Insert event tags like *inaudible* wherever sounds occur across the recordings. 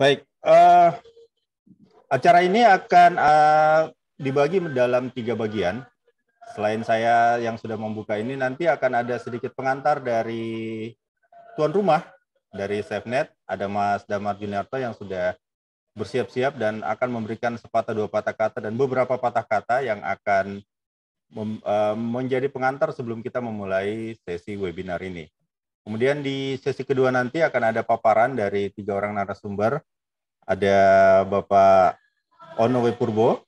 Baik, uh, acara ini akan uh, dibagi dalam tiga bagian. Selain saya yang sudah membuka ini, nanti akan ada sedikit pengantar dari tuan rumah dari SafeNet. Ada Mas Damar Juniarto yang sudah bersiap-siap dan akan memberikan sepatah dua patah kata dan beberapa patah kata yang akan eh, menjadi pengantar sebelum kita memulai sesi webinar ini. Kemudian di sesi kedua nanti akan ada paparan dari tiga orang narasumber. Ada Bapak Ono Purbo.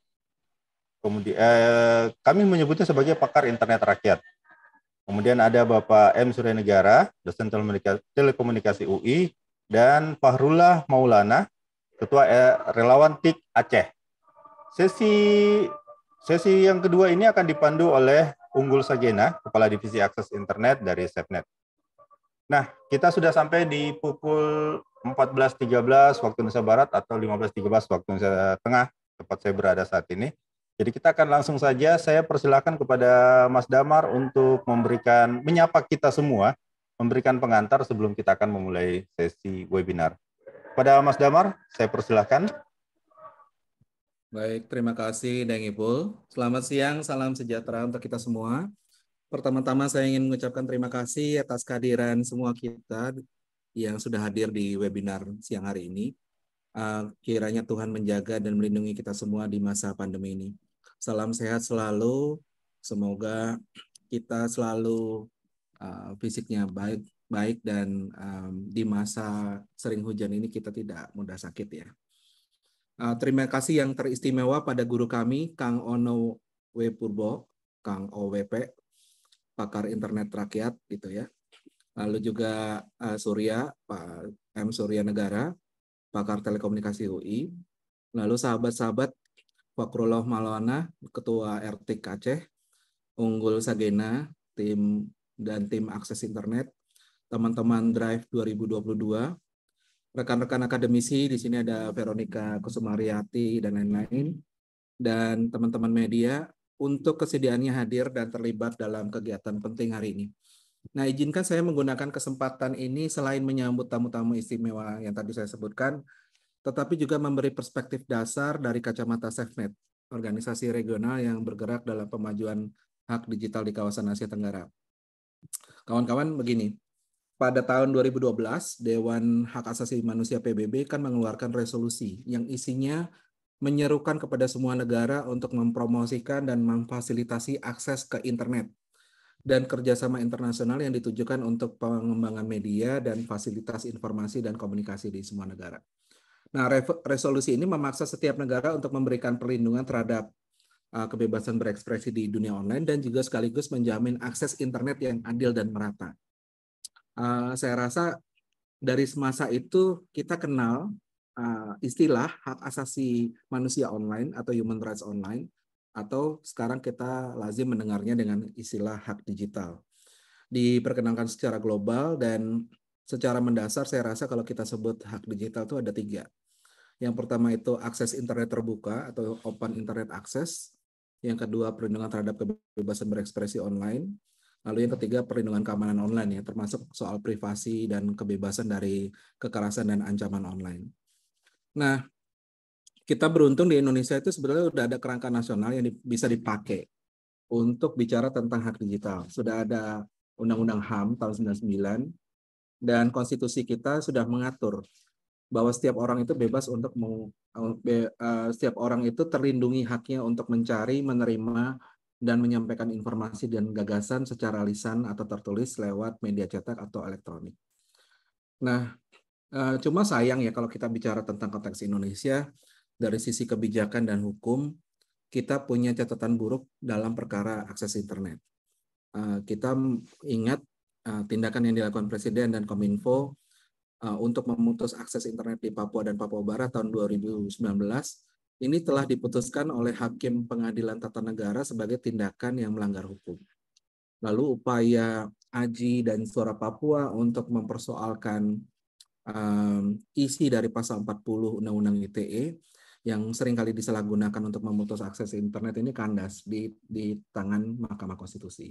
Kemudian eh, kami menyebutnya sebagai pakar internet rakyat. Kemudian ada Bapak M Surya Negara, dosen telekomunikasi UI dan Fahrullah Maulana, ketua eh, relawan TIK Aceh. Sesi sesi yang kedua ini akan dipandu oleh Unggul Sajena, Kepala Divisi Akses Internet dari SafeNet. Nah, kita sudah sampai di pukul 14.13 waktu Indonesia Barat atau 15.13 waktu Indonesia Tengah, tempat saya berada saat ini. Jadi kita akan langsung saja, saya persilakan kepada Mas Damar untuk memberikan, menyapa kita semua, memberikan pengantar sebelum kita akan memulai sesi webinar. Pada Mas Damar, saya persilahkan. Baik, terima kasih Deng Ipul. Selamat siang, salam sejahtera untuk kita semua. Pertama-tama saya ingin mengucapkan terima kasih atas kehadiran semua kita yang sudah hadir di webinar siang hari ini. Ah, kiranya Tuhan menjaga dan melindungi kita semua di masa pandemi ini. Salam sehat selalu. Semoga kita selalu uh, fisiknya baik baik dan um, di masa sering hujan ini kita tidak mudah sakit ya. Uh, terima kasih yang teristimewa pada guru kami Kang Ono W Purbo, Kang OWP pakar internet rakyat gitu ya. Lalu juga uh, Surya, Pak M Surya Negara, pakar telekomunikasi UI. Lalu sahabat-sahabat Fakrullah Malwana, ketua rt Aceh, Unggul Sagena, tim dan tim akses internet, teman-teman Drive 2022, rekan-rekan akademisi di sini ada Veronica Kusumariati dan lain-lain, dan teman-teman media untuk kesediaannya hadir dan terlibat dalam kegiatan penting hari ini. Nah, izinkan saya menggunakan kesempatan ini selain menyambut tamu-tamu istimewa yang tadi saya sebutkan, tetapi juga memberi perspektif dasar dari kacamata SafeNet, organisasi regional yang bergerak dalam pemajuan hak digital di kawasan Asia Tenggara. Kawan-kawan begini, pada tahun 2012 Dewan Hak Asasi Manusia PBB kan mengeluarkan resolusi yang isinya menyerukan kepada semua negara untuk mempromosikan dan memfasilitasi akses ke internet dan kerjasama internasional yang ditujukan untuk pengembangan media dan fasilitas informasi dan komunikasi di semua negara. Nah, resolusi ini memaksa setiap negara untuk memberikan perlindungan terhadap eh, kebebasan berekspresi di dunia online dan juga sekaligus menjamin akses internet yang adil dan merata. Eh, saya rasa dari semasa itu kita kenal uh, istilah hak asasi manusia online atau human rights online atau sekarang kita lazim mendengarnya dengan istilah hak digital. Diperkenalkan secara global dan secara mendasar saya rasa kalau kita sebut hak digital itu ada tiga. Yang pertama itu akses internet terbuka atau open internet access. Yang kedua perlindungan terhadap kebebasan berekspresi online. Lalu yang ketiga perlindungan keamanan online ya termasuk soal privasi dan kebebasan dari kekerasan dan ancaman online. Nah, kita beruntung di Indonesia itu sebenarnya sudah ada kerangka nasional yang bisa dipakai untuk bicara tentang hak digital. Sudah ada Undang-Undang HAM tahun 99 dan konstitusi kita sudah mengatur bahwa setiap orang itu bebas untuk meng, uh, setiap orang itu terlindungi haknya untuk mencari, menerima dan menyampaikan informasi dan gagasan secara lisan atau tertulis lewat media cetak atau elektronik. Nah, Eh, cuma sayang ya kalau kita bicara tentang konteks Indonesia, dari sisi kebijakan dan hukum, kita punya catatan buruk dalam perkara akses internet. Eh, kita ingat eh, tindakan yang dilakukan Presiden dan Kominfo untuk memutus akses internet di Papua dan Papua Barat tahun 2019, ini telah diputuskan oleh Hakim Pengadilan Tata Negara sebagai tindakan yang melanggar hukum. Lalu upaya Aji dan Suara Papua untuk mempersoalkan um, isi dari pasal 40 Undang-Undang ITE yang seringkali disalahgunakan untuk memutus akses internet ini kandas di, di tangan Mahkamah Konstitusi.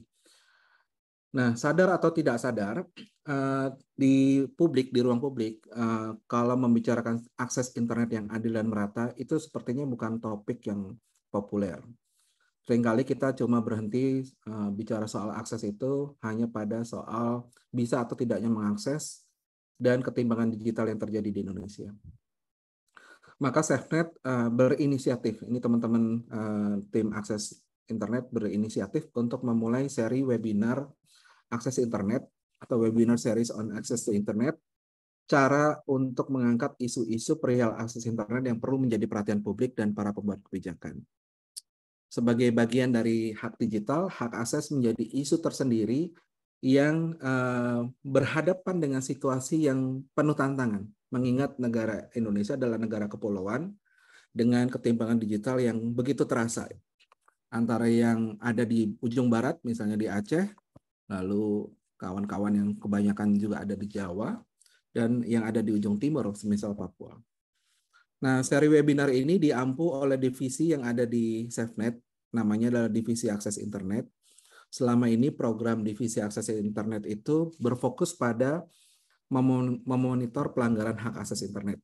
Nah, sadar atau tidak sadar, eh, di publik, di ruang publik, eh, kalau membicarakan akses internet yang adil dan merata, itu sepertinya bukan topik yang populer. Seringkali kita cuma berhenti eh, bicara soal akses itu hanya pada soal bisa atau tidaknya mengakses dan ketimbangan digital yang terjadi di Indonesia. Maka SafeNet uh, berinisiatif, ini teman-teman uh, tim akses internet berinisiatif untuk memulai seri webinar akses internet atau webinar series on access to internet cara untuk mengangkat isu-isu perihal akses internet yang perlu menjadi perhatian publik dan para pembuat kebijakan. Sebagai bagian dari hak digital, hak akses menjadi isu tersendiri yang eh, berhadapan dengan situasi yang penuh tantangan, mengingat negara Indonesia adalah negara kepulauan dengan ketimpangan digital yang begitu terasa antara yang ada di ujung barat misalnya di Aceh, lalu kawan-kawan yang kebanyakan juga ada di Jawa dan yang ada di ujung timur semisal Papua. Nah, seri webinar ini diampu oleh divisi yang ada di SafeNet, namanya adalah divisi akses internet selama ini program divisi akses internet itu berfokus pada memonitor pelanggaran hak akses internet.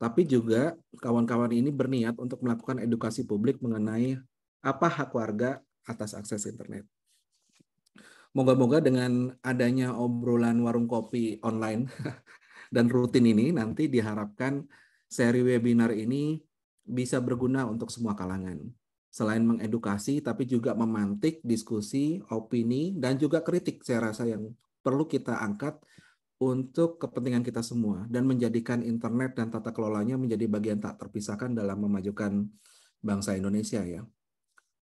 Tapi juga kawan-kawan ini berniat untuk melakukan edukasi publik mengenai apa hak warga atas akses internet. Moga-moga dengan adanya obrolan warung kopi online *laughs* dan rutin ini nanti diharapkan seri webinar ini bisa berguna untuk semua kalangan selain mengedukasi tapi juga memantik diskusi, opini dan juga kritik saya rasa yang perlu kita angkat untuk kepentingan kita semua dan menjadikan internet dan tata kelolanya menjadi bagian tak terpisahkan dalam memajukan bangsa Indonesia ya.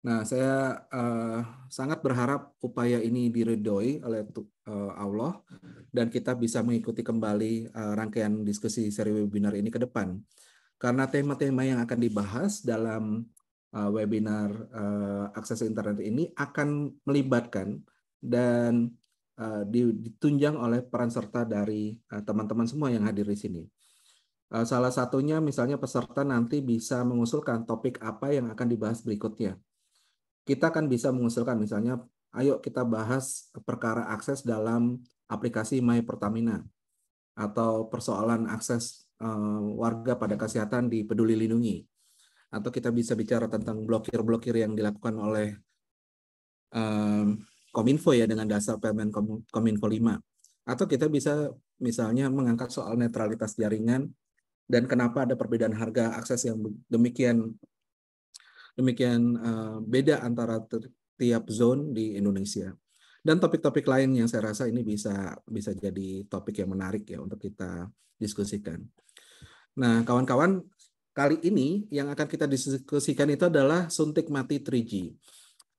Nah, saya uh, sangat berharap upaya ini diredoi oleh uh, Allah dan kita bisa mengikuti kembali uh, rangkaian diskusi seri webinar ini ke depan. Karena tema-tema yang akan dibahas dalam Eh, webinar eh, akses internet ini akan melibatkan dan eh, ditunjang oleh peran serta dari teman-teman semua yang hadir di sini. Salah satunya misalnya peserta nanti bisa mengusulkan topik apa yang akan dibahas berikutnya. Kita akan bisa mengusulkan misalnya, ayo kita bahas perkara akses dalam aplikasi My Pertamina atau persoalan akses warga pada kesehatan di Peduli Lindungi atau kita bisa bicara tentang blokir-blokir yang dilakukan oleh um, Kominfo ya dengan dasar Permen Kominfo 5. Atau kita bisa misalnya mengangkat soal netralitas jaringan dan kenapa ada perbedaan harga akses yang demikian demikian uh, beda antara tiap zone di Indonesia. Dan topik-topik lain yang saya rasa ini bisa bisa jadi topik yang menarik ya untuk kita diskusikan. Nah, kawan-kawan kali ini yang akan kita diskusikan itu adalah suntik mati 3G.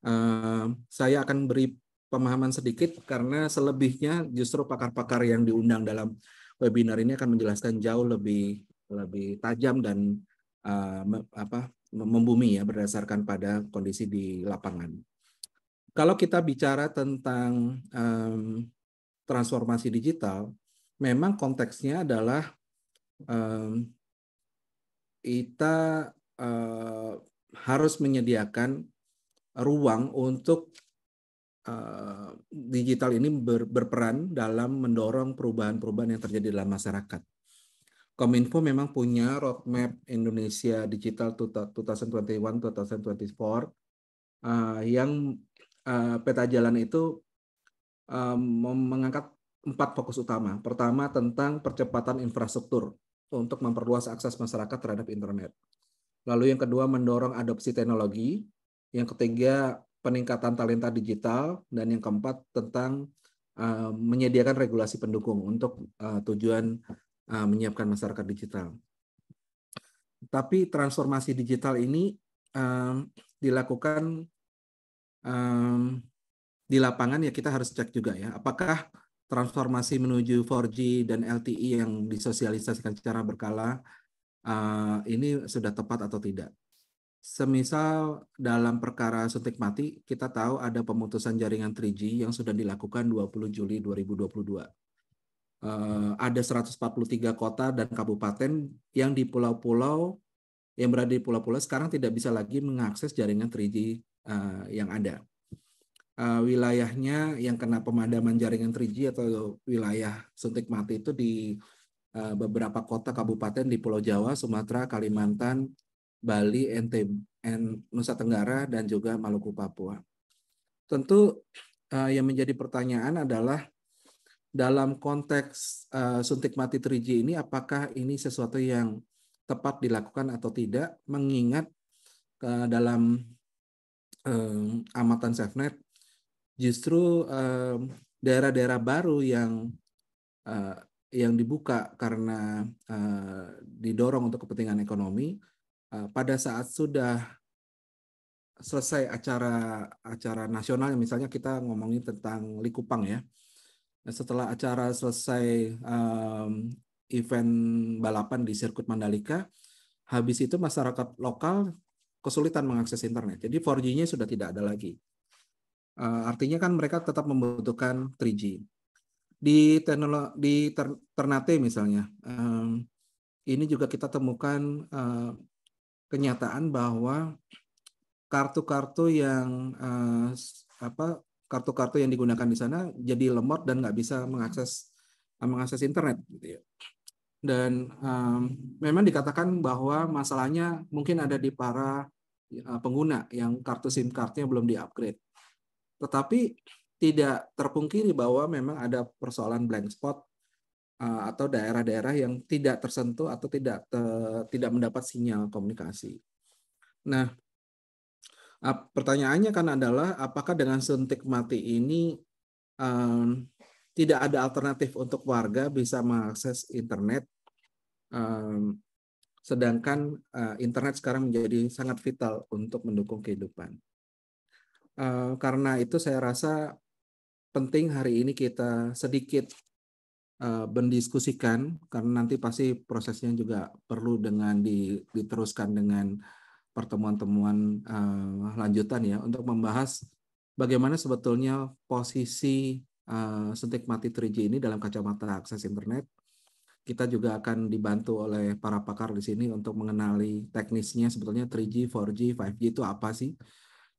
Uh, eh, saya akan beri pemahaman sedikit karena selebihnya justru pakar-pakar yang diundang dalam webinar ini akan menjelaskan jauh lebih lebih tajam dan uh, apa membumi ya berdasarkan pada kondisi di lapangan. Kalau kita bicara tentang um, transformasi digital, memang konteksnya adalah um, kita uh, harus menyediakan ruang untuk uh, digital ini ber, berperan dalam mendorong perubahan-perubahan yang terjadi dalam masyarakat. Kominfo memang punya roadmap Indonesia Digital 2021-2024 uh, eh, yang uh, peta jalan itu um, mengangkat empat fokus utama. Pertama tentang percepatan infrastruktur untuk memperluas akses masyarakat terhadap internet. Lalu yang kedua mendorong adopsi teknologi, yang ketiga peningkatan talenta digital dan yang keempat tentang uh, menyediakan regulasi pendukung untuk uh, tujuan uh, menyiapkan masyarakat digital. Tapi transformasi digital ini um, dilakukan um, di lapangan ya kita harus cek juga ya apakah transformasi menuju 4G dan LTE yang disosialisasikan secara berkala eh, ini sudah tepat atau tidak. Semisal dalam perkara suntik mati, kita tahu ada pemutusan jaringan 3G yang sudah dilakukan 20 Juli 2022. Eh, ada 143 kota dan kabupaten yang di pulau-pulau yang berada di pulau-pulau sekarang tidak bisa lagi mengakses jaringan 3G eh, yang ada uh, wilayahnya yang kena pemadaman jaringan 3G atau wilayah suntik mati itu di uh, beberapa kota kabupaten di Pulau Jawa, Sumatera, Kalimantan, Bali, NTB, Nusa Tenggara, dan juga Maluku Papua. Tentu uh, yang menjadi pertanyaan adalah dalam konteks uh, suntik mati 3G ini apakah ini sesuatu yang tepat dilakukan atau tidak mengingat uh, dalam um, amatan SafeNet justru daerah-daerah baru yang eh, yang dibuka karena eh, didorong untuk kepentingan ekonomi eh, pada saat sudah selesai acara acara nasional misalnya kita ngomongin tentang Likupang ya setelah acara selesai um, event balapan di sirkuit Mandalika habis itu masyarakat lokal kesulitan mengakses internet jadi 4G-nya sudah tidak ada lagi Eh, artinya kan mereka tetap membutuhkan 3G. Di teknologi di ter, Ternate misalnya, um, ini juga kita temukan uh, kenyataan bahwa kartu-kartu yang uh, apa kartu-kartu yang digunakan di sana jadi lemot dan nggak bisa mengakses mengakses internet gitu ya. Dan um, memang dikatakan bahwa masalahnya mungkin ada di para uh, pengguna yang kartu SIM cardnya belum diupgrade. Tetapi tidak terpungkiri bahwa memang ada persoalan blank spot eh, atau daerah-daerah yang tidak tersentuh atau tidak te, tidak mendapat sinyal komunikasi. Nah, pertanyaannya kan adalah apakah dengan suntik mati ini um, tidak ada alternatif untuk warga bisa mengakses internet um, sedangkan uh, internet sekarang menjadi sangat vital untuk mendukung kehidupan. Eh, karena itu saya rasa penting hari ini kita sedikit uh, mendiskusikan karena nanti pasti prosesnya juga perlu dengan diteruskan dengan pertemuan-temuan eh, lanjutan ya untuk membahas bagaimana sebetulnya posisi uh, stigmati 3G ini dalam kacamata akses internet. Kita juga akan dibantu oleh para pakar di sini untuk mengenali teknisnya sebetulnya 3G, 4G, 5G itu apa sih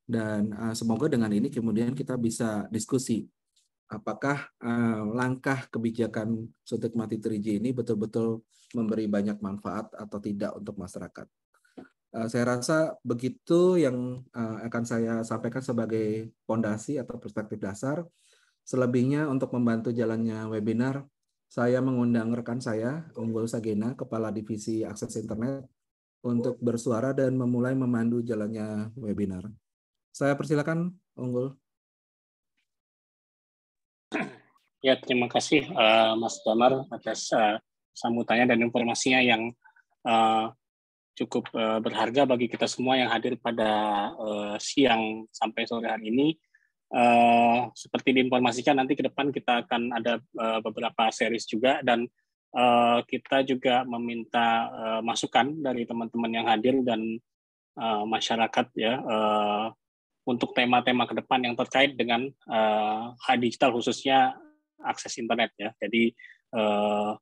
dan uh, semoga dengan ini kemudian kita bisa diskusi apakah uh, langkah kebijakan suntik mati 3 ini betul-betul memberi banyak manfaat atau tidak untuk masyarakat. Uh, saya rasa begitu yang uh, akan saya sampaikan sebagai fondasi atau perspektif dasar. Selebihnya untuk membantu jalannya webinar, saya mengundang rekan saya, Unggul Sagena, Kepala Divisi Akses Internet, untuk bersuara dan memulai memandu jalannya webinar. Saya persilakan, Unggul. Ya, terima kasih uh, Mas Damar atas uh, sambutannya dan informasinya yang uh, cukup uh, berharga bagi kita semua yang hadir pada uh, siang sampai sore hari ini. Uh, seperti diinformasikan nanti ke depan kita akan ada uh, beberapa series juga dan uh, kita juga meminta uh, masukan dari teman-teman yang hadir dan uh, masyarakat ya uh, untuk tema-tema ke depan yang terkait dengan uh, hak digital khususnya akses internet ya. Jadi uh,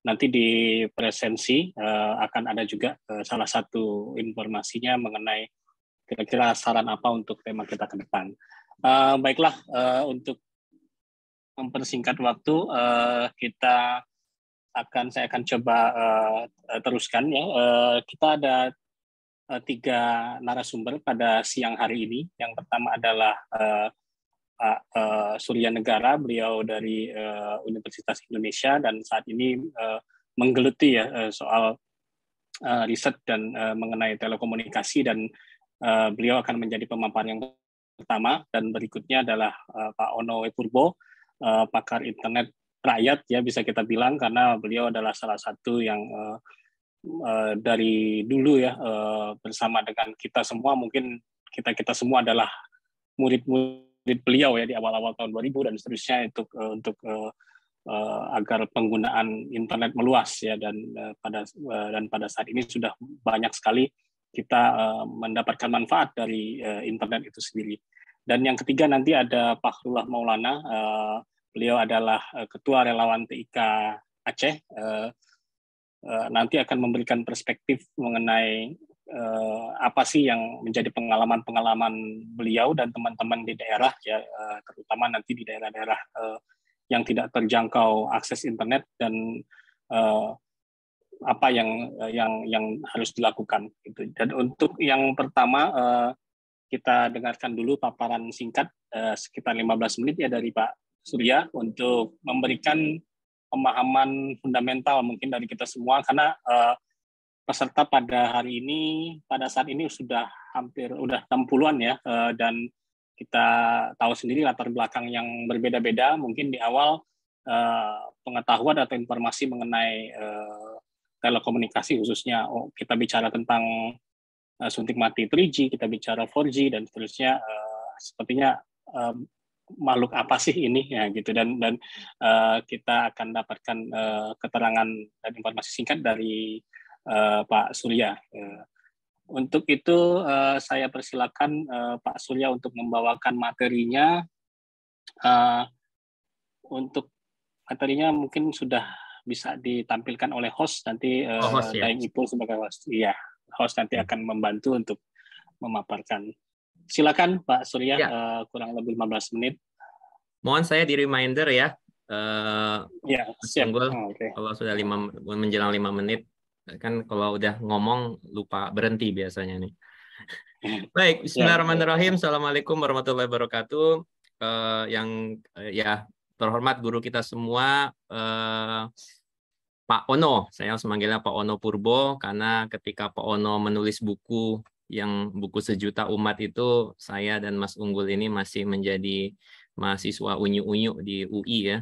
nanti di presensi uh, akan ada juga uh, salah satu informasinya mengenai kira-kira saran apa untuk tema kita ke depan. Uh, baiklah uh, untuk mempersingkat waktu uh, kita akan saya akan coba uh, teruskan ya. Uh, kita ada uh, tiga narasumber pada siang hari ini. Yang pertama adalah uh, Pak uh, Surya Negara, beliau dari uh, Universitas Indonesia dan saat ini uh, menggeluti ya uh, soal uh, riset dan uh, mengenai telekomunikasi dan uh, beliau akan menjadi pemaparan yang pertama dan berikutnya adalah uh, Pak Ono Purbo, uh, pakar internet rakyat ya bisa kita bilang karena beliau adalah salah satu yang uh, Eh, dari dulu ya eh, bersama dengan kita semua mungkin kita kita semua adalah murid-murid beliau ya di awal-awal tahun 2000 dan seterusnya eh, untuk untuk agar penggunaan internet meluas ya dan pada dan pada saat ini sudah banyak sekali kita mendapatkan manfaat dari internet itu sendiri. Dan yang ketiga nanti ada Pak Rullah Maulana, beliau adalah ketua relawan TIK Aceh. Eh, nanti akan memberikan perspektif mengenai uh, apa sih yang menjadi pengalaman-pengalaman beliau dan teman-teman di daerah ya uh, terutama nanti di daerah-daerah uh, yang tidak terjangkau akses internet dan uh, apa yang yang yang harus dilakukan gitu. Dan untuk yang pertama kita dengarkan dulu paparan singkat sekitar 15 menit ya dari Pak Surya untuk memberikan pemahaman fundamental mungkin dari kita semua karena uh, peserta pada hari ini pada saat ini sudah hampir udah 60-an ya uh, dan kita tahu sendiri latar belakang yang berbeda-beda mungkin di awal uh, pengetahuan atau informasi mengenai uh, telekomunikasi khususnya oh, kita bicara tentang uh, suntik mati 3G kita bicara 4G dan seterusnya uh, sepertinya uh, makhluk apa sih ini ya gitu dan dan uh, kita akan dapatkan uh, keterangan dan informasi singkat dari uh, Pak Surya. Uh, untuk itu uh, saya persilakan uh, Pak Surya untuk membawakan materinya. Uh, untuk materinya mungkin sudah bisa ditampilkan oleh host nanti uh, oh, host, ya. sebagai host. Iya, host nanti hmm. akan membantu untuk memaparkan silakan Pak Surya ya. uh, kurang lebih 15 menit. Mohon saya di reminder ya. Uh, ya, siap. oh, ah, okay. kalau sudah lima menjelang 5 menit kan kalau udah ngomong lupa berhenti biasanya nih. *laughs* Baik, ya, Bismillahirrahmanirrahim. Ya. Assalamualaikum warahmatullahi wabarakatuh. Uh, yang uh, ya terhormat guru kita semua, uh, Pak Ono. Saya langsung manggilnya Pak Ono Purbo karena ketika Pak Ono menulis buku yang buku sejuta umat itu saya dan Mas Unggul ini masih menjadi mahasiswa unyu-unyu di UI ya.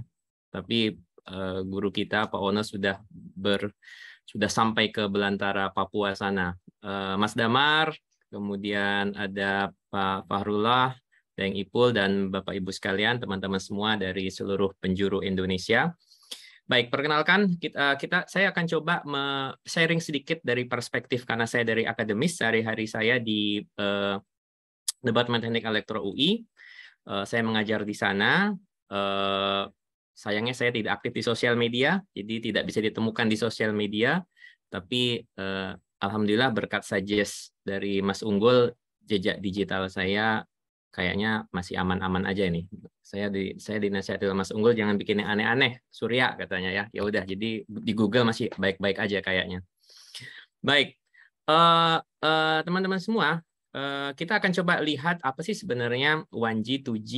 Tapi uh, guru kita Pak Ono sudah ber sudah sampai ke belantara Papua sana. Uh, Mas Damar, kemudian ada Pak Fahrullah, Deng Ipul dan Bapak Ibu sekalian, teman-teman semua dari seluruh penjuru Indonesia. Baik, perkenalkan kita, eh, kita saya akan coba sharing sedikit dari perspektif karena saya dari akademis sehari-hari saya di uh, Departemen Teknik Elektro UI. Uh, eh, saya mengajar di sana. Uh, sayangnya saya tidak aktif di sosial media, jadi tidak bisa ditemukan di sosial media. Tapi uh, alhamdulillah berkat suggest dari Mas Unggul jejak digital saya kayaknya masih aman-aman aja ini. Saya di saya dinasihati Mas Unggul jangan bikin yang aneh-aneh. Surya katanya ya. Ya udah jadi di Google masih baik-baik aja kayaknya. Baik. Eh, eh, teman-teman uh, uh, teman semua, uh, kita akan coba lihat apa sih sebenarnya 1G, 2G,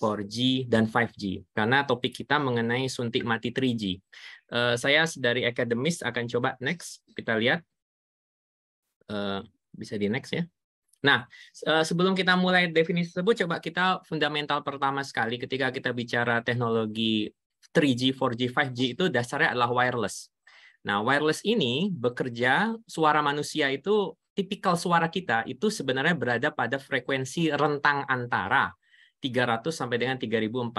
4G, dan 5G. Karena topik kita mengenai suntik mati 3G. Uh, saya dari akademis akan coba next. Kita lihat. Uh, bisa di next ya. Nah, eh, sebelum kita mulai definisi tersebut, coba kita fundamental pertama sekali ketika kita bicara teknologi 3G, 4G, 5G itu dasarnya adalah wireless. Nah, wireless ini bekerja suara manusia itu tipikal suara kita itu sebenarnya berada pada frekuensi rentang antara 300 sampai dengan 3400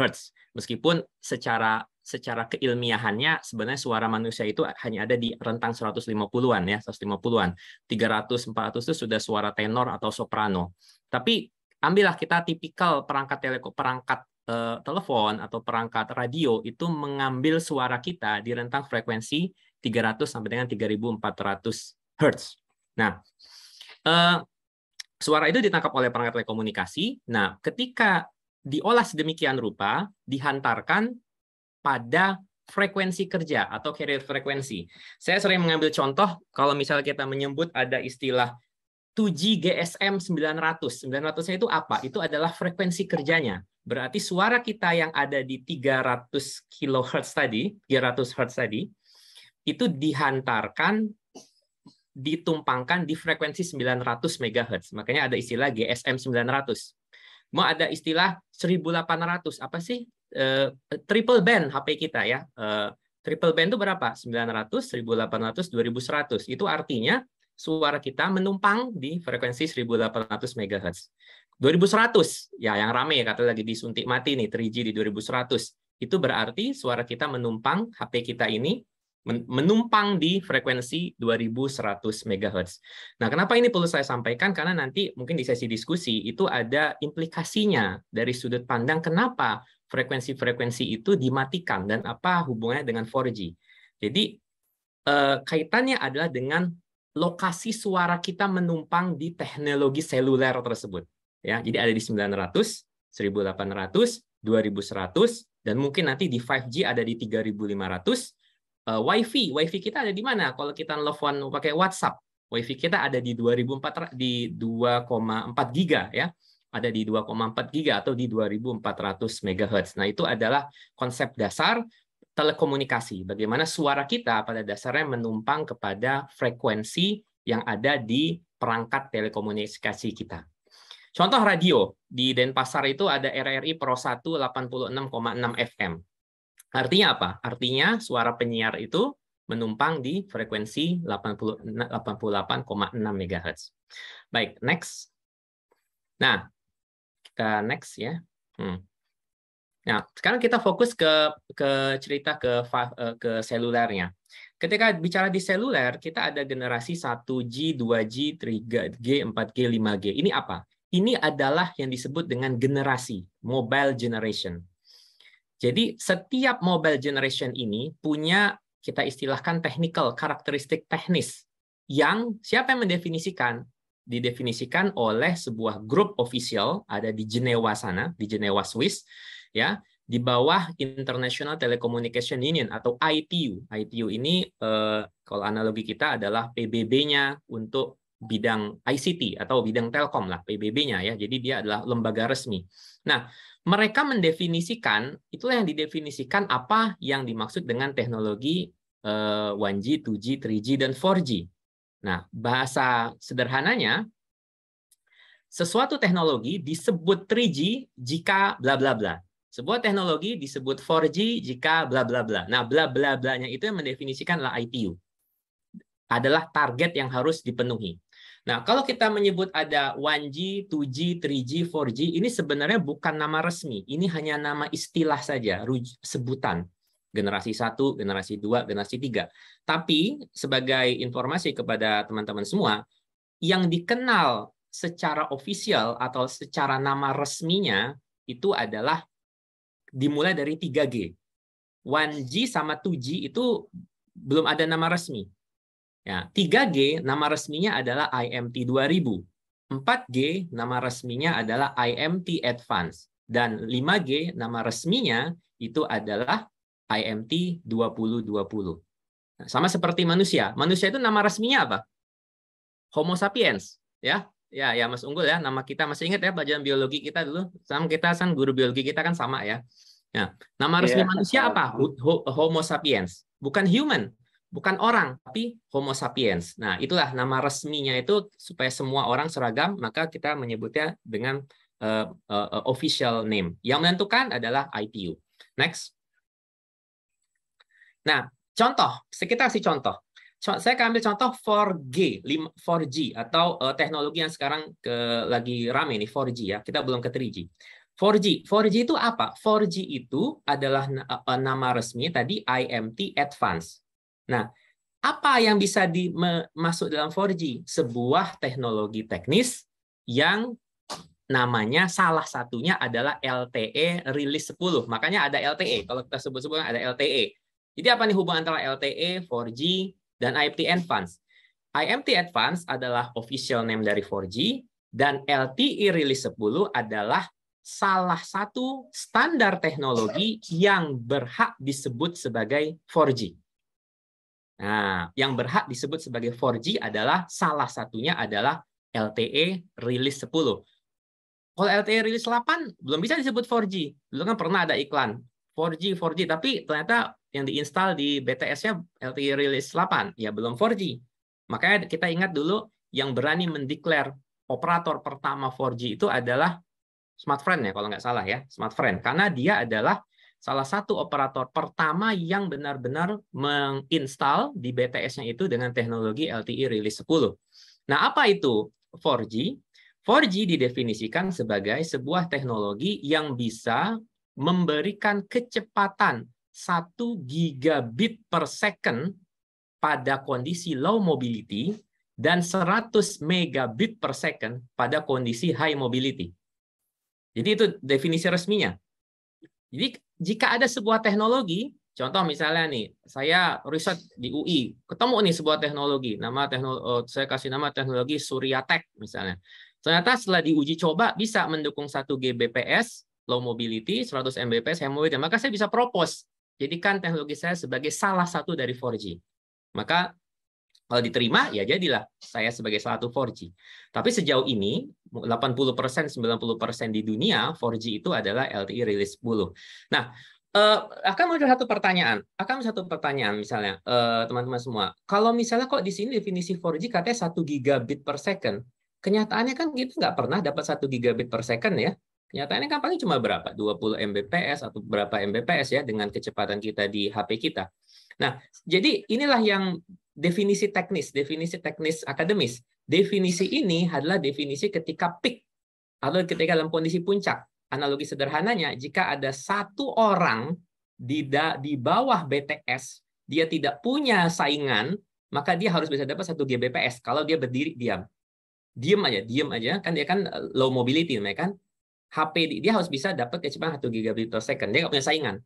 Hz. Meskipun secara secara keilmiahannya sebenarnya suara manusia itu hanya ada di rentang 150-an ya, 150-an. 300 400 itu sudah suara tenor atau soprano. Tapi ambillah kita tipikal perangkat teleko perangkat uh, telepon atau perangkat radio itu mengambil suara kita di rentang frekuensi 300 sampai dengan 3400 Hz. Nah, uh, suara itu ditangkap oleh perangkat telekomunikasi. Nah, ketika diolah sedemikian rupa, dihantarkan pada frekuensi kerja atau carrier frekuensi. Saya sering mengambil contoh kalau misalnya kita menyebut ada istilah 2G GSM 900. 900 itu apa? Itu adalah frekuensi kerjanya. Berarti suara kita yang ada di 300 kHz tadi, 300 Hz tadi, itu dihantarkan, ditumpangkan di frekuensi 900 MHz. Makanya ada istilah GSM 900. Mau ada istilah 1800. Apa sih Eh, triple band HP kita ya. Uh, triple band itu berapa? 900, 1800, 2100. Itu artinya suara kita menumpang di frekuensi 1800 MHz. 2100, ya yang rame ya kata lagi disuntik mati nih 3G di 2100. Itu berarti suara kita menumpang HP kita ini menumpang di frekuensi 2100 MHz. Nah, kenapa ini perlu saya sampaikan? Karena nanti mungkin di sesi diskusi itu ada implikasinya dari sudut pandang kenapa frekuensi-frekuensi itu dimatikan dan apa hubungannya dengan 4G. Jadi eh, kaitannya adalah dengan lokasi suara kita menumpang di teknologi seluler tersebut. Ya, jadi ada di 900, 1800, 2100 dan mungkin nanti di 5G ada di 3500. Uh, eh, WiFi, WiFi kita ada di mana? Kalau kita nelfon, pakai WhatsApp, WiFi kita ada di 2400 di 2,4 giga ya ada di 2,4 giga atau di 2400 MHz. Nah, itu adalah konsep dasar telekomunikasi. Bagaimana suara kita pada dasarnya menumpang kepada frekuensi yang ada di perangkat telekomunikasi kita. Contoh radio, di Denpasar itu ada RRI Pro 1 86,6 FM. Artinya apa? Artinya suara penyiar itu menumpang di frekuensi 88,6 MHz. Baik, next. Nah, kita next ya. Hmm. Nah, sekarang kita fokus ke ke cerita ke eh, ke selulernya. Ketika bicara di seluler, kita ada generasi 1G, 2G, 3G, 4G, 5G. Ini apa? Ini adalah yang disebut dengan generasi, mobile generation. Jadi setiap mobile generation ini punya kita istilahkan technical, karakteristik teknis yang siapa yang mendefinisikan? didefinisikan oleh sebuah grup official ada di Jenewa sana, di Jenewa Swiss, ya, di bawah International Telecommunication Union atau ITU. ITU ini eh, kalau analogi kita adalah PBB-nya untuk bidang ICT atau bidang telkom lah PBB-nya ya. Jadi dia adalah lembaga resmi. Nah, mereka mendefinisikan itulah yang didefinisikan apa yang dimaksud dengan teknologi 1G, 2G, 3G dan 4G Nah, bahasa sederhananya, sesuatu teknologi disebut 3G jika bla bla bla. Sebuah teknologi disebut 4G jika bla bla bla. Nah, bla bla blanya itu yang mendefinisikan mendefinisikanlah ITU. Adalah target yang harus dipenuhi. Nah, kalau kita menyebut ada 1G, 2G, 3G, 4G, ini sebenarnya bukan nama resmi. Ini hanya nama istilah saja, sebutan generasi 1, generasi 2, generasi 3. Tapi sebagai informasi kepada teman-teman semua, yang dikenal secara official atau secara nama resminya itu adalah dimulai dari 3G. 1G sama 2G itu belum ada nama resmi. Ya, 3G nama resminya adalah IMT 2000. 4G nama resminya adalah IMT Advance dan 5G nama resminya itu adalah IMT 2020. Nah, sama seperti manusia. Manusia itu nama resminya apa? Homo sapiens, ya. Ya, ya Mas Unggul ya, nama kita masih ingat ya pelajaran biologi kita dulu. Sama kita kan guru biologi kita kan sama ya. Nah, nama resmi yeah. manusia apa? Homo sapiens, bukan human, bukan orang, tapi Homo sapiens. Nah, itulah nama resminya itu supaya semua orang seragam, maka kita menyebutnya dengan uh, uh, official name. Yang menentukan adalah IPU. Next. Nah, contoh, sekitar si contoh. Saya akan ambil contoh 4G, 4G atau uh, teknologi yang sekarang ke, lagi rame nih 4G ya. Kita belum ke 3G. 4G. 4G itu apa? 4G itu adalah eh, eh, nama resmi tadi IMT Advance. Nah, apa yang bisa dimasuk dalam 4G? Sebuah teknologi teknis yang namanya salah satunya adalah LTE Release 10. Makanya ada LTE. Kalau kita sebut-sebut kan ada LTE. Jadi apa nih hubungan antara LTE, 4G, dan IMT Advance? IMT Advance adalah official name dari 4G, dan LTE Release 10 adalah salah satu standar teknologi yang berhak disebut sebagai 4G. Nah, yang berhak disebut sebagai 4G adalah salah satunya adalah LTE Release 10. Kalau LTE Release 8 belum bisa disebut 4G. belum kan pernah ada iklan 4G 4G tapi ternyata yang diinstal di BTS-nya LTE release 8 ya belum 4G. Makanya kita ingat dulu yang berani mendeklar operator pertama 4G itu adalah Smartfren ya kalau nggak salah ya, Smartfren karena dia adalah salah satu operator pertama yang benar-benar menginstal di BTS-nya itu dengan teknologi LTE release 10. Nah, apa itu 4G? 4G didefinisikan sebagai sebuah teknologi yang bisa memberikan kecepatan 1 gigabit per second pada kondisi low mobility dan 100 megabit per second pada kondisi high mobility. Jadi itu definisi resminya. Jadi jika ada sebuah teknologi, contoh misalnya nih, saya riset di UI, ketemu nih sebuah teknologi, nama teknologi, oh, saya kasih nama teknologi Suryatek misalnya. Ternyata setelah diuji coba bisa mendukung 1 Gbps, low mobility, 100 Mbps mobility, maka saya bisa propose jadikan teknologi saya sebagai salah satu dari 4G. Maka kalau diterima, ya jadilah saya sebagai salah satu 4G. Tapi sejauh ini, 80%, 90% di dunia, 4G itu adalah LTE Release 10. Nah, Uh, akan muncul satu pertanyaan. Akan satu pertanyaan misalnya, eh, teman-teman uh, semua. Kalau misalnya kok di sini definisi 4G katanya 1 gigabit per second. Kenyataannya kan kita nggak pernah dapat 1 gigabit per second ya. Kenyataannya kan paling cuma berapa? 20 Mbps atau berapa Mbps ya dengan kecepatan kita di HP kita. Nah, jadi inilah yang definisi teknis, definisi teknis akademis. Definisi ini adalah definisi ketika peak atau ketika dalam kondisi puncak. Analogi sederhananya, jika ada satu orang di, di bawah BTS, dia tidak punya saingan, maka dia harus bisa dapat satu GBPS. Kalau dia berdiri diam, diam aja, diam aja, kan dia kan eh, low mobility namanya kan HP dia harus bisa dapat kecepatan 1 gigabit per second. Dia nggak punya saingan.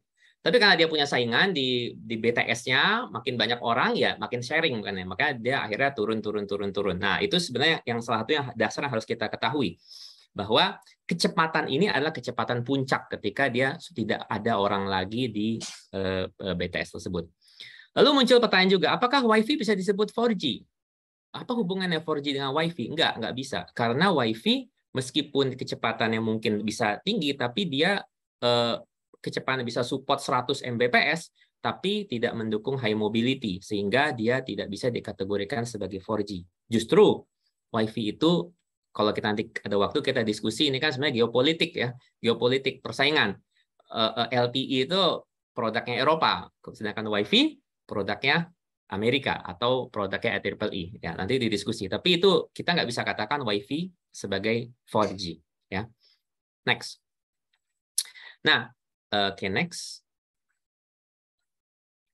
Tapi karena dia punya saingan di di BTS-nya makin banyak orang ya makin sharing kan ya. Makanya dia akhirnya turun turun turun turun. Nah, itu sebenarnya yang salah satu yang dasar yang harus kita ketahui bahwa kecepatan ini adalah kecepatan puncak ketika dia tidak ada orang lagi di uh, eh, eh, BTS tersebut. Lalu muncul pertanyaan juga, apakah WiFi bisa disebut 4G? Apa hubungannya 4G dengan WiFi? Enggak, enggak bisa. Karena WiFi meskipun kecepatannya mungkin bisa tinggi, tapi dia eh, kecepatan bisa support 100 Mbps, tapi tidak mendukung high mobility, sehingga dia tidak bisa dikategorikan sebagai 4G. Justru WiFi itu, kalau kita nanti ada waktu kita diskusi, ini kan sebenarnya geopolitik ya, geopolitik persaingan. Eh, eh LTE itu produknya Eropa, sedangkan WiFi produknya Amerika atau produknya IEEE e, ya nanti didiskusi tapi itu kita nggak bisa katakan WiFi sebagai 4G ya next nah oke eh, okay, next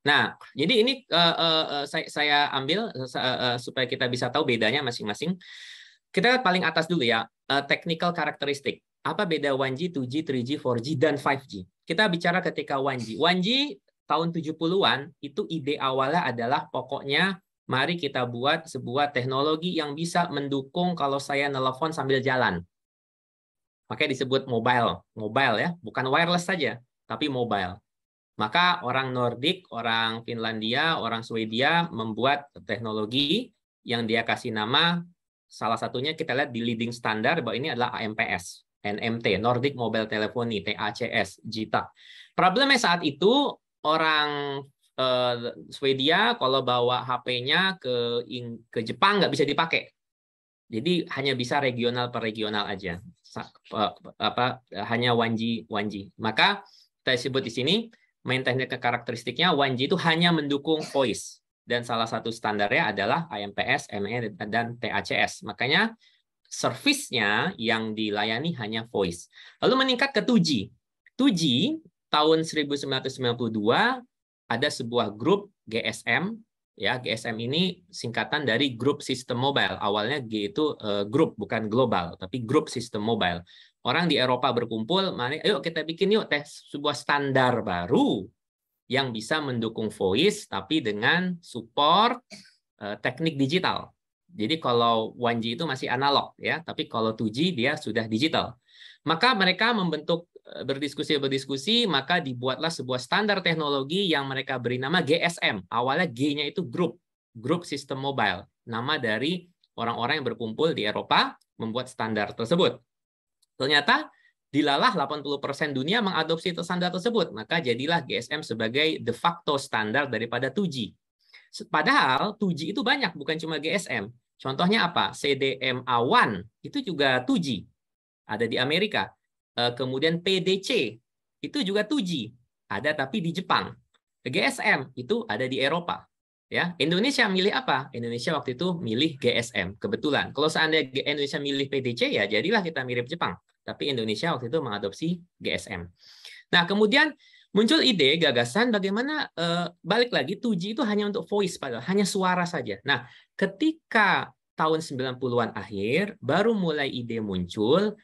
nah jadi ini uh, uh, saya, saya ambil uh, supaya kita bisa tahu bedanya masing-masing kita paling atas dulu ya technical karakteristik apa beda 1G 2G 3G 4G dan 5G kita bicara ketika 1G 1G tahun 70-an itu ide awalnya adalah pokoknya mari kita buat sebuah teknologi yang bisa mendukung kalau saya nelpon sambil jalan. Makanya disebut mobile, mobile ya, bukan wireless saja, tapi mobile. Maka orang Nordik, orang Finlandia, orang Swedia membuat teknologi yang dia kasih nama salah satunya kita lihat di leading standar bahwa ini adalah AMPS, NMT, Nordic Mobile Telephony, TACS, JITA. Problemnya saat itu orang uh, Swedia kalau bawa HP-nya ke ke Jepang nggak bisa dipakai. Jadi hanya bisa regional per regional aja. Apa hanya wanji wanji. Maka kita sebut di sini main teknik karakteristiknya wanji itu hanya mendukung voice dan salah satu standarnya adalah AMPS, ME dan TACS. Makanya servisnya yang dilayani hanya voice. Lalu meningkat ke 2G. 2G tahun 1992 ada sebuah grup GSM ya GSM ini singkatan dari Group System mobile awalnya G itu uh, grup bukan global tapi grup System mobile orang di Eropa berkumpul mari ayo kita bikin yuk tes sebuah standar baru yang bisa mendukung voice tapi dengan support uh, teknik digital jadi kalau 1G itu masih analog ya tapi kalau 2G dia sudah digital maka mereka membentuk Eh, berdiskusi berdiskusi maka dibuatlah sebuah standar teknologi yang mereka beri nama GSM awalnya G-nya itu grup grup sistem mobile nama dari orang-orang yang berkumpul di Eropa membuat standar tersebut ternyata dilalah 80% dunia mengadopsi standar tersebut maka jadilah GSM sebagai de facto standar daripada 2G padahal 2G itu banyak bukan cuma GSM contohnya apa CDMA1 itu juga 2G ada di Amerika Eh, kemudian PDC itu juga 2G, ada tapi di Jepang. GSM itu ada di Eropa. Ya, Indonesia milih apa? Indonesia waktu itu milih GSM kebetulan. Kalau seandainya Indonesia milih PDC ya jadilah kita mirip Jepang. Tapi Indonesia waktu itu mengadopsi GSM. Nah, kemudian muncul ide gagasan bagaimana eh, balik lagi 2G itu hanya untuk voice padahal hanya suara saja. Nah, ketika tahun 90-an akhir baru mulai ide muncul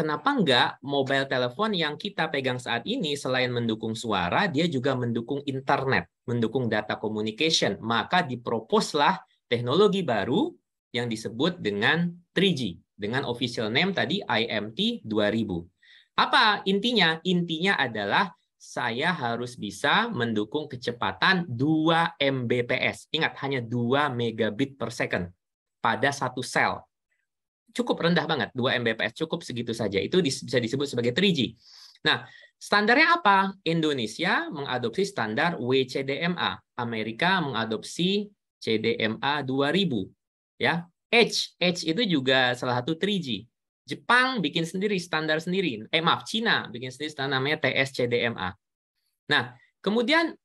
kenapa enggak mobile telepon yang kita pegang saat ini selain mendukung suara, dia juga mendukung internet, mendukung data communication. Maka diproposlah teknologi baru yang disebut dengan 3G, dengan official name tadi IMT 2000. Apa intinya? Intinya adalah saya harus bisa mendukung kecepatan 2 Mbps. Ingat, hanya 2 megabit per second pada satu sel cukup rendah banget 2 Mbps cukup segitu saja itu bisa disebut sebagai 3G. Nah, standarnya apa? Indonesia mengadopsi standar WCDMA, Amerika mengadopsi CDMA 2000 ya. H H itu juga salah satu 3G. Jepang bikin sendiri standar sendiri. Eh maaf, Cina bikin sendiri standar namanya TSCDMA. Nah, kemudian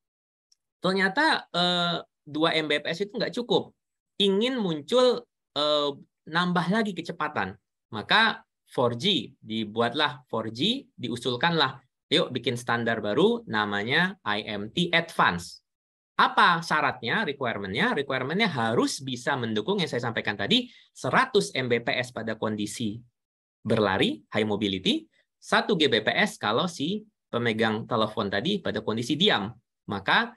ternyata eh, 2 Mbps itu nggak cukup. Ingin muncul eh, nambah lagi kecepatan. Maka 4G dibuatlah 4G, diusulkanlah yuk bikin standar baru namanya IMT Advance. Apa syaratnya, requirementnya? Requirementnya harus bisa mendukung yang saya sampaikan tadi, 100 Mbps pada kondisi berlari, high mobility, 1 Gbps kalau si pemegang telepon tadi pada kondisi diam. Maka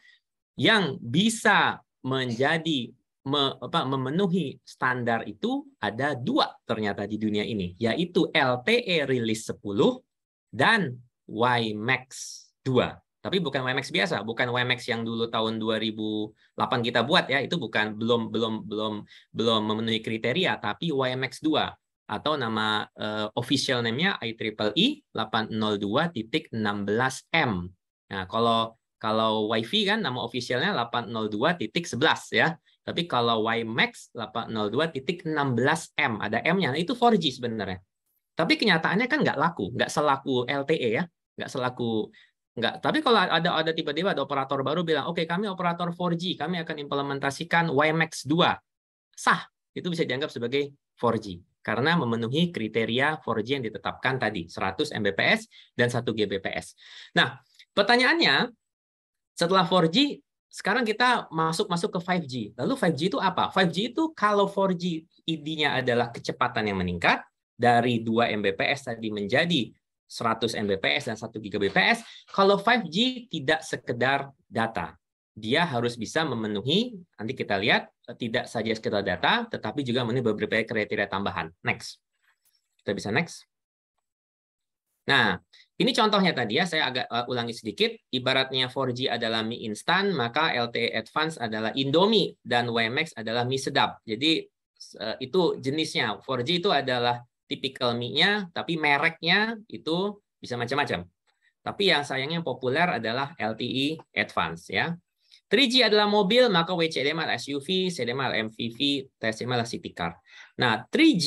yang bisa menjadi me, apa, memenuhi standar itu ada dua ternyata di dunia ini, yaitu LTE Release 10 dan WiMAX 2. Tapi bukan WiMAX biasa, bukan WiMAX yang dulu tahun 2008 kita buat ya, itu bukan belum belum belum belum memenuhi kriteria, tapi WiMAX 2 atau nama uh, official name-nya IEEE 802.16m. E nah, kalau kalau WiFi kan nama officialnya 802.11 ya. Tapi kalau Ymax 802.16m, ada M-nya, nah, itu 4G sebenarnya. Tapi kenyataannya kan nggak laku, nggak selaku LTE ya, nggak selaku nggak. Tapi kalau ada ada tiba-tiba ada operator baru bilang, oke okay, kami operator 4G, kami akan implementasikan WiMAX 2, sah. Itu bisa dianggap sebagai 4G karena memenuhi kriteria 4G yang ditetapkan tadi 100 Mbps dan 1 Gbps. Nah, pertanyaannya setelah 4G sekarang kita masuk masuk ke 5G. Lalu 5G itu apa? 5G itu kalau 4G id adalah kecepatan yang meningkat dari 2 Mbps tadi menjadi 100 Mbps dan 1 Gbps. Kalau 5G tidak sekedar data. Dia harus bisa memenuhi, nanti kita lihat, eh, tidak saja sekedar data, tetapi juga memenuhi beberapa kriteria tambahan. Next. Kita bisa next. Nah, ini contohnya tadi ya, saya agak eh, ulangi sedikit. Ibaratnya 4G adalah mie instan, maka LTE Advance adalah Indomie dan WMX adalah mie sedap. Jadi eh, itu jenisnya. 4G itu adalah tipikal mie-nya, tapi mereknya itu bisa macam-macam. Tapi yang sayangnya populer adalah LTE Advance ya. 3G adalah mobil, maka WCDM adalah SUV, CDM adalah MPV, TSM adalah city car. Nah, 3G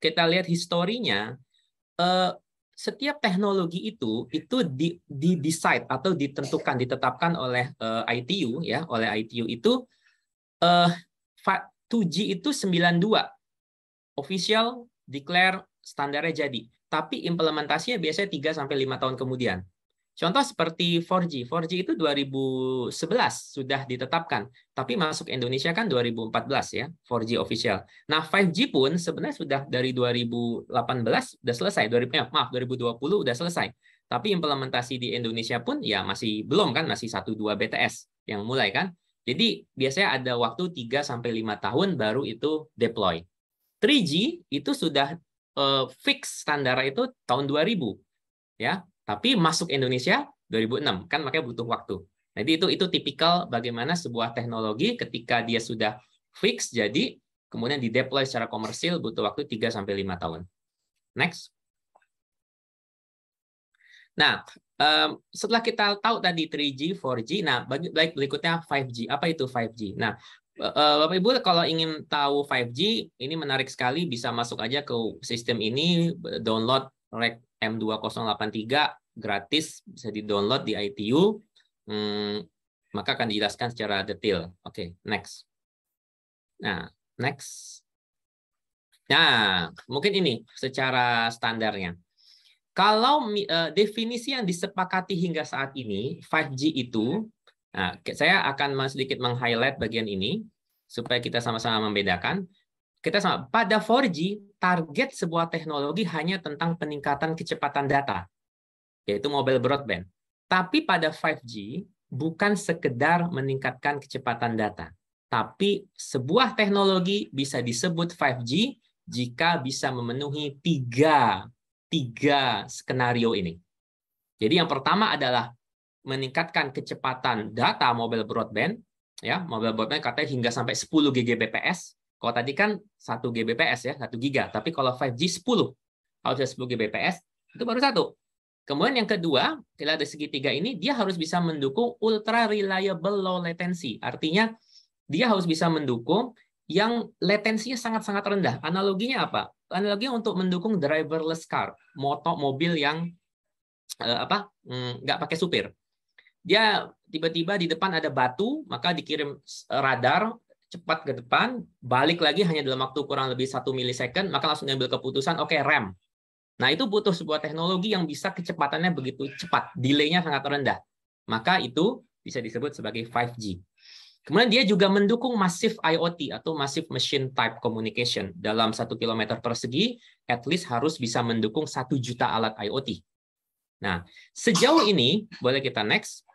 kita lihat historinya eh, setiap teknologi itu itu di, di decide atau ditentukan ditetapkan oleh uh, eh, ITU ya oleh ITU eh, itu uh, 2G itu 92 official declare standarnya jadi tapi implementasinya biasanya 3 sampai 5 tahun kemudian Contoh seperti 4G. 4G itu 2011 sudah ditetapkan, tapi masuk Indonesia kan 2014 ya, 4G official. Nah, 5G pun sebenarnya sudah dari 2018 sudah selesai, 2000, eh, maaf 2020 sudah selesai. Tapi implementasi di Indonesia pun ya masih belum kan, masih 1 2 BTS yang mulai kan. Jadi biasanya ada waktu 3 sampai 5 tahun baru itu deploy. 3G itu sudah uh, fix standar itu tahun 2000 ya tapi masuk Indonesia 2006 kan makanya butuh waktu. Jadi itu itu tipikal bagaimana sebuah teknologi ketika dia sudah fix jadi kemudian di deploy secara komersil butuh waktu 3 sampai 5 tahun. Next. Nah, setelah kita tahu tadi 3G, 4G, nah baik berikutnya 5G. Apa itu 5G? Nah, e, e, Bapak Ibu kalau ingin tahu 5G, ini menarik sekali bisa masuk aja ke sistem ini, download M2083 gratis bisa di-download di ITU. Hmm, maka akan dijelaskan secara detail. Oke, okay, next. Nah, next. Nah, mungkin ini secara standarnya. Kalau uh, definisi yang disepakati hingga saat ini 5G itu, nah, saya akan sedikit meng-highlight bagian ini supaya kita sama-sama membedakan. Kita sama pada 4G target sebuah teknologi hanya tentang peningkatan kecepatan data yaitu mobile broadband. Tapi pada 5G bukan sekedar meningkatkan kecepatan data, tapi sebuah teknologi bisa disebut 5G jika bisa memenuhi tiga, tiga skenario ini. Jadi yang pertama adalah meningkatkan kecepatan data mobile broadband, ya mobile broadband katanya hingga sampai 10 Gbps. Kalau tadi kan 1 Gbps ya, 1 giga. Tapi kalau 5G 10, kalau sudah 10 Gbps, itu baru satu. Kemudian yang kedua, kalau ada segitiga ini, dia harus bisa mendukung ultra reliable low latency. Artinya, dia harus bisa mendukung yang latensinya sangat-sangat rendah. Analoginya apa? Analoginya untuk mendukung driverless car, motor mobil yang eh, apa mm, nggak pakai supir. Dia tiba-tiba di depan ada batu, maka dikirim eh, radar cepat ke depan, balik lagi hanya dalam waktu kurang lebih satu milisecond, maka langsung ngambil keputusan, oke okay, rem. Nah itu butuh sebuah teknologi yang bisa kecepatannya begitu cepat, delay-nya sangat rendah. Maka itu bisa disebut sebagai 5G. Kemudian dia juga mendukung masif IoT atau masif machine type communication dalam satu kilometer persegi, at least harus bisa mendukung satu juta alat IoT. Nah, sejauh ini boleh kita next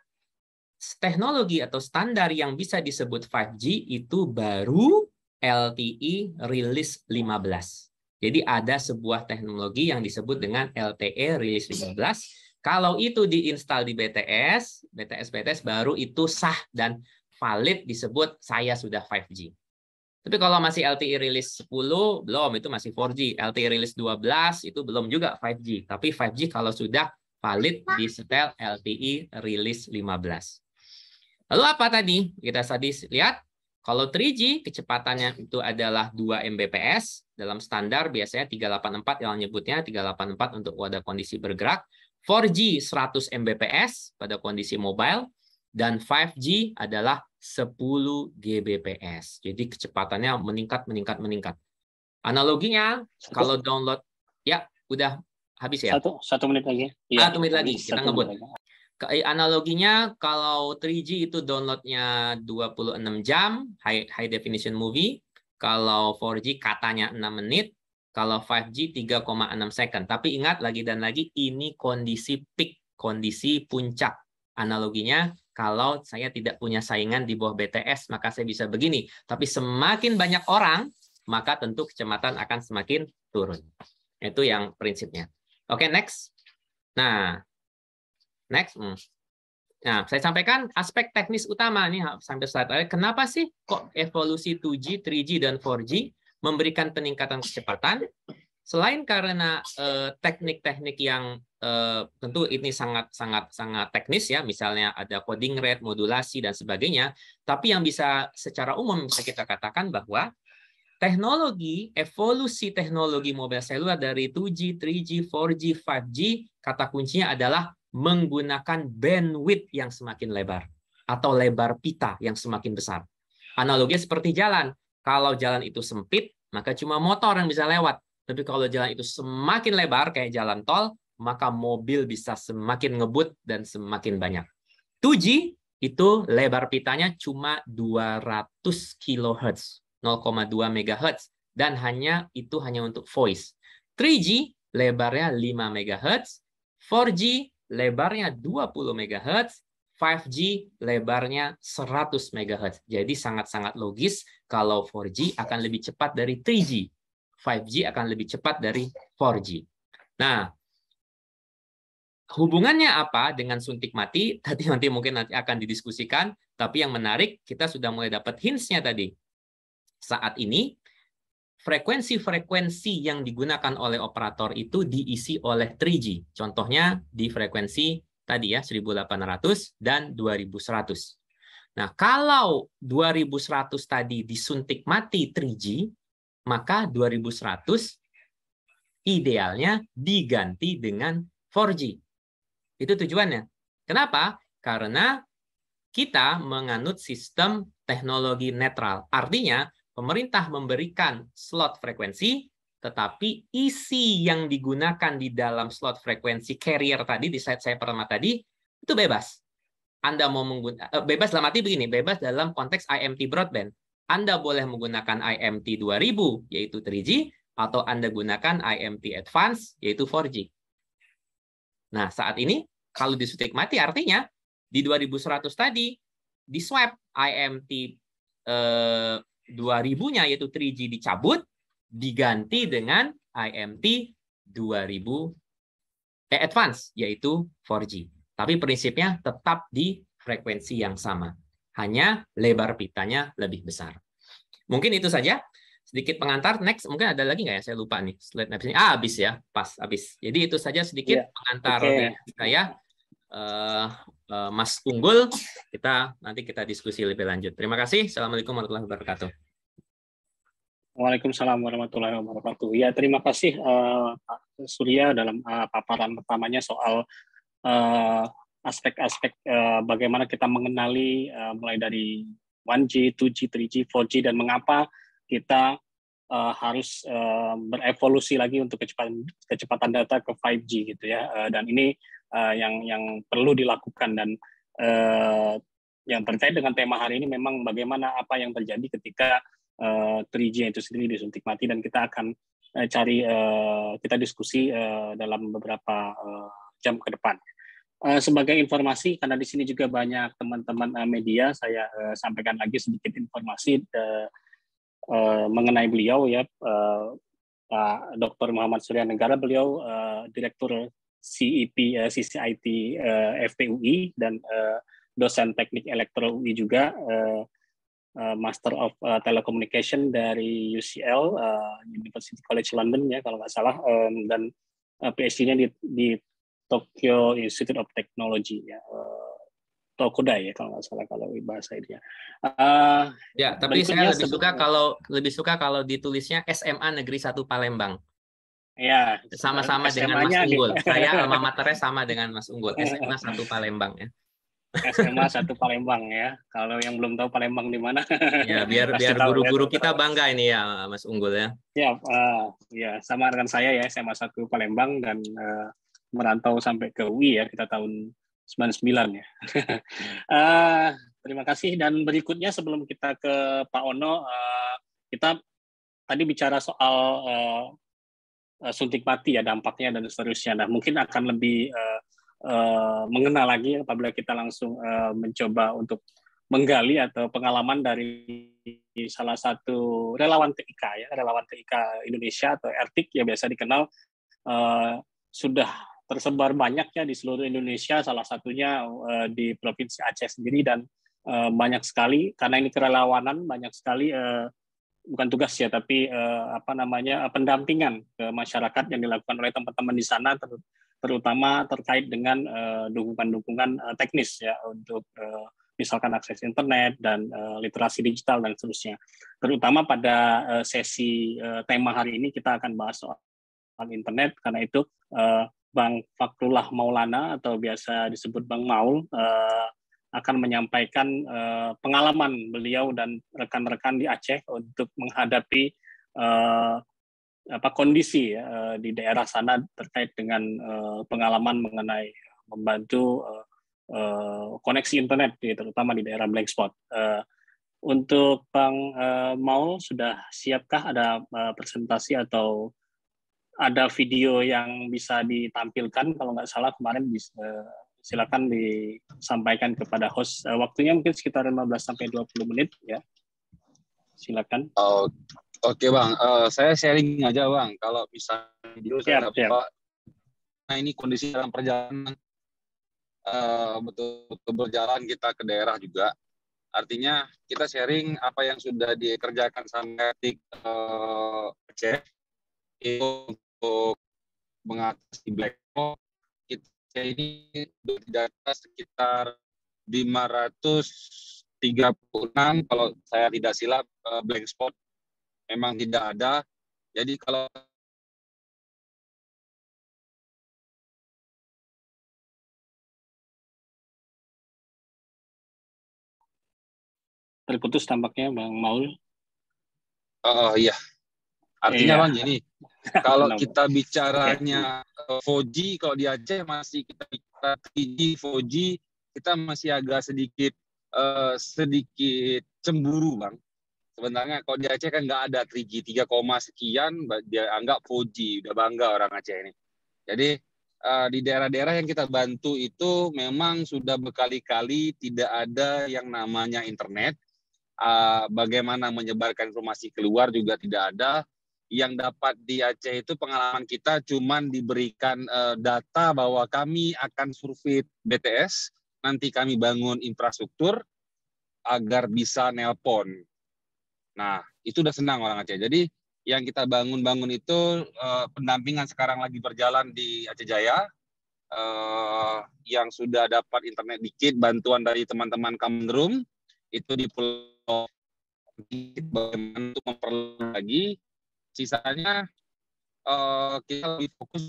teknologi atau standar yang bisa disebut 5G itu baru LTE rilis 15. Jadi ada sebuah teknologi yang disebut dengan LTE rilis 15. Kalau itu diinstal di BTS, BTS BTS baru itu sah dan valid disebut saya sudah 5G. Tapi kalau masih LTE rilis 10 belum itu masih 4G. LTE rilis 12 itu belum juga 5G. Tapi 5G kalau sudah valid di setel LTE rilis 15. Lalu apa tadi? Kita tadi lihat kalau 3G kecepatannya itu adalah 2 Mbps dalam standar biasanya 384 yang nyebutnya 384 untuk wadah kondisi bergerak, 4G 100 Mbps pada kondisi mobile dan 5G adalah 10 Gbps. Jadi kecepatannya meningkat meningkat meningkat. Analoginya kalau download ya udah habis ya. Satu satu menit lagi. Ya, satu menit lagi. Kita ngebut. Eh, analoginya kalau 3G itu downloadnya 26 jam high, high definition movie, kalau 4G katanya 6 menit, kalau 5G 3,6 second. Tapi ingat lagi dan lagi ini kondisi peak, kondisi puncak. Analoginya kalau saya tidak punya saingan di bawah BTS maka saya bisa begini. Tapi semakin banyak orang maka tentu kecepatan akan semakin turun. Itu yang prinsipnya. Oke, okay, next. Nah, Next. Hmm. Nah, saya sampaikan aspek teknis utama nih sampai saat ini. Kenapa sih kok evolusi 2G, 3G, dan 4G memberikan peningkatan kecepatan? Selain karena eh, teknik-teknik eh, yang eh, tentu ini sangat sangat sangat teknis ya, misalnya ada coding rate, modulasi dan sebagainya, tapi yang bisa secara umum bisa kita katakan bahwa teknologi, evolusi teknologi mobile seluler dari 2G, 3G, 4G, 5G, kata kuncinya adalah menggunakan bandwidth yang semakin lebar atau lebar pita yang semakin besar. analogi seperti jalan. Kalau jalan itu sempit, maka cuma motor yang bisa lewat. Tapi kalau jalan itu semakin lebar kayak jalan tol, maka mobil bisa semakin ngebut dan semakin banyak. 2G itu lebar pitanya cuma 200 kHz, 0,2 MHz dan hanya itu hanya untuk voice. 3G lebarnya 5 MHz, 4G lebarnya 20 MHz, 5G lebarnya 100 MHz. Jadi sangat-sangat logis kalau 4G akan lebih cepat dari 3G. 5G akan lebih cepat dari 4G. Nah, hubungannya apa dengan suntik mati? *laughs* Tadi nanti mungkin nanti akan didiskusikan, tapi yang menarik kita sudah mulai dapat hints-nya tadi. Saat ini frekuensi-frekuensi yang digunakan oleh operator itu diisi oleh 3G. Contohnya di frekuensi tadi ya 1800 dan 2100. Nah, kalau 2100 tadi disuntik mati 3G, maka 2100 idealnya diganti dengan 4G. Itu tujuannya. Kenapa? Karena kita menganut sistem teknologi netral. Artinya, pemerintah memberikan slot frekuensi, tetapi isi yang digunakan di dalam slot frekuensi carrier tadi di slide saya pertama tadi itu bebas. Anda mau menggunakan eh, bebas dalam arti begini, bebas dalam konteks IMT broadband. Anda boleh menggunakan IMT 2000 yaitu 3G atau Anda gunakan IMT advance yaitu 4G. Nah, saat ini kalau mati artinya di 2100 tadi di swap IMT eh, 2000-nya yaitu 3G dicabut diganti dengan IMT 2000 eh, advance yaitu 4G. Tapi prinsipnya tetap di frekuensi yang sama. Hanya lebar pitanya lebih besar. Mungkin itu saja sedikit pengantar. Next, mungkin ada lagi nggak ya? Saya lupa nih. Slide next. Ah, habis ya. Pas, habis. Jadi itu saja sedikit yeah. pengantar okay. saya. Uh, eh, Eh, Mas Unggul. Kita nanti kita diskusi lebih lanjut. Terima kasih. Assalamualaikum warahmatullahi wabarakatuh. Waalaikumsalam warahmatullahi wabarakatuh. Ya terima kasih uh, Pak Surya dalam uh, paparan pertamanya soal aspek-aspek uh, bagaimana kita mengenali uh, mulai dari 1G, 2G, 3G, 4G dan mengapa kita uh, harus uh, berevolusi lagi untuk kecepatan kecepatan data ke 5G gitu ya. Uh, dan ini uh, yang yang perlu dilakukan dan uh, yang terkait dengan tema hari ini memang bagaimana apa yang terjadi ketika uh, eh, 3G itu sendiri disuntik mati dan kita akan uh, cari uh, kita diskusi uh, dalam beberapa uh, jam ke depan. sebagai informasi karena di sini juga banyak teman-teman media saya uh, sampaikan lagi sedikit informasi uh, uh, mengenai beliau ya uh, Pak Dr. Muhammad Surya Negara beliau uh, direktur CIP uh, CCIT uh, FPUI dan uh, dosen teknik elektro UI juga uh, uh, Master of uh, Telecommunication dari UCL uh, University College London ya kalau nggak salah um, dan uh, PhD-nya di, di Tokyo Institute of Technology ya uh, Tokudai ya kalau nggak salah kalau bahasa ini ya. Uh, ya tapi saya lebih suka kalau lebih suka kalau ditulisnya SMA Negeri 1 Palembang. Iya. sama-sama dengan Mas Unggul. Gitu. Saya *laughs* alma maternya sama dengan Mas Unggul, SMA iya. satu Palembang ya. SMA satu Palembang ya. Kalau yang belum tahu Palembang di mana. Iya, ya, biar biar guru-guru kita bangga ini ya Mas Unggul ya. Ya, uh, ya sama dengan saya ya SMA satu Palembang dan uh, merantau sampai ke UI ya kita tahun 99 ya. uh, *laughs* terima kasih dan berikutnya sebelum kita ke Pak Ono uh, kita tadi bicara soal uh, Eh, suntik mati ya dampaknya dan seterusnya. Nah mungkin akan lebih uh, uh, mengenal lagi apabila kita langsung uh, mencoba untuk menggali atau pengalaman dari salah satu relawan TIK ya relawan TIK Indonesia atau RTIK yang biasa dikenal uh, sudah tersebar banyak ya di seluruh Indonesia salah satunya uh, di provinsi Aceh sendiri dan uh, banyak sekali karena ini kerelawanan banyak sekali uh, bukan tugas ya tapi uh, apa namanya pendampingan ke masyarakat yang dilakukan oleh teman-teman di sana ter, terutama terkait dengan dukungan eh, dukungan-dukungan uh, teknis ya untuk uh, misalkan akses internet dan uh, literasi digital dan seterusnya terutama pada uh, sesi uh, tema hari ini kita akan bahas soal internet karena itu uh, Bang Fakrullah Maulana atau biasa disebut Bang Maul uh, akan menyampaikan uh, pengalaman beliau dan rekan-rekan di Aceh untuk menghadapi uh, apa kondisi uh, di daerah sana terkait dengan uh, pengalaman mengenai membantu uh, uh, koneksi internet terutama di daerah blank spot. Uh, untuk Bang uh, Maul sudah siapkah ada uh, presentasi atau ada video yang bisa ditampilkan kalau nggak salah kemarin bisa, silakan disampaikan kepada host. Eh, waktunya mungkin sekitar 15 sampai 20 menit ya. Silakan. Oh, Oke okay, bang, uh, saya sharing aja bang. Kalau misalnya video saya siap. nah ini kondisi dalam perjalanan eh, betul betul uh, berjalan kita ke daerah juga. Artinya kita sharing apa yang sudah dikerjakan sama etik uh, Aceh untuk mengatasi black hole ini data sekitar 536 kalau saya tidak silap eh, blank spot memang tidak ada. Jadi kalau terputus tampaknya Bang Maul. Oh uh, iya. Artinya iya. Bang gini, *laughs* kalau kita bicaranya 4G, kalau di Aceh masih kita bicara 3G, 4G, kita masih agak sedikit uh, sedikit cemburu Bang. Sebenarnya kalau di Aceh kan nggak ada 3G, 3, sekian, dia anggap 4G, udah bangga orang Aceh ini. Jadi uh, di daerah-daerah yang kita bantu itu memang sudah berkali-kali tidak ada yang namanya internet. Uh, bagaimana menyebarkan informasi keluar juga tidak ada yang dapat di Aceh itu pengalaman kita cuman diberikan uh, data bahwa kami akan survei BTS, nanti kami bangun infrastruktur agar bisa nelpon. Nah, itu udah senang orang Aceh. Jadi yang kita bangun-bangun itu uh, pendampingan sekarang lagi berjalan di Aceh Jaya uh, yang sudah dapat internet dikit bantuan dari teman-teman room itu di Pulau bagaimana untuk lagi Sisanya uh, kita lebih fokus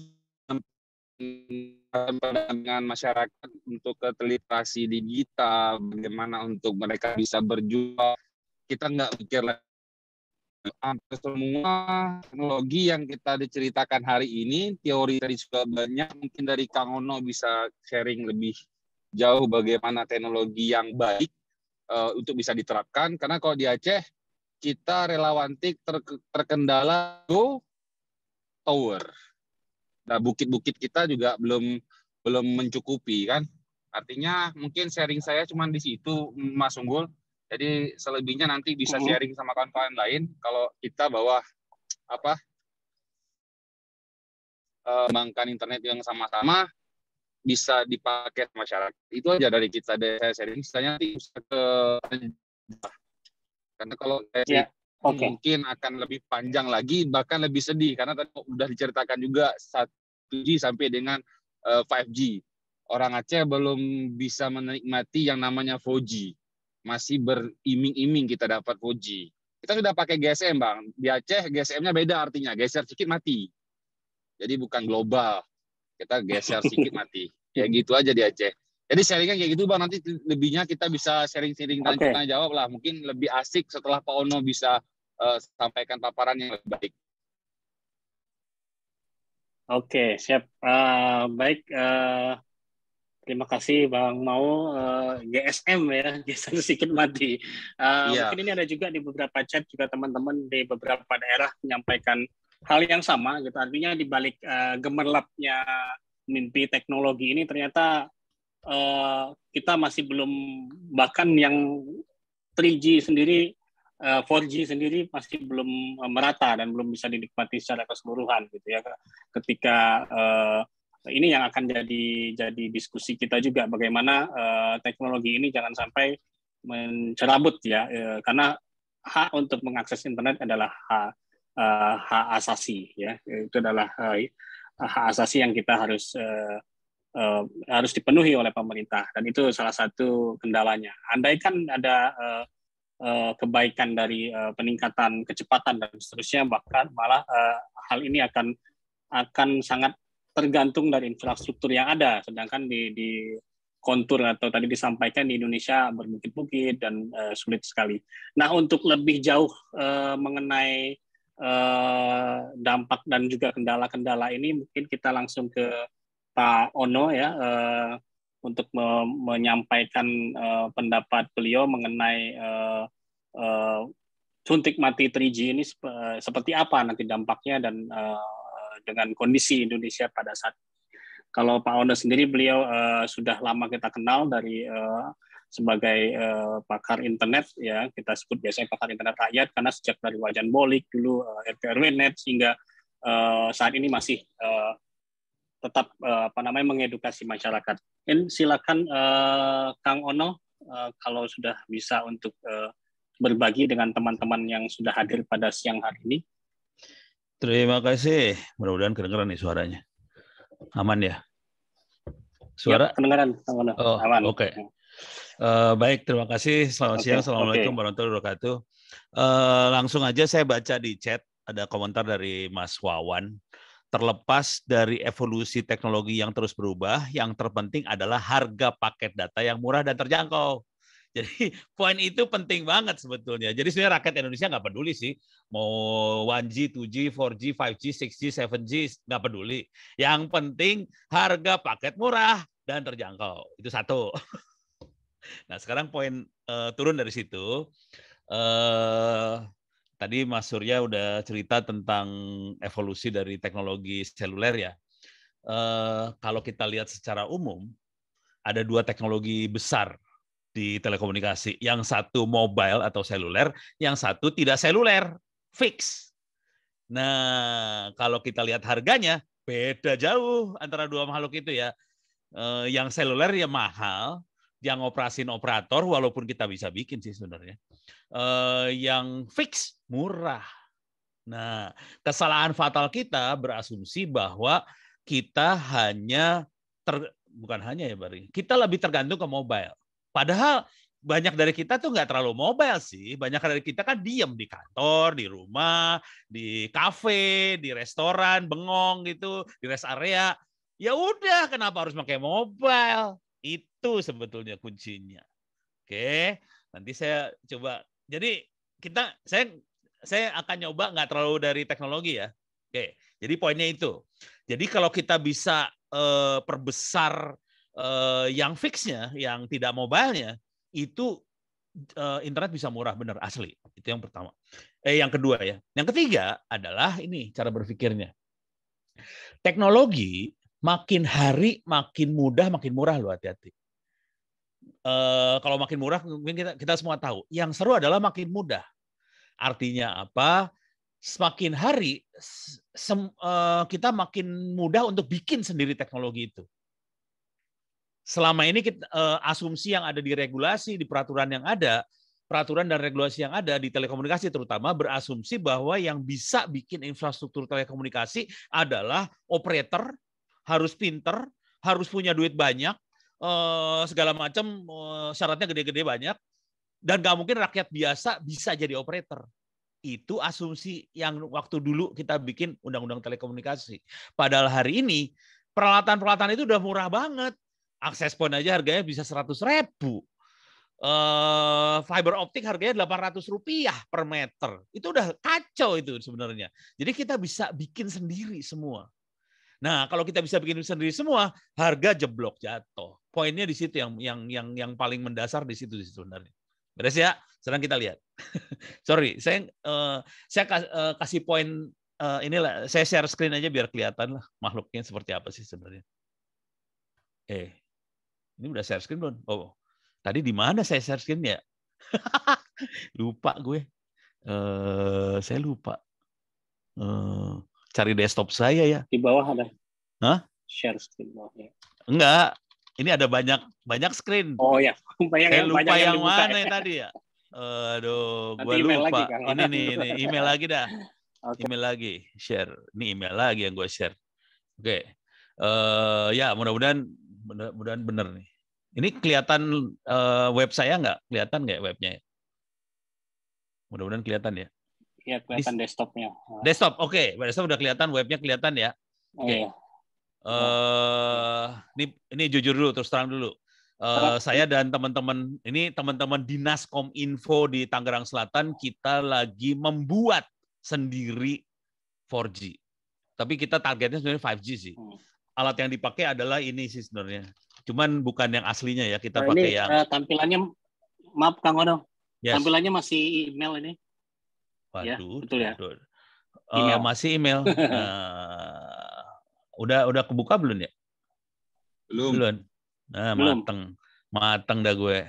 dengan masyarakat untuk keteliterasi digital, bagaimana untuk mereka bisa berjuang. Kita nggak pikir hampir semua teknologi yang kita diceritakan hari ini, teori dari juga banyak, mungkin dari Kang Ono bisa sharing lebih jauh bagaimana teknologi yang baik uh, untuk bisa diterapkan. Karena kalau di Aceh, kita relawantik ter terkendala go tower. Nah, bukit-bukit kita juga belum belum mencukupi kan. Artinya mungkin sharing saya cuma di situ Mas Unggul. Jadi selebihnya nanti bisa mm-hmm. sharing sama kawan-kawan lain kalau kita bawa apa eh, mengembangkan internet yang sama-sama bisa dipakai masyarakat. Itu aja dari kita dari saya sharing. Misalnya nanti bisa ke karena kalau dari yeah. okay. mungkin akan lebih panjang lagi, bahkan lebih sedih karena tadi udah diceritakan juga 1G sampai dengan uh, eh, 5G. Orang Aceh belum bisa menikmati yang namanya 4G. Masih beriming-iming kita dapat 4G. Kita sudah pakai GSM, Bang. Di Aceh GSM-nya beda artinya, geser sedikit mati. Jadi bukan global. Kita geser sedikit *laughs* mati. Ya gitu aja di Aceh. Jadi sharingnya kayak gitu bang. Nanti lebihnya kita bisa sharing-sharing dan okay. tanya jawab lah. Mungkin lebih asik setelah Pak Ono bisa uh, sampaikan paparan yang lebih baik. Oke, okay, siap. Uh, baik, uh, terima kasih Bang Mau uh, GSM ya, GSM *laughs* sedikit mati. Uh, yeah. Mungkin ini ada juga di beberapa chat juga teman-teman di beberapa daerah menyampaikan hal yang sama gitu. Artinya di balik uh, gemerlapnya mimpi teknologi ini ternyata Eh, kita masih belum bahkan yang 3G sendiri, 4G eh, sendiri masih belum eh, merata dan belum bisa dinikmati secara keseluruhan gitu ya. Ketika ini yang akan jadi jadi diskusi kita juga bagaimana teknologi ini jangan sampai mencerabut ya karena hak untuk mengakses internet adalah hak hak asasi ya itu adalah hak asasi yang kita harus uh, harus dipenuhi oleh pemerintah dan itu salah satu kendalanya. Andaikan ada uh, uh, kebaikan dari uh, peningkatan kecepatan dan seterusnya, bahkan malah uh, hal ini akan akan sangat tergantung dari infrastruktur yang ada. Sedangkan di, di kontur atau tadi disampaikan di Indonesia berbukit-bukit dan uh, sulit sekali. Nah untuk lebih jauh uh, mengenai dampak dan juga kendala-kendala ini mungkin kita langsung ke Pak Ono ya uh, untuk me menyampaikan uh, pendapat beliau mengenai uh, uh, suntik mati 3G ini sep seperti apa nanti dampaknya dan uh, dengan kondisi Indonesia pada saat kalau Pak Ono sendiri beliau uh, sudah lama kita kenal dari uh, sebagai uh, pakar internet ya kita sebut biasanya pakar internet rakyat karena sejak dari Wajan Bolik dulu uh, RPRW Net sehingga uh, saat ini masih uh, tetap uh, apa namanya mengedukasi masyarakat. In silakan uh, Kang Ono uh, kalau sudah bisa untuk uh, berbagi dengan teman-teman yang sudah hadir pada siang hari ini. Terima kasih. Mudah-mudahan kedengaran nih suaranya. Aman ya? Suara? Ya, kedengeran. Kang Ono. Oh, Aman. Oke. Okay. Uh, baik, terima kasih. Selamat okay, siang. Assalamualaikum okay. warahmatullahi wabarakatuh. Uh, langsung aja saya baca di chat ada komentar dari Mas Wawan terlepas dari evolusi teknologi yang terus berubah, yang terpenting adalah harga paket data yang murah dan terjangkau. *laughs* Jadi poin itu penting banget sebetulnya. Jadi sebenarnya rakyat Indonesia nggak peduli sih mau 1G, 2G, 4G, 5G, 6G, 7G nggak peduli. Yang penting harga paket murah dan terjangkau. Itu satu. *laughs* Nah sekarang poin uh, turun dari situ. Uh, tadi Mas Surya udah cerita tentang evolusi dari teknologi seluler ya. Uh, kalau kita lihat secara umum, ada dua teknologi besar di telekomunikasi. Yang satu mobile atau seluler, yang satu tidak seluler, fix. Nah, kalau kita lihat harganya, beda jauh antara dua makhluk itu ya. Uh, yang seluler ya mahal, yang operasin operator walaupun kita bisa bikin sih sebenarnya eh, yang fix murah nah kesalahan fatal kita berasumsi bahwa kita hanya ter, bukan hanya ya Bari kita lebih tergantung ke mobile padahal banyak dari kita tuh nggak terlalu mobile sih. Banyak dari kita kan diem di kantor, di rumah, di kafe, di restoran, bengong gitu, di rest area. Ya udah, kenapa harus pakai mobile? Itu sebetulnya kuncinya. Oke, nanti saya coba. Jadi kita saya saya akan nyoba nggak terlalu dari teknologi ya. Oke, jadi poinnya itu. Jadi kalau kita bisa uh, perbesar uh, yang fixnya, yang tidak mobilenya, itu uh, internet bisa murah bener asli. Itu yang pertama. Eh, yang kedua ya. Yang ketiga adalah ini cara berpikirnya. Teknologi makin hari makin mudah, makin murah loh hati-hati. Uh, kalau makin murah mungkin kita, kita semua tahu. Yang seru adalah makin mudah. Artinya apa? Semakin hari sem, uh, kita makin mudah untuk bikin sendiri teknologi itu. Selama ini kita, uh, eh, asumsi yang ada di regulasi, di peraturan yang ada, peraturan dan regulasi yang ada di telekomunikasi terutama berasumsi bahwa yang bisa bikin infrastruktur telekomunikasi adalah operator harus pinter, harus punya duit banyak, eh, segala macam eh, syaratnya gede-gede banyak, dan nggak mungkin rakyat biasa bisa jadi operator. Itu asumsi yang waktu dulu kita bikin undang-undang telekomunikasi. Padahal hari ini peralatan-peralatan itu udah murah banget. Akses pun aja harganya bisa seratus ribu. Eh, fiber optik harganya 800 rupiah per meter. Itu udah kacau itu sebenarnya. Jadi kita bisa bikin sendiri semua. Nah, kalau kita bisa bikin sendiri semua, harga jeblok jatuh. Poinnya di situ yang yang yang yang paling mendasar di situ di situ sebenarnya. Beres ya? Sekarang kita lihat. *laughs* Sorry, saya uh, saya uh, kasih poin uh, inilah saya share screen aja biar kelihatan lah makhluknya seperti apa sih sebenarnya. Eh, ini udah share screen belum? Oh, tadi di mana saya share screen ya? *laughs* lupa gue. Uh, saya lupa. Uh, cari desktop saya ya. Di bawah ada. Hah? Share screen bawahnya. Enggak. Ini ada banyak banyak screen. Oh ya, *laughs* banyak saya yang lupa banyak yang, yang mana ya. tadi ya. Aduh, gue lupa. Lagi, kan. Ini nih, ini *laughs* email lagi dah. Okay. Email lagi, share. Ini email lagi yang gue share. Oke. Okay. Uh, eh, ya, mudah-mudahan mudah-mudahan benar nih. Ini kelihatan uh, web saya nggak? Kelihatan nggak webnya? Ya? Mudah-mudahan kelihatan ya ya kelihatan desktopnya. Desktop, oke, okay. desktop udah kelihatan, webnya kelihatan ya. Oke. Okay. Iya. Uh, ini ini jujur dulu, terus terang dulu. Uh, saya dan teman-teman ini teman-teman dinas kominfo di Tangerang Selatan kita lagi membuat sendiri 4G. Tapi kita targetnya sebenarnya 5G sih. Hmm. Alat yang dipakai adalah ini sih sebenarnya. Cuman bukan yang aslinya ya kita nah, pakai ini, yang. Uh, tampilannya maaf Kang Ono. Yes. Tampilannya masih email ini. Waduh. Ya, betul ya. Uh, Email. Eh, masih email. uh, *laughs* udah udah kebuka belum ya? Belum. Belum. Nah, belum. mateng. Mateng dah gue.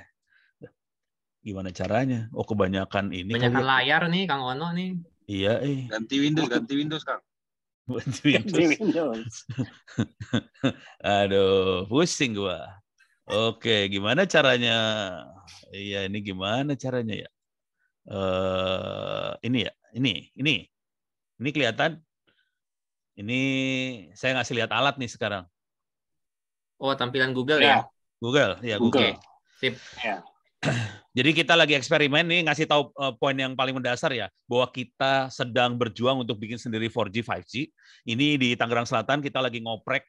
Gimana caranya? Oh, kebanyakan ini. Kebanyakan kan layar nih Kang Ono nih. Iya, eh. Ganti Windows, ganti Windows, Kang. Ganti Windows. Ganti Windows. *laughs* Aduh, pusing gue. Oke, gimana caranya? Iya, ini gimana caranya ya? uh, ini ya, ini, ini, ini kelihatan. Ini saya ngasih lihat alat nih sekarang. Oh, tampilan Google ya? ya? Google, ya Google. Google. Sip. Ya. *clears throat* Jadi kita lagi eksperimen nih ngasih tahu eh, poin yang paling mendasar ya bahwa kita sedang berjuang untuk bikin sendiri 4G 5G. Ini di Tangerang Selatan kita lagi ngoprek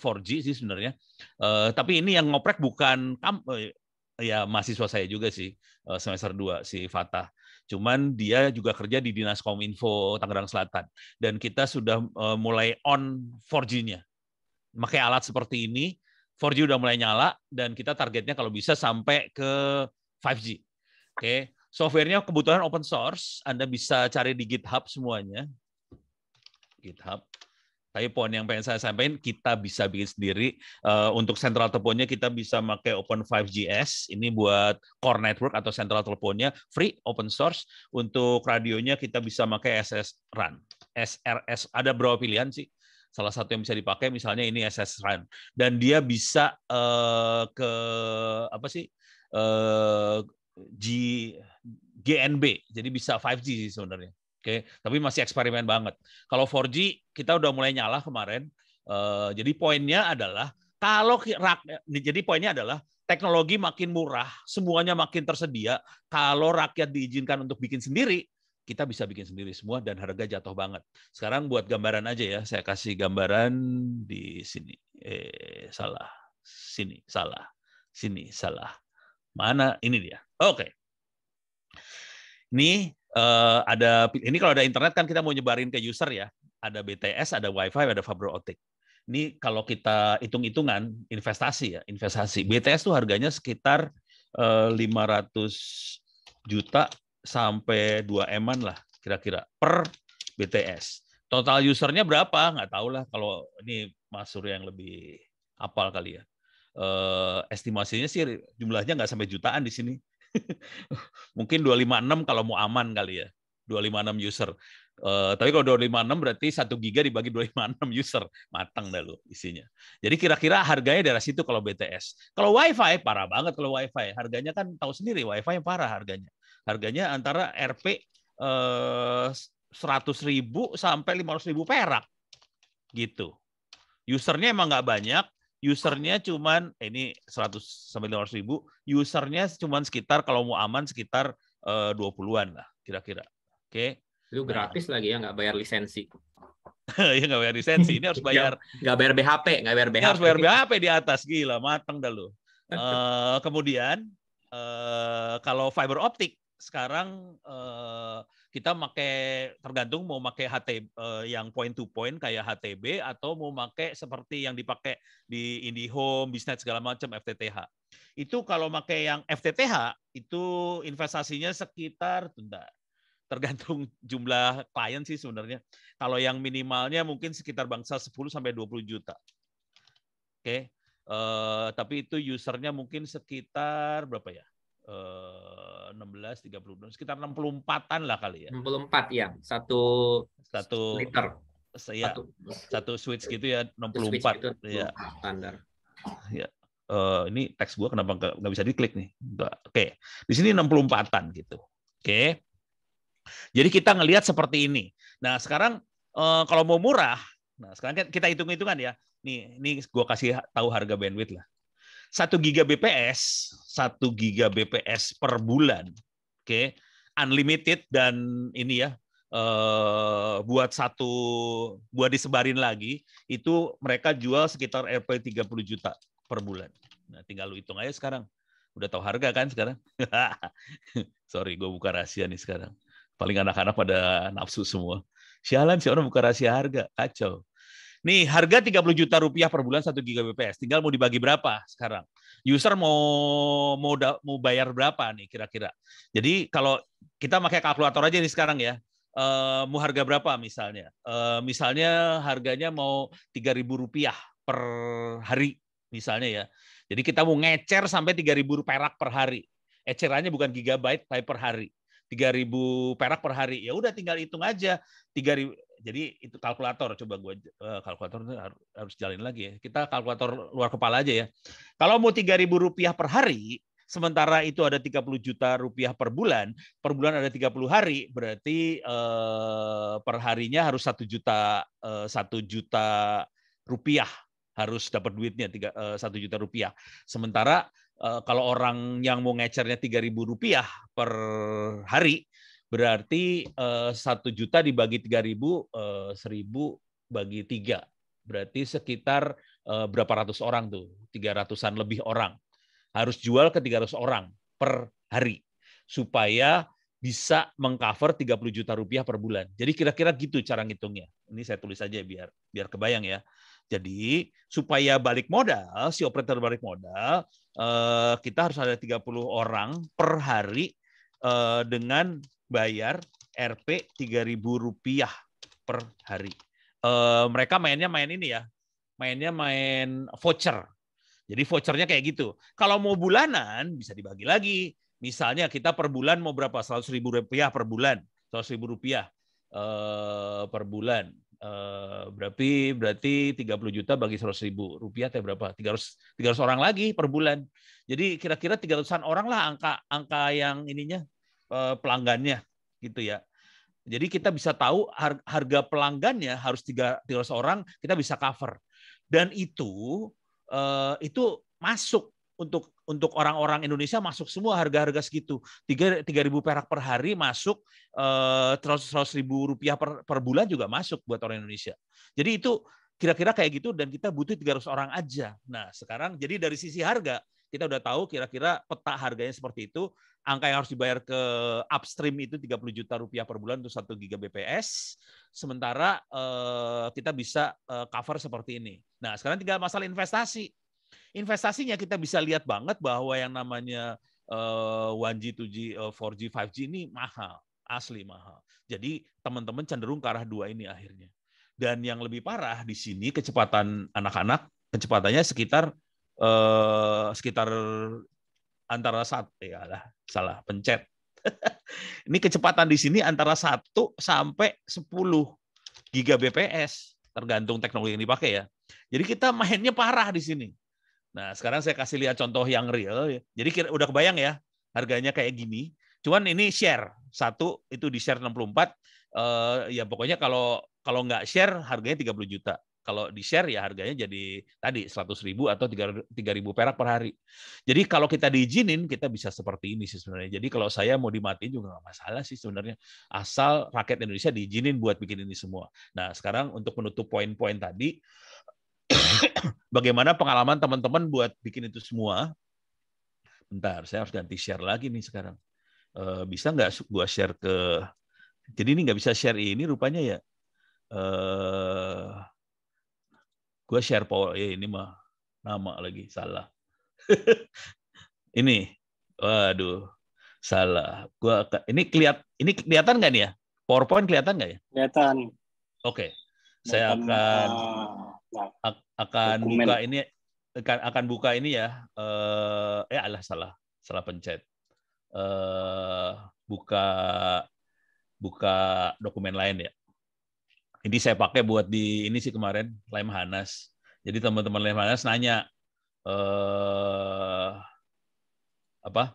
4G eh, sih sebenarnya. tapi ini yang ngoprek bukan ya mahasiswa saya juga sih eh, semester 2 si Fatah. Cuman dia juga kerja di Dinas Kominfo Tangerang Selatan dan kita sudah eh, mulai on 4G-nya. Pakai alat seperti ini, 4G udah mulai nyala dan kita targetnya kalau bisa sampai ke 5G. Oke, okay. softwarenya kebutuhan open source, Anda bisa cari di GitHub semuanya. GitHub. Tapi poin yang pengen saya sampaikan, kita bisa bikin sendiri. Uh, untuk sentral teleponnya kita bisa pakai Open 5GS. Ini buat core network atau sentral teleponnya free, open source. Untuk radionya kita bisa pakai SS Run, SRS. Ada berapa pilihan sih? Salah satu yang bisa dipakai misalnya ini SS Run dan dia bisa uh, ke apa sih? Uh, G GNB. Jadi bisa 5G sih sebenarnya. Oke, okay? tapi masih eksperimen banget. Kalau 4G kita udah mulai nyala kemarin. Uh, jadi poinnya adalah kalau rak, jadi poinnya adalah teknologi makin murah, semuanya makin tersedia. Kalau rakyat diizinkan untuk bikin sendiri, kita bisa bikin sendiri semua dan harga jatuh banget. Sekarang buat gambaran aja ya, saya kasih gambaran di sini. Eh salah, sini salah, sini salah. Mana ini dia? Oke. Okay. Ini uh, ada ini kalau ada internet kan kita mau nyebarin ke user ya. Ada BTS, ada WiFi, ada fiber optik. Ini kalau kita hitung-hitungan investasi ya, investasi. BTS tuh harganya sekitar uh, eh, 500 juta sampai 2 eman lah kira-kira per BTS. Total usernya berapa? Nggak tahu lah kalau ini Mas Surya yang lebih apal kali ya. Uh, estimasinya sih jumlahnya nggak sampai jutaan di sini *laughs* Mungkin 256 kalau mau aman kali ya. 256 user. Uh, tapi kalau 256 berarti 1 giga dibagi 256 user. Matang dah lu isinya. Jadi kira-kira harganya dari situ kalau BTS. Kalau WiFi, parah banget kalau WiFi. Harganya kan tahu sendiri, WiFi yang parah harganya. Harganya antara RP uh, 100 ribu sampai 500 ribu perak. Gitu. Usernya emang nggak banyak, usernya cuman eh, ini 100 sampai 500 ribu, usernya cuman sekitar kalau mau aman sekitar eh, 20-an lah kira-kira. Oke. Okay? Itu nah. gratis nah. lagi ya, nggak bayar lisensi. *laughs* Iya nggak bayar lisensi, ini harus bayar. Nggak bayar BHP, nggak bayar BHP. Ini harus bayar BHP di atas, gila, mateng dah lu. Uh, *laughs* kemudian uh, kalau fiber optik sekarang uh, kita pakai tergantung mau pakai HT uh, eh, yang point to point kayak HTB atau mau pakai seperti yang dipakai di IndiHome, bisnis segala macam FTTH. Itu kalau pakai yang FTTH itu investasinya sekitar tunda tergantung *laughs* jumlah klien sih sebenarnya. Kalau yang minimalnya mungkin sekitar bangsa 10 sampai 20 juta. Oke. Okay. Uh, eh, tapi itu usernya mungkin sekitar berapa ya? 16 eh, 30 sekitar 64-an lah kali ya. 64 ya. Satu satu liter. Saya satu, satu switch gitu ya 64 gitu, ya. Standar. Ya. Uh, ini teks gua kenapa nggak, bisa bisa diklik nih? Oke. Okay. Di sini 64-an gitu. Oke. Okay. Jadi kita ngelihat seperti ini. Nah, sekarang uh, kalau mau murah, nah sekarang kita hitung-hitungan ya. Nih, ini gua kasih tahu harga bandwidth lah. 1 giga BPS, 1 giga BPS per bulan. Oke. Okay? Unlimited dan ini ya Uh, buat satu buat disebarin lagi itu mereka jual sekitar RP 30 juta per bulan. Nah, tinggal lu hitung aja sekarang. Udah tahu harga kan sekarang? *laughs* Sorry, gue buka rahasia nih sekarang. Paling anak-anak pada nafsu semua. Sialan sih orang buka rahasia harga, kacau. Nih, harga 30 juta rupiah per bulan 1 GBPS, Tinggal mau dibagi berapa sekarang? User mau mau da, mau bayar berapa nih kira-kira? Jadi kalau kita pakai kalkulator aja nih sekarang ya. Uh, mau harga berapa misalnya? Uh, misalnya harganya mau 3000 rupiah per hari misalnya ya. Jadi kita mau ngecer sampai 3000 perak per hari. Ecerannya bukan gigabyte tapi per hari. 3000 perak per hari. Ya udah tinggal hitung aja 3000 jadi itu kalkulator coba gue uh, kalkulator itu harus, harus jalin lagi ya. Kita kalkulator luar kepala aja ya. Kalau mau tiga ribu rupiah per hari, sementara itu ada 30 juta rupiah per bulan, per bulan ada 30 hari, berarti eh, per harinya harus satu juta eh, satu eh, juta rupiah harus dapat duitnya tiga eh, satu juta rupiah. Sementara eh, kalau orang yang mau ngecernya tiga ribu rupiah per hari, Berarti eh, satu juta dibagi tiga ribu, eh, seribu bagi tiga. Berarti sekitar eh, berapa ratus orang tuh, tiga ratusan lebih orang. Harus jual ke tiga ratus orang per hari supaya bisa mengcover 30 juta rupiah per bulan. Jadi kira-kira gitu cara ngitungnya. Ini saya tulis aja biar biar kebayang ya. Jadi supaya balik modal, si operator balik modal, kita harus ada 30 orang per hari dengan bayar RP rp rupiah per hari. Uh, mereka mainnya main ini ya. Mainnya main voucher. Jadi vouchernya kayak gitu. Kalau mau bulanan bisa dibagi lagi. Misalnya kita per bulan mau berapa? Seratus ribu rupiah per bulan. Seratus ribu rupiah uh, per bulan. Uh, berarti berarti 30 juta bagi seratus ribu rupiah teh berapa? 300 300 orang lagi per bulan. Jadi kira-kira 300-an orang lah angka angka yang ininya Eh, pelanggannya gitu ya. Jadi kita bisa tahu harga pelanggannya harus 300 orang kita bisa cover. Dan itu eh, itu masuk untuk untuk orang-orang Indonesia masuk semua harga-harga segitu. 3 3000 perak per hari masuk eh 100 ribu rupiah per, per bulan juga masuk buat orang Indonesia. Jadi itu kira-kira kayak gitu dan kita butuh 300 orang aja. Nah, sekarang jadi dari sisi harga kita udah tahu kira-kira peta harganya seperti itu. Angka yang harus dibayar ke upstream itu 30 juta rupiah per bulan untuk 1 gbps, Sementara eh, kita bisa eh, cover seperti ini. Nah, sekarang tinggal masalah investasi. Investasinya kita bisa lihat banget bahwa yang namanya 1G, 2G, 4G, 5G ini mahal. Asli mahal. Jadi teman-teman cenderung ke arah dua ini akhirnya. Dan yang lebih parah di sini kecepatan anak-anak kecepatannya sekitar eh, sekitar antara satu ya lah, salah pencet. *laughs* ini kecepatan di sini antara 1 sampai 10 Gbps tergantung teknologi yang dipakai ya. Jadi kita mainnya parah di sini. Nah, sekarang saya kasih lihat contoh yang real. Jadi kira, udah kebayang ya, harganya kayak gini. Cuman ini share. Satu itu di share 64. Eh, ya pokoknya kalau kalau nggak share harganya 30 juta kalau di share ya harganya jadi tadi 100 ribu atau 3 ribu perak per hari. Jadi kalau kita diizinin kita bisa seperti ini sih sebenarnya. Jadi kalau saya mau dimatiin juga nggak masalah sih sebenarnya asal rakyat Indonesia diizinin buat bikin ini semua. Nah sekarang untuk menutup poin-poin tadi, *coughs* bagaimana pengalaman teman-teman buat bikin itu semua? Bentar, saya harus ganti share lagi nih sekarang. Eh, bisa nggak gua share ke? Jadi ini nggak bisa share ini rupanya ya. Eh, Gue share power ya ini mah nama lagi salah. *laughs* ini, waduh, salah. Gua ini keliat ini kelihatan nggak nih ya? PowerPoint kelihatan nggak ya? Kelihatan. Oke, okay. saya akan uh, akan dokumen. buka ini akan akan buka ini ya. Uh, eh, alah salah, salah pencet. Uh, buka buka dokumen lain ya. Ini saya pakai buat di ini sih kemarin Lemhanas. Jadi teman-teman Lemhanas nanya eh apa?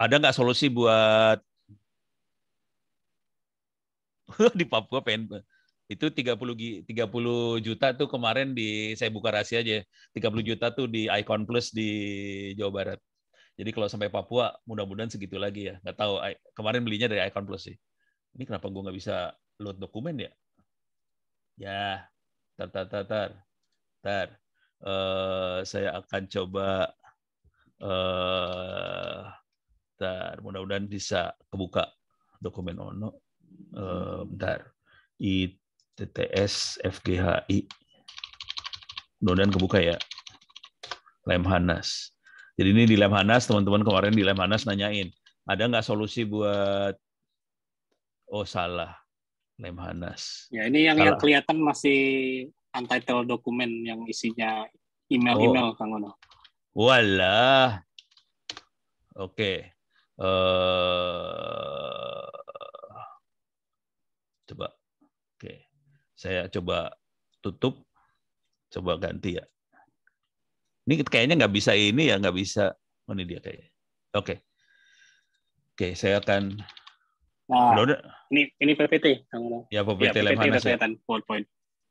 Ada nggak solusi buat *laughs* di Papua pengen itu 30 30 juta tuh kemarin di saya buka rahasia aja 30 ya. juta tuh di Icon Plus di Jawa Barat. Jadi kalau sampai Papua mudah-mudahan segitu lagi ya. Nggak tahu kemarin belinya dari Icon Plus sih. Ini kenapa gua nggak bisa load dokumen ya? Ya, tar tar tar tar. tar. Uh, saya akan coba uh, tar. Mudah-mudahan bisa kebuka dokumen ono. Uh, bentar. ITTS FGHI. Mudah-mudahan kebuka ya. Lemhanas. Jadi ini di Lemhanas, teman-teman kemarin di Lemhanas nanyain, ada nggak solusi buat, oh salah, Lemhanas. Ya ini yang, yang kelihatan masih untitled dokumen yang isinya email-email oh. Kang Ono. Walah. Oke. Okay. Uh, eh, coba. Oke. Okay. Saya coba tutup. Coba ganti ya. Ini kayaknya nggak bisa ini ya, nggak bisa. Oh, ini dia kayaknya. Oke. Okay. Oke, okay, saya akan Nah, Loh, ini ini PPT. Ya PPT, iya, ya, PPT Lemhanas ya. PowerPoint.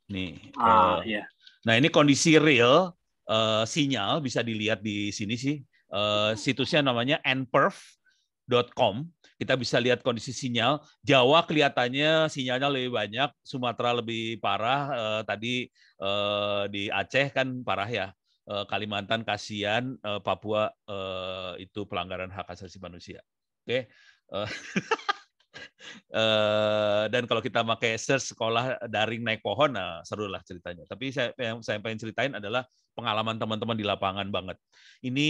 Nih. Ah, uh, ya. Nah ini kondisi real uh, sinyal bisa dilihat di sini sih. Uh, situsnya namanya nperf.com. Kita bisa lihat kondisi sinyal. Jawa kelihatannya sinyalnya lebih banyak, Sumatera lebih parah. Uh, tadi uh, di Aceh kan parah ya. Uh, Kalimantan kasihan, uh, Papua uh, itu pelanggaran hak asasi manusia. Oke. Okay. *laughs* *laughs* Eh, dan kalau kita pakai search sekolah daring naik pohon, nah seru lah ceritanya. Tapi saya, yang saya pengen ceritain adalah pengalaman teman-teman di lapangan banget. Ini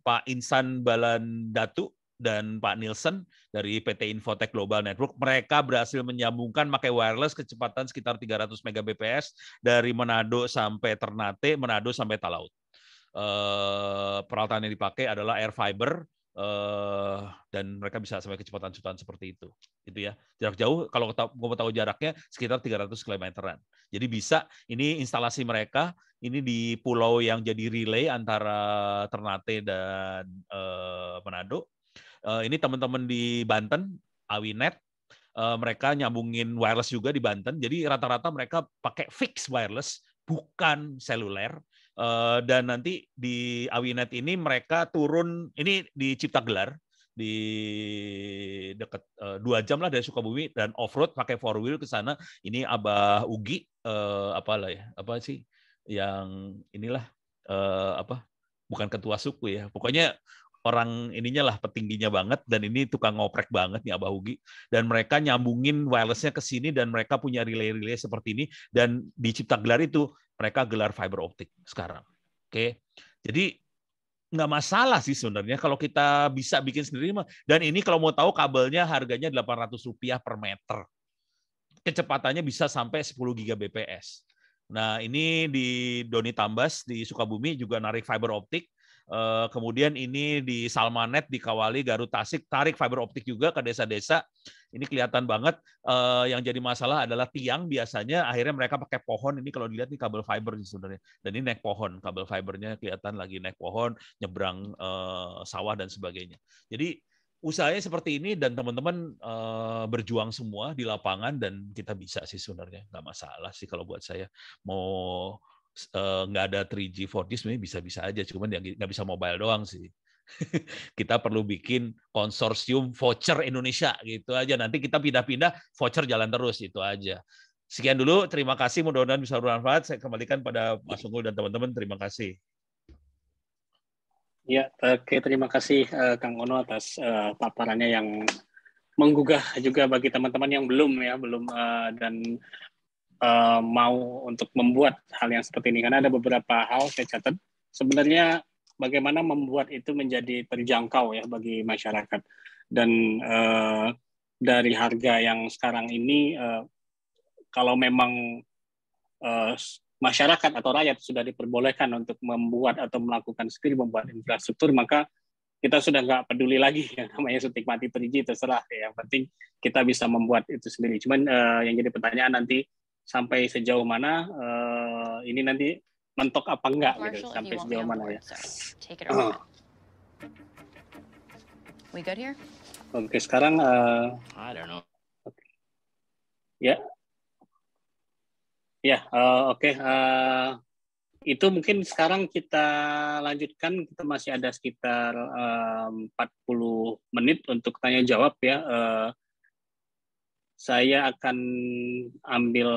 Pak Insan Balan Datu dan Pak Nielsen dari PT Infotech Global Network, mereka berhasil menyambungkan pakai wireless kecepatan sekitar 300 Mbps dari Manado sampai Ternate, Manado sampai Talaut. Uh, peralatan yang dipakai adalah air fiber Eh, dan mereka bisa sampai kecepatan-kecepatan seperti itu. Itu ya. Jarak jauh kalau mau tahu jaraknya sekitar 300 kilometeran. Jadi bisa ini instalasi mereka ini di pulau yang jadi relay antara Ternate dan uh, Manado. Uh, ini teman-teman di Banten, Awinet, uh, mereka nyambungin wireless juga di Banten. Jadi rata-rata mereka pakai fix wireless bukan seluler Eh, dan nanti di Awinet ini mereka turun ini di Cipta Gelar di dekat eh, dua jam lah dari Sukabumi dan off road pakai four wheel ke sana ini Abah Ugi eh, apa lah ya apa sih yang inilah eh, apa bukan ketua suku ya pokoknya orang ininya lah petingginya banget dan ini tukang ngoprek banget nih Abah Hugi dan mereka nyambungin wirelessnya ke sini dan mereka punya relay-relay seperti ini dan di Cipta Gelar itu mereka gelar fiber optik sekarang. Oke. Jadi nggak masalah sih sebenarnya kalau kita bisa bikin sendiri mah. Dan ini kalau mau tahu kabelnya harganya 800 rupiah per meter. Kecepatannya bisa sampai 10 Gbps. Nah ini di Doni Tambas di Sukabumi juga narik fiber optik Eh, kemudian ini di Salmanet, di Kawali, Garut, Tasik, tarik fiber optik juga ke desa-desa. Ini kelihatan banget. Uh, yang jadi masalah adalah tiang biasanya akhirnya mereka pakai pohon. Ini kalau dilihat ini kabel fiber sih sebenarnya. Dan ini naik pohon, kabel fibernya kelihatan lagi naik pohon, nyebrang uh, sawah dan sebagainya. Jadi usahanya seperti ini dan teman-teman uh, berjuang semua di lapangan dan kita bisa sih sebenarnya nggak masalah sih kalau buat saya mau Eh, nggak ada 3G, 4G sebenarnya bisa-bisa aja, cuman yang nggak bisa mobile doang sih. *laughs* kita perlu bikin konsorsium voucher Indonesia gitu aja. Nanti kita pindah-pindah voucher jalan terus itu aja. Sekian dulu, terima kasih. Mudah-mudahan bisa bermanfaat. Saya kembalikan pada Mas Unggul dan teman-teman. Terima kasih. Ya, oke. Terima kasih uh, Kang Ono atas uh, paparannya yang menggugah juga bagi teman-teman yang belum ya belum uh, dan Eh, mau untuk membuat hal yang seperti ini karena ada beberapa hal saya catat sebenarnya bagaimana membuat itu menjadi terjangkau ya bagi masyarakat dan uh, dari harga yang sekarang ini uh, kalau memang uh, masyarakat atau rakyat sudah diperbolehkan untuk membuat atau melakukan sendiri membuat infrastruktur maka kita sudah nggak peduli lagi *laughs* yang namanya suntik mati perigi terserah yang penting kita bisa membuat itu sendiri cuman uh, yang jadi pertanyaan nanti sampai sejauh mana uh, ini nanti mentok apa enggak gitu sampai sejauh mana ya. Uh. We good here? Oke, okay, sekarang uh, I don't know. Okay. Ya. Yeah. Ya, yeah, uh, oke. Okay. Uh, eh, itu mungkin sekarang kita lanjutkan kita masih ada sekitar uh, 40 menit untuk tanya jawab ya. Uh, saya akan ambil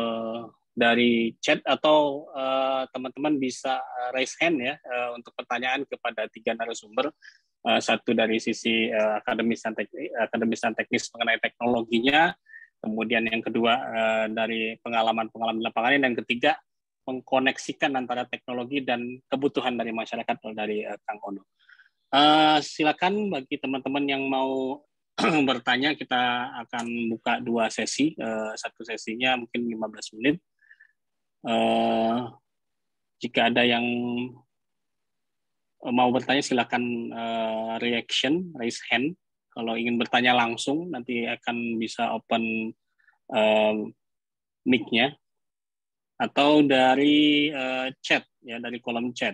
dari chat atau eh, teman-teman uh, bisa eh, raise hand ya uh, untuk pertanyaan kepada tiga narasumber. Uh, satu dari sisi uh, akademis dan teknis, akademis dan teknis mengenai teknologinya, kemudian yang kedua uh, dari pengalaman-pengalaman lapangan, dan yang ketiga mengkoneksikan antara teknologi dan kebutuhan dari masyarakat dari uh, Kang Ono. Uh, silakan bagi teman-teman yang mau *clears throat* bertanya kita akan buka dua sesi. Uh, satu sesinya mungkin 15 menit. Uh, jika ada yang eh, mau bertanya silakan uh, reaction, raise hand. Kalau ingin bertanya langsung nanti akan bisa open uh, mic-nya atau dari uh, chat ya dari kolom chat.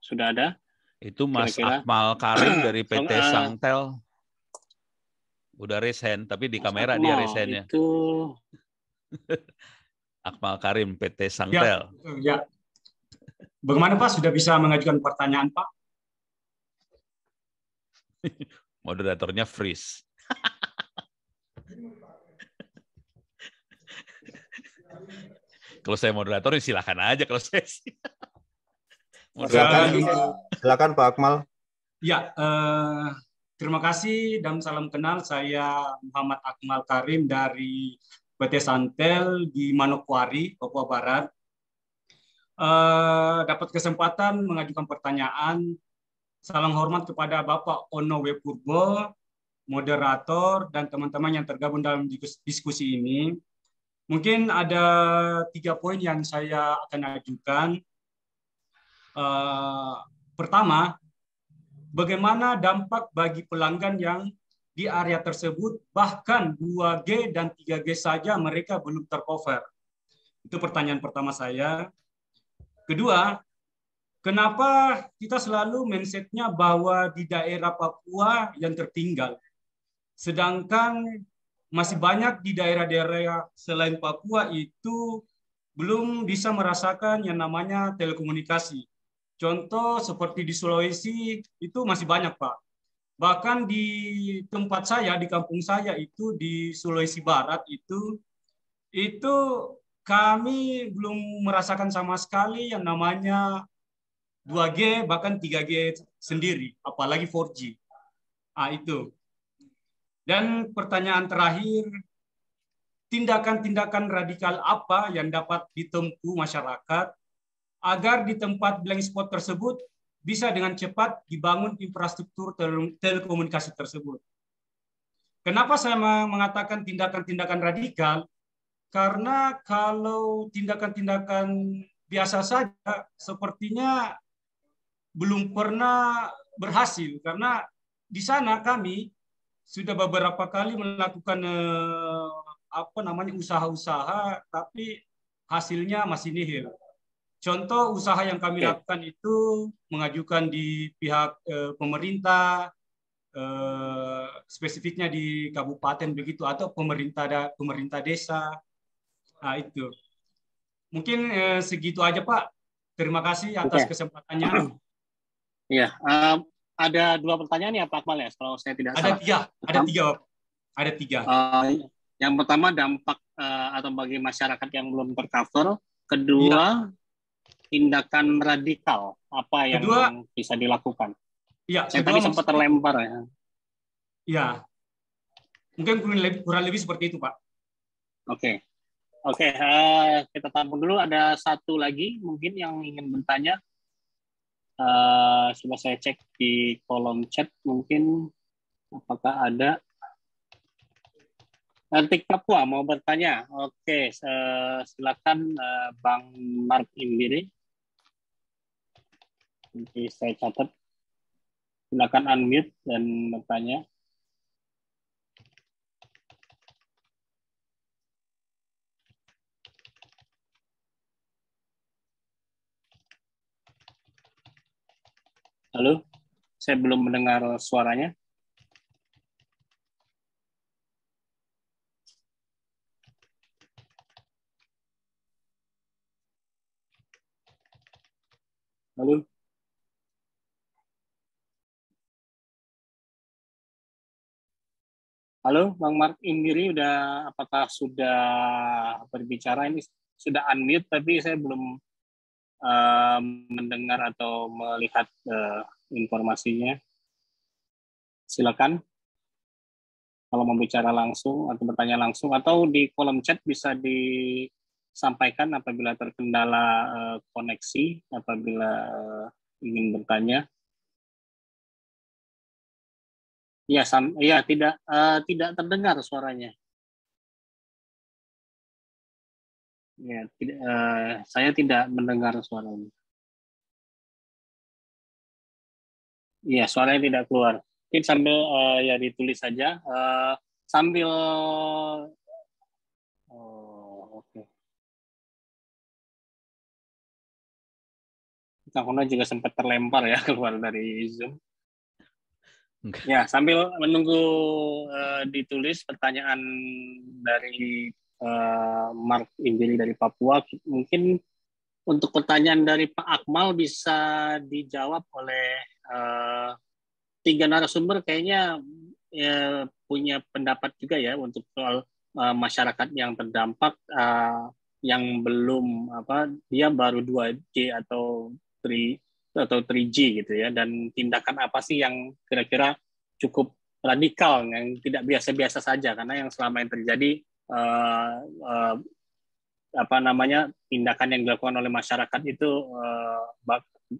Sudah ada? Itu Mas Kira-kira. Akmal Karim *clears throat* dari PT Sangtel. Udah resign, tapi di Mas kamera Akmal, dia ya. Itu... *laughs* Akmal Karim, PT ya, Sangtel. Ya, ya. Bagaimana Pak, sudah bisa mengajukan pertanyaan Pak? *laughs* Moderatornya freeze. *laughs* kalau saya moderator, ya silahkan aja. Kalau saya Silakan, silakan Pak Akmal. Ya, eh, terima kasih dan salam kenal. Saya Muhammad Akmal Karim dari PT Santel di Manokwari, Papua Barat. Eh, dapat kesempatan mengajukan pertanyaan. Salam hormat kepada Bapak Ono W. Purbo, moderator, dan teman-teman yang tergabung dalam diskusi ini. Mungkin ada tiga poin yang saya akan ajukan. Eh, pertama, bagaimana dampak bagi pelanggan yang di area tersebut bahkan 2G dan 3G saja mereka belum tercover. Itu pertanyaan pertama saya. Kedua, kenapa kita selalu mindsetnya bahwa di daerah Papua yang tertinggal, sedangkan masih banyak di daerah-daerah selain Papua itu belum bisa merasakan yang namanya telekomunikasi. Contoh seperti di Sulawesi itu masih banyak, Pak. Bahkan di tempat saya, di kampung saya itu di Sulawesi Barat itu itu kami belum merasakan sama sekali yang namanya 2G bahkan 3G sendiri, apalagi 4G. Ah itu. Dan pertanyaan terakhir, tindakan-tindakan radikal apa yang dapat ditempuh masyarakat agar di tempat blank spot tersebut bisa dengan cepat dibangun infrastruktur telekomunikasi tersebut. Kenapa saya mengatakan tindakan-tindakan radikal? Karena kalau tindakan-tindakan biasa saja, sepertinya belum pernah berhasil. Karena di sana kami sudah beberapa kali melakukan eh, apa namanya usaha-usaha, tapi hasilnya masih nihil. Contoh usaha yang kami okay. lakukan itu mengajukan di pihak e, pemerintah, eh, spesifiknya di kabupaten begitu atau pemerintah da, pemerintah desa. Nah, itu. Mungkin eh, segitu aja Pak. Terima kasih atas okay. kesempatannya. *clears throat* Iya, um, ada dua pertanyaan ya Pak Akmal ya, kalau saya tidak ada salah. Tiga. Ada tiga, ada tiga. Uh, yang pertama dampak uh, atau bagi masyarakat yang belum tercover. Kedua, ya tindakan radikal apa yang kedua, bisa dilakukan? Iya, saya tadi sempat terlempar ya. Iya, mungkin kurang lebih, kurang lebih seperti itu, Pak. Oke, okay. oke, okay, uh, eh, kita tampung dulu. Ada satu lagi mungkin yang ingin bertanya. Uh, coba saya cek di kolom chat mungkin apakah ada. Antik eh, Papua mau bertanya. Oke, silakan Bang Mark Imbiri. Oke, saya catat. Silakan unmute dan bertanya. Halo, saya belum mendengar suaranya. Halo. Halo, Bang Mark Indiri udah apakah sudah berbicara ini sudah unmute tapi saya belum uh, mendengar atau melihat uh, informasinya. Silakan. Kalau mau bicara langsung atau bertanya langsung atau di kolom chat bisa disampaikan apabila terkendala uh, koneksi apabila uh, ingin bertanya. Iya, sam iya tidak uh, tidak terdengar suaranya. Ya, tidak, uh, saya tidak mendengar suaranya. Iya, suaranya tidak keluar. Mungkin sambil uh, ya ditulis saja uh, sambil Oh, oke. Nah, okay. juga sempat terlempar ya *laughs* keluar dari Zoom. Ya, sambil menunggu uh, ditulis pertanyaan dari uh, Mark Injili dari Papua, mungkin untuk pertanyaan dari Pak Akmal bisa dijawab oleh uh, tiga narasumber kayaknya ya, punya pendapat juga ya untuk soal uh, masyarakat yang terdampak uh, yang belum apa dia baru 2G atau 3 atau 3G gitu ya dan tindakan apa sih yang kira-kira cukup radikal yang tidak biasa-biasa saja karena yang selama ini terjadi uh, uh, apa namanya tindakan yang dilakukan oleh masyarakat itu uh,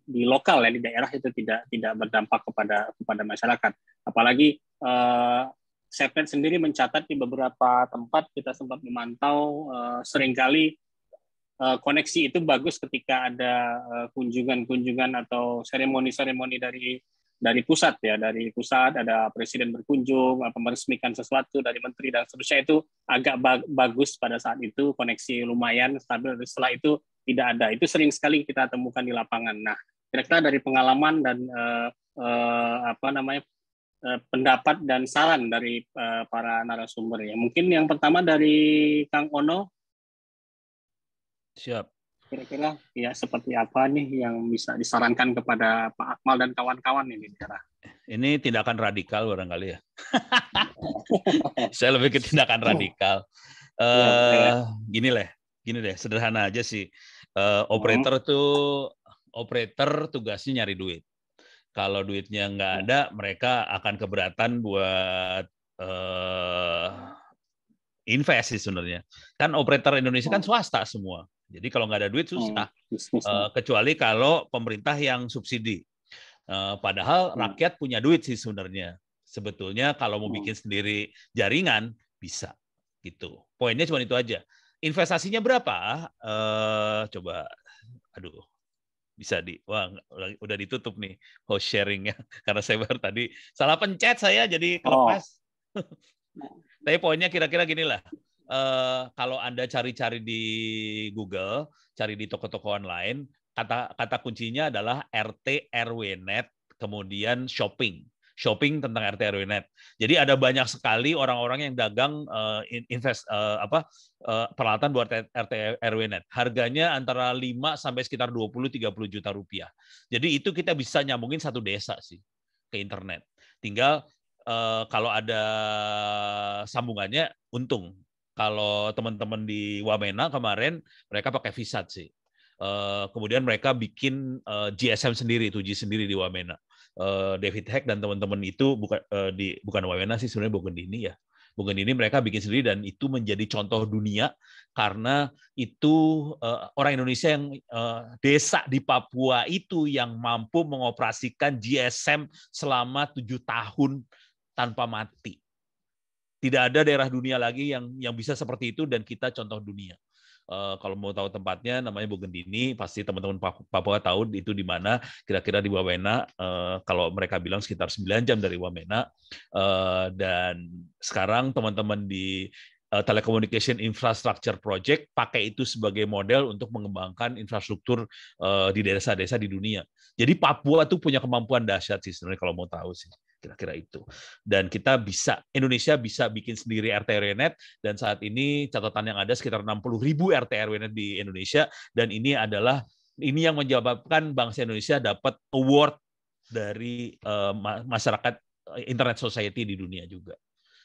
di lokal ya di daerah itu tidak tidak berdampak kepada kepada masyarakat apalagi uh, Safenet sendiri mencatat di beberapa tempat kita sempat memantau uh, seringkali Eh, koneksi itu bagus ketika ada eh, kunjungan-kunjungan atau seremoni-seremoni dari dari pusat ya dari pusat ada presiden berkunjung apa eh, meresmikan sesuatu dari menteri dan seterusnya itu agak bag bagus pada saat itu koneksi lumayan stabil setelah itu tidak ada itu sering sekali kita temukan di lapangan nah kira-kira dari pengalaman dan eh, uh, apa namanya uh, pendapat dan saran dari uh, para narasumber ya mungkin yang pertama dari Kang Ono Siap. Kira-kira ya seperti apa nih yang bisa disarankan kepada Pak Akmal dan kawan-kawan ini daerah? Ini tindakan radikal barangkali ya. *laughs* Saya lebih ke tindakan radikal. Uh, gini lah, gini deh, sederhana aja sih. Uh, operator hmm. tuh operator tugasnya nyari duit. Kalau duitnya nggak hmm. ada, mereka akan keberatan buat uh, invest sih sebenarnya. Kan operator Indonesia kan oh. swasta semua. Jadi kalau nggak ada duit oh, susah. Uh, kecuali kalau pemerintah yang subsidi. Uh, padahal hmm. rakyat punya duit sih sebenarnya. Sebetulnya kalau mau hmm. bikin sendiri jaringan bisa gitu. Poinnya cuma itu aja. Investasinya berapa? Uh, coba, aduh, bisa di wah udah ditutup nih host sharingnya *laughs* karena saya baru tadi salah pencet saya jadi oh. kelepas. Oh. Tapi poinnya kira-kira gini lah. Uh, kalau Anda cari-cari di Google, cari di toko-toko online, kata kata kuncinya adalah RT RW net kemudian shopping shopping tentang RT RW net. Jadi ada banyak sekali orang-orang yang dagang uh, invest uh, apa uh, peralatan buat RT RW net. Harganya antara 5 sampai sekitar 20 30 juta rupiah. Jadi itu kita bisa nyambungin satu desa sih ke internet. Tinggal uh, kalau ada sambungannya untung. Kalau teman-teman di Wamena kemarin mereka pakai Visat sih. Uh, kemudian mereka bikin uh, eh, GSM sendiri, 2 sendiri di Wamena. Uh, David Heck dan teman-teman itu bukan uh, di bukan Wamena sih sebenarnya bukan ini ya. Bukan ini mereka bikin sendiri dan itu menjadi contoh dunia karena itu uh, orang Indonesia yang uh, desa di Papua itu yang mampu mengoperasikan GSM selama tujuh tahun tanpa mati. Tidak ada daerah dunia lagi yang yang bisa seperti itu dan kita contoh dunia. Uh, kalau mau tahu tempatnya namanya Bogendini pasti teman-teman Papua tahu itu di mana kira-kira di Wamena uh, kalau mereka bilang sekitar 9 jam dari Wamena uh, dan sekarang teman-teman di uh, Telecommunication Infrastructure Project pakai itu sebagai model untuk mengembangkan infrastruktur uh, di desa-desa di dunia. Jadi Papua itu punya kemampuan dahsyat sih sebenarnya kalau mau tahu sih kira-kira itu. Dan kita bisa Indonesia bisa bikin sendiri RT net dan saat ini catatan yang ada sekitar 60 ribu RT net di Indonesia dan ini adalah ini yang menyebabkan bangsa Indonesia dapat award dari uh, masyarakat eh, internet society di dunia juga.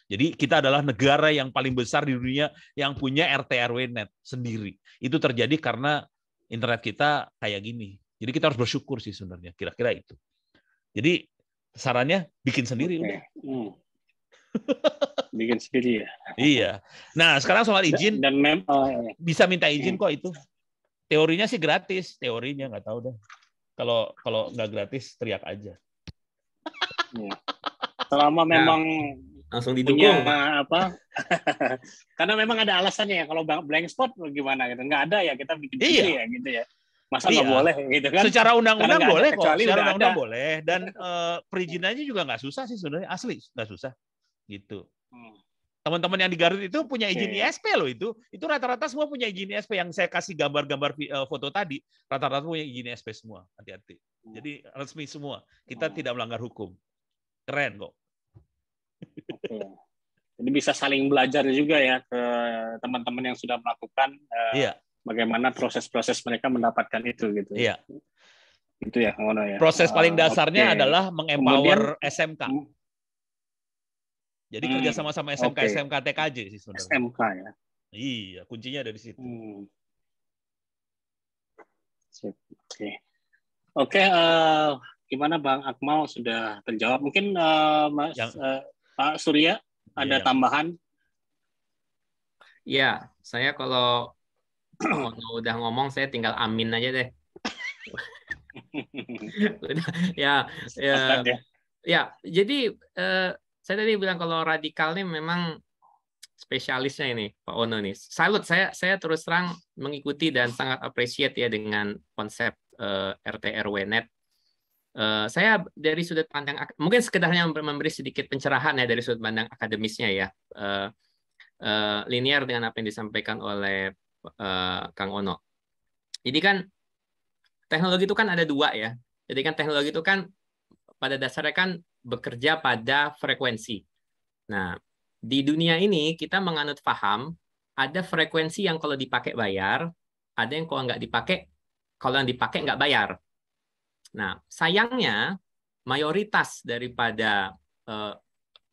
Jadi kita adalah negara yang paling besar di dunia yang punya RT RW net sendiri. Itu terjadi karena internet kita kayak gini. Jadi kita harus bersyukur sih sebenarnya kira-kira itu. Jadi sarannya bikin sendiri okay. udah. Hmm. bikin sendiri ya. iya. Nah sekarang soal izin dan, dan mem uh, bisa minta izin hmm. kok itu. Teorinya sih gratis, teorinya nggak tahu dah. Kalau kalau nggak gratis teriak aja. Iya. Selama nah, memang langsung didukung punya, apa? *laughs* Karena memang ada alasannya ya kalau blank spot gimana gitu. Nggak ada ya kita bikin iya. ya gitu ya masa nggak iya. boleh gitu kan secara undang-undang boleh kok secara undang-undang boleh dan uh, perizinannya juga nggak susah sih sebenarnya asli nggak susah gitu hmm. teman-teman yang di Garut itu punya izin okay. ISP loh itu itu rata-rata semua punya izin ISP yang saya kasih gambar-gambar eh, foto tadi rata-rata punya izin ISP semua hati-hati hmm. jadi resmi semua kita hmm. tidak melanggar hukum keren kok okay. jadi bisa saling belajar juga ya ke teman-teman yang sudah melakukan eh, iya bagaimana proses-proses mereka mendapatkan itu gitu. Iya. Itu ya ngono ya. Proses paling ah, dasarnya uh, okay. adalah mengempower SMK. Jadi hmm, kerja sama-sama SMK okay. SMK TKJ sih sebenarnya. SMK ya. Iya, kuncinya ada di situ. Hmm. Oke. Okay. Oke, okay, uh, eh, gimana Bang Akmal sudah terjawab? Mungkin uh, Mas yang, uh, Pak Surya ada iya. tambahan? Iya, saya kalau kalau *clears throat* udah ngomong saya tinggal amin aja deh. *laughs* ya, ya. ya, ya, Jadi eh, saya tadi bilang kalau radikal ini memang spesialisnya ini Pak Ono nih. Salut saya saya terus terang mengikuti dan sangat appreciate ya dengan konsep eh, RT Net. Uh, saya dari sudut pandang mungkin sekedarnya memberi sedikit pencerahan ya dari sudut pandang akademisnya ya. uh, eh, uh, eh, linear dengan apa yang disampaikan oleh Eh, Kang Ono. Jadi kan teknologi itu kan ada dua ya. Jadi kan teknologi itu kan pada dasarnya kan bekerja pada frekuensi. Nah, di dunia ini kita menganut paham ada frekuensi yang kalau dipakai bayar, ada yang kalau nggak dipakai, kalau yang dipakai nggak bayar. Nah, sayangnya mayoritas daripada eh,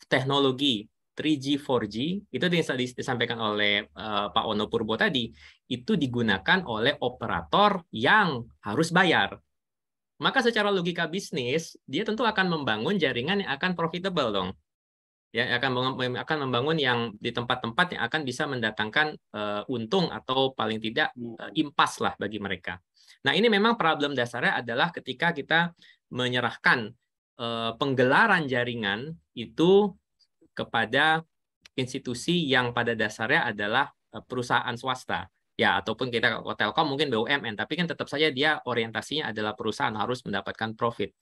teknologi 3G, 4G, itu yang disampaikan oleh uh, Pak Ono Purbo tadi, itu digunakan oleh operator yang harus bayar. Maka secara logika bisnis, dia tentu akan membangun jaringan yang akan profitable dong. Ya, akan akan membangun yang di tempat-tempat yang akan bisa mendatangkan uh, untung atau paling tidak uh, impas lah bagi mereka. Nah, ini memang problem dasarnya adalah ketika kita menyerahkan uh, penggelaran jaringan itu kepada institusi yang pada dasarnya adalah e, perusahaan swasta ya ataupun kita kalau telkom mungkin BUMN tapi kan tetap saja dia orientasinya adalah perusahaan harus mendapatkan profit.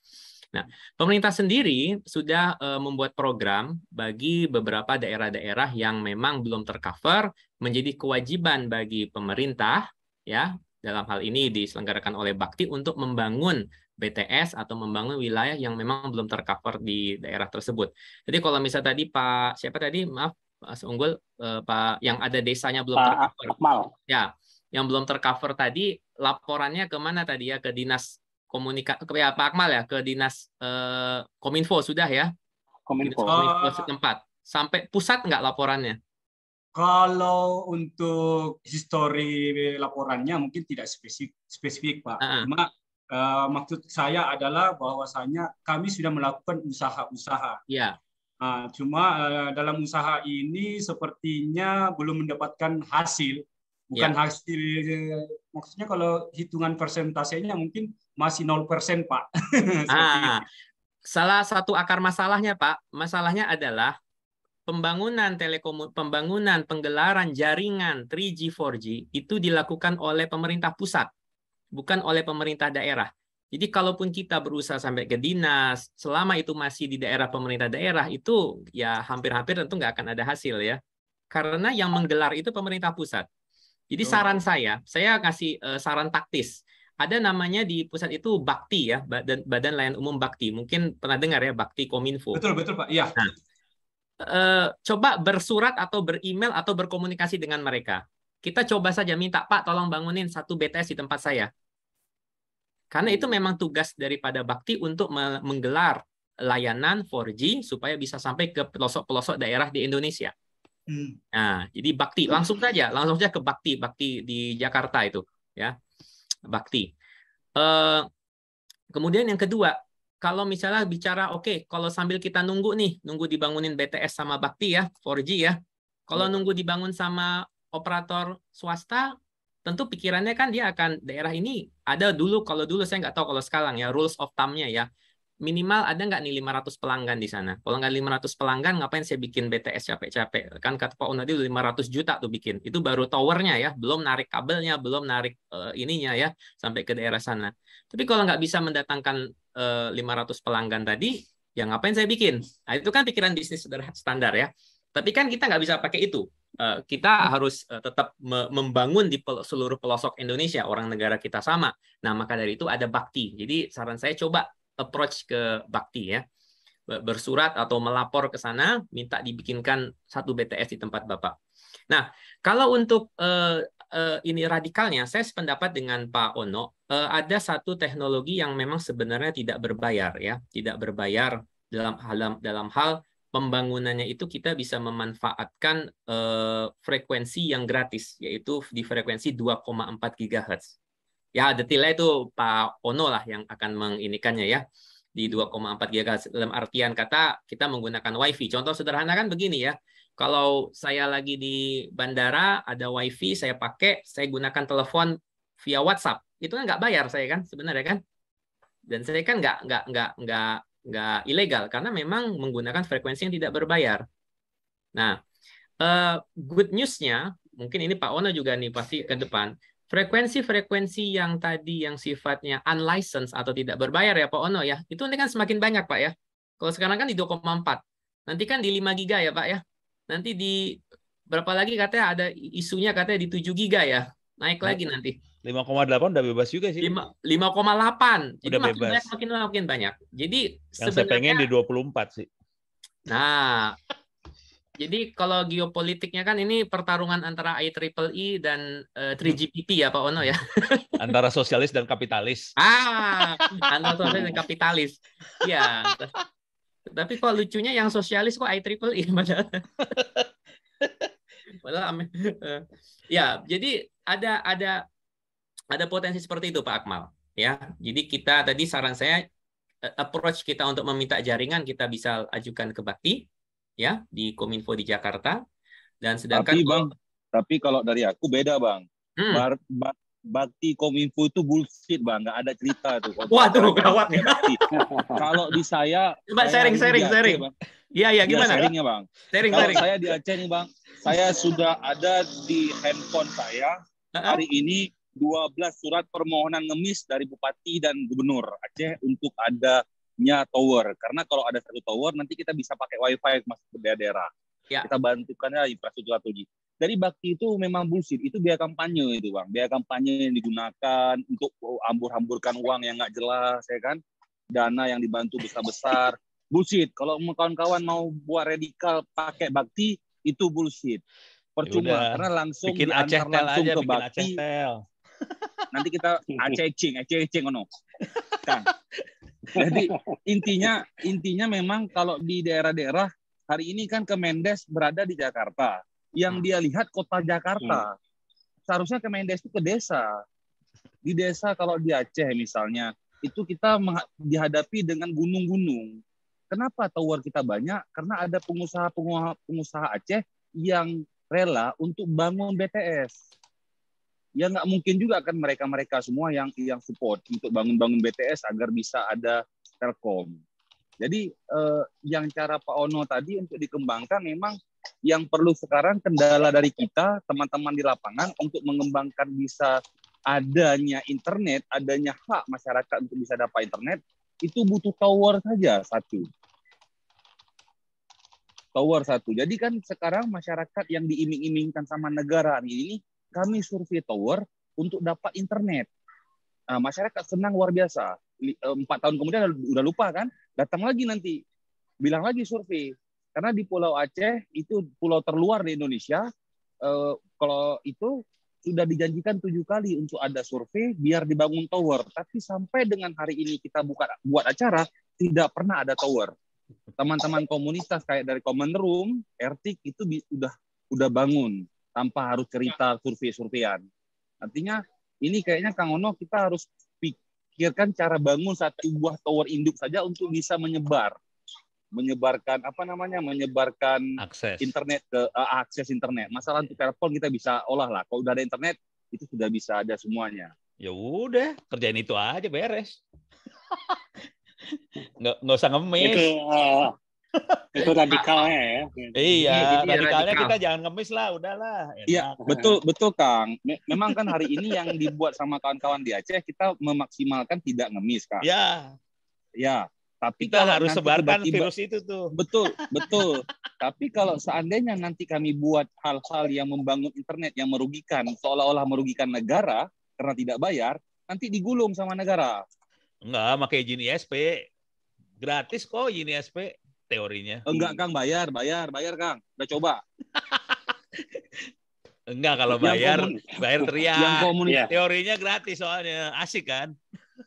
Nah, pemerintah sendiri sudah uh, membuat program bagi beberapa daerah-daerah yang memang belum tercover menjadi kewajiban bagi pemerintah ya dalam hal ini diselenggarakan oleh Bakti untuk membangun BTS atau membangun wilayah yang memang belum tercover di daerah tersebut. Jadi kalau misalnya tadi Pak siapa tadi maaf Mas Unggul eh, Pak yang ada desanya belum tercover. Ya, yang belum tercover tadi laporannya kemana tadi ya ke dinas komunikasi ya, Pak Akmal ya ke dinas eh, Kominfo sudah ya. Kominfo. Kominfo setempat. Sampai pusat nggak laporannya? Kalau untuk histori laporannya mungkin tidak spesifik, spesifik Pak. Uh-huh. Cuma uh, maksud saya adalah bahwasanya kami sudah melakukan usaha-usaha. Yeah. Ya. Uh, cuma uh, dalam usaha ini sepertinya belum mendapatkan hasil. Bukan yeah. hasil, maksudnya kalau hitungan persentasenya mungkin masih 0% Pak. *laughs* ah, salah satu akar masalahnya Pak, masalahnya adalah pembangunan telekom pembangunan penggelaran jaringan 3G 4G itu dilakukan oleh pemerintah pusat bukan oleh pemerintah daerah. Jadi kalaupun kita berusaha sampai ke dinas, selama itu masih di daerah pemerintah daerah itu ya hampir-hampir tentu nggak akan ada hasil ya. Karena yang menggelar itu pemerintah pusat. Jadi saran saya, saya kasih uh, saran taktis. Ada namanya di pusat itu Bakti ya, Badan Badan Layan Umum Bakti. Mungkin pernah dengar ya Bakti Kominfo. Betul betul Pak. Iya. Nah, uh, coba bersurat atau beremail atau berkomunikasi dengan mereka. Kita coba saja minta Pak tolong bangunin satu BTS di tempat saya. Karena itu hmm. memang tugas daripada Bakti untuk menggelar layanan 4G supaya bisa sampai ke pelosok-pelosok daerah di Indonesia. Hmm. Nah, jadi Bakti hmm. langsung saja, langsung saja ke Bakti, Bakti di Jakarta itu, ya, Bakti. Eh, kemudian yang kedua, kalau misalnya bicara oke, okay, kalau sambil kita nunggu nih, nunggu dibangunin BTS sama Bakti ya, 4G ya. Kalau hmm. nunggu dibangun sama operator swasta, tentu pikirannya kan dia akan daerah ini ada dulu kalau dulu saya nggak tahu kalau sekarang ya rules of thumb-nya ya minimal ada nggak nih 500 pelanggan di sana? Kalau nggak 500 pelanggan, ngapain saya bikin BTS capek-capek? Kan kata Pak Unadi 500 juta tuh bikin. Itu baru towernya ya, belum narik kabelnya, belum narik uh, ininya ya, sampai ke daerah sana. Tapi kalau nggak bisa mendatangkan 500 eh, pelanggan tadi, yang ngapain saya bikin? Nah, itu kan pikiran bisnis standar ya. Tapi kan kita nggak bisa pakai itu. Eh, kita hmm. harus eh, tetap membangun di seluruh pelosok Indonesia, orang negara kita sama. Nah, maka dari itu ada bakti. Jadi saran saya coba approach ke bakti ya bersurat atau melapor ke sana minta dibikinkan satu BTS di tempat bapak. Nah, kalau untuk uh, ini radikalnya, saya sependapat dengan Pak Ono. Uh, ada satu teknologi yang memang sebenarnya tidak berbayar ya, tidak berbayar dalam dalam dalam hal pembangunannya itu kita bisa memanfaatkan uh, frekuensi yang gratis yaitu di frekuensi 2,4 GHz. Ya, detailnya itu Pak Ono lah yang akan menginikannya ya di 2,4 GHz dalam artian kata kita menggunakan WiFi. Contoh sederhana kan begini ya. Kalau saya lagi di bandara, ada wifi, saya pakai, saya gunakan telepon via WhatsApp. Itu kan nggak bayar saya kan sebenarnya kan. Dan saya kan nggak nggak nggak nggak nggak ilegal karena memang menggunakan frekuensi yang tidak berbayar. Nah, uh, good newsnya mungkin ini Pak Ono juga nih pasti ke depan frekuensi-frekuensi yang tadi yang sifatnya unlicensed atau tidak berbayar ya Pak Ono ya, itu nanti kan semakin banyak Pak ya. Kalau sekarang kan di 2,4. Nanti kan di 5 giga ya Pak ya nanti di berapa lagi katanya ada isunya katanya di 7 giga ya naik lagi nanti 5,8 udah bebas juga sih 5,8 jadi udah makin bebas. banyak makin makin banyak jadi yang saya pengen di 24 sih nah jadi kalau geopolitiknya kan ini pertarungan antara IEEE e dan uh, eh, 3GPP ya Pak Ono ya. *laughs* antara sosialis dan kapitalis. Ah, antara sosialis dan kapitalis. Iya. Tapi kok lucunya yang sosialis kok I triple I e, *laughs* padahal. padahal eh, ya, jadi ada ada ada potensi seperti itu Pak Akmal ya. Jadi kita tadi saran saya eh, approach kita untuk meminta jaringan kita bisa ajukan ke Bakti ya di Kominfo di Jakarta dan sedangkan Tapi Bang, tapi kalau dari aku beda Bang. Hmm. bar, bakti kominfo itu bullshit bang nggak ada cerita tuh *laughs* waduh gawat ya kalau di saya coba saya sharing sharing Aceh, sharing bang. iya iya, iya gimana ya, bang sharing kalau sharing saya di Aceh nih bang saya sudah ada di handphone saya hari ini 12 surat permohonan ngemis dari bupati dan gubernur Aceh untuk adanya tower karena kalau ada satu tower nanti kita bisa pakai wifi masuk ke daerah, -daerah. Ya. kita bantukannya infrastruktur itu. g dari bakti itu memang bullshit. Itu biaya kampanye itu bang. Biaya kampanye yang digunakan untuk oh, hambur-hamburkan uang yang nggak jelas, ya kan? Dana yang dibantu besar-besar. bullshit. Kalau kawan-kawan mau buat radikal pakai bakti, itu bullshit. Percuma. Yaudah. Karena langsung bikin diantar langsung aja, ke bakti. Nanti kita acecing, acecing ono. Kan. Jadi intinya intinya memang kalau di daerah-daerah hari ini kan Kemendes berada di Jakarta yang hmm. dia lihat kota Jakarta. Hmm. Seharusnya Kemendes itu ke desa. Di desa kalau di Aceh misalnya, itu kita dihadapi dengan gunung-gunung. Kenapa tower kita banyak? Karena ada pengusaha-pengusaha Aceh yang rela untuk bangun BTS. Ya nggak mungkin juga kan mereka-mereka semua yang yang support untuk bangun-bangun BTS agar bisa ada Telkom. Jadi eh, yang cara Pak Ono tadi untuk dikembangkan memang yang perlu sekarang kendala dari kita teman-teman di lapangan untuk mengembangkan bisa adanya internet, adanya hak masyarakat untuk bisa dapat internet itu butuh tower saja satu. Tower satu. Jadi kan sekarang masyarakat yang diiming-imingkan sama negara ini kami survei tower untuk dapat internet. Nah, masyarakat senang luar biasa. Eh, empat tahun kemudian udah lupa kan, datang lagi nanti bilang lagi survei karena di Pulau Aceh itu pulau terluar di Indonesia. Eh, kalau itu sudah dijanjikan tujuh kali untuk ada survei biar dibangun tower, tapi sampai dengan hari ini kita buka buat acara tidak pernah ada tower. Teman-teman komunitas kayak dari Common Room, RT itu sudah udah bangun tanpa harus cerita survei-surveian. Artinya ini kayaknya Kang Ono kita harus pikirkan cara bangun satu buah tower induk saja untuk bisa menyebar menyebarkan apa namanya menyebarkan akses internet ke uh, akses internet masalah untuk telepon kita bisa olah lah kalau udah ada internet itu sudah bisa ada semuanya ya udah kerjain itu aja beres *laughs* nggak nggak usah ngemis itu, uh, itu radikalnya ya iya, iya radikalnya kita jangan ngemis lah udahlah iya betul betul kang memang kan hari ini yang dibuat sama kawan-kawan di Aceh kita memaksimalkan tidak ngemis kang ya ya tapi kita harus sebarkan tiba -tiba, virus itu tuh. Betul, betul. *laughs* Tapi kalau seandainya nanti kami buat hal-hal yang membangun internet yang merugikan, seolah-olah merugikan negara karena tidak bayar, nanti digulung sama negara. Enggak, pakai izin ISP. Gratis kok izin ISP teorinya. Enggak, Kang, bayar, bayar, bayar, Kang. Udah coba. *laughs* Enggak kalau bayar, yang bayar teriak. Yang komun, Teorinya gratis soalnya, asik kan?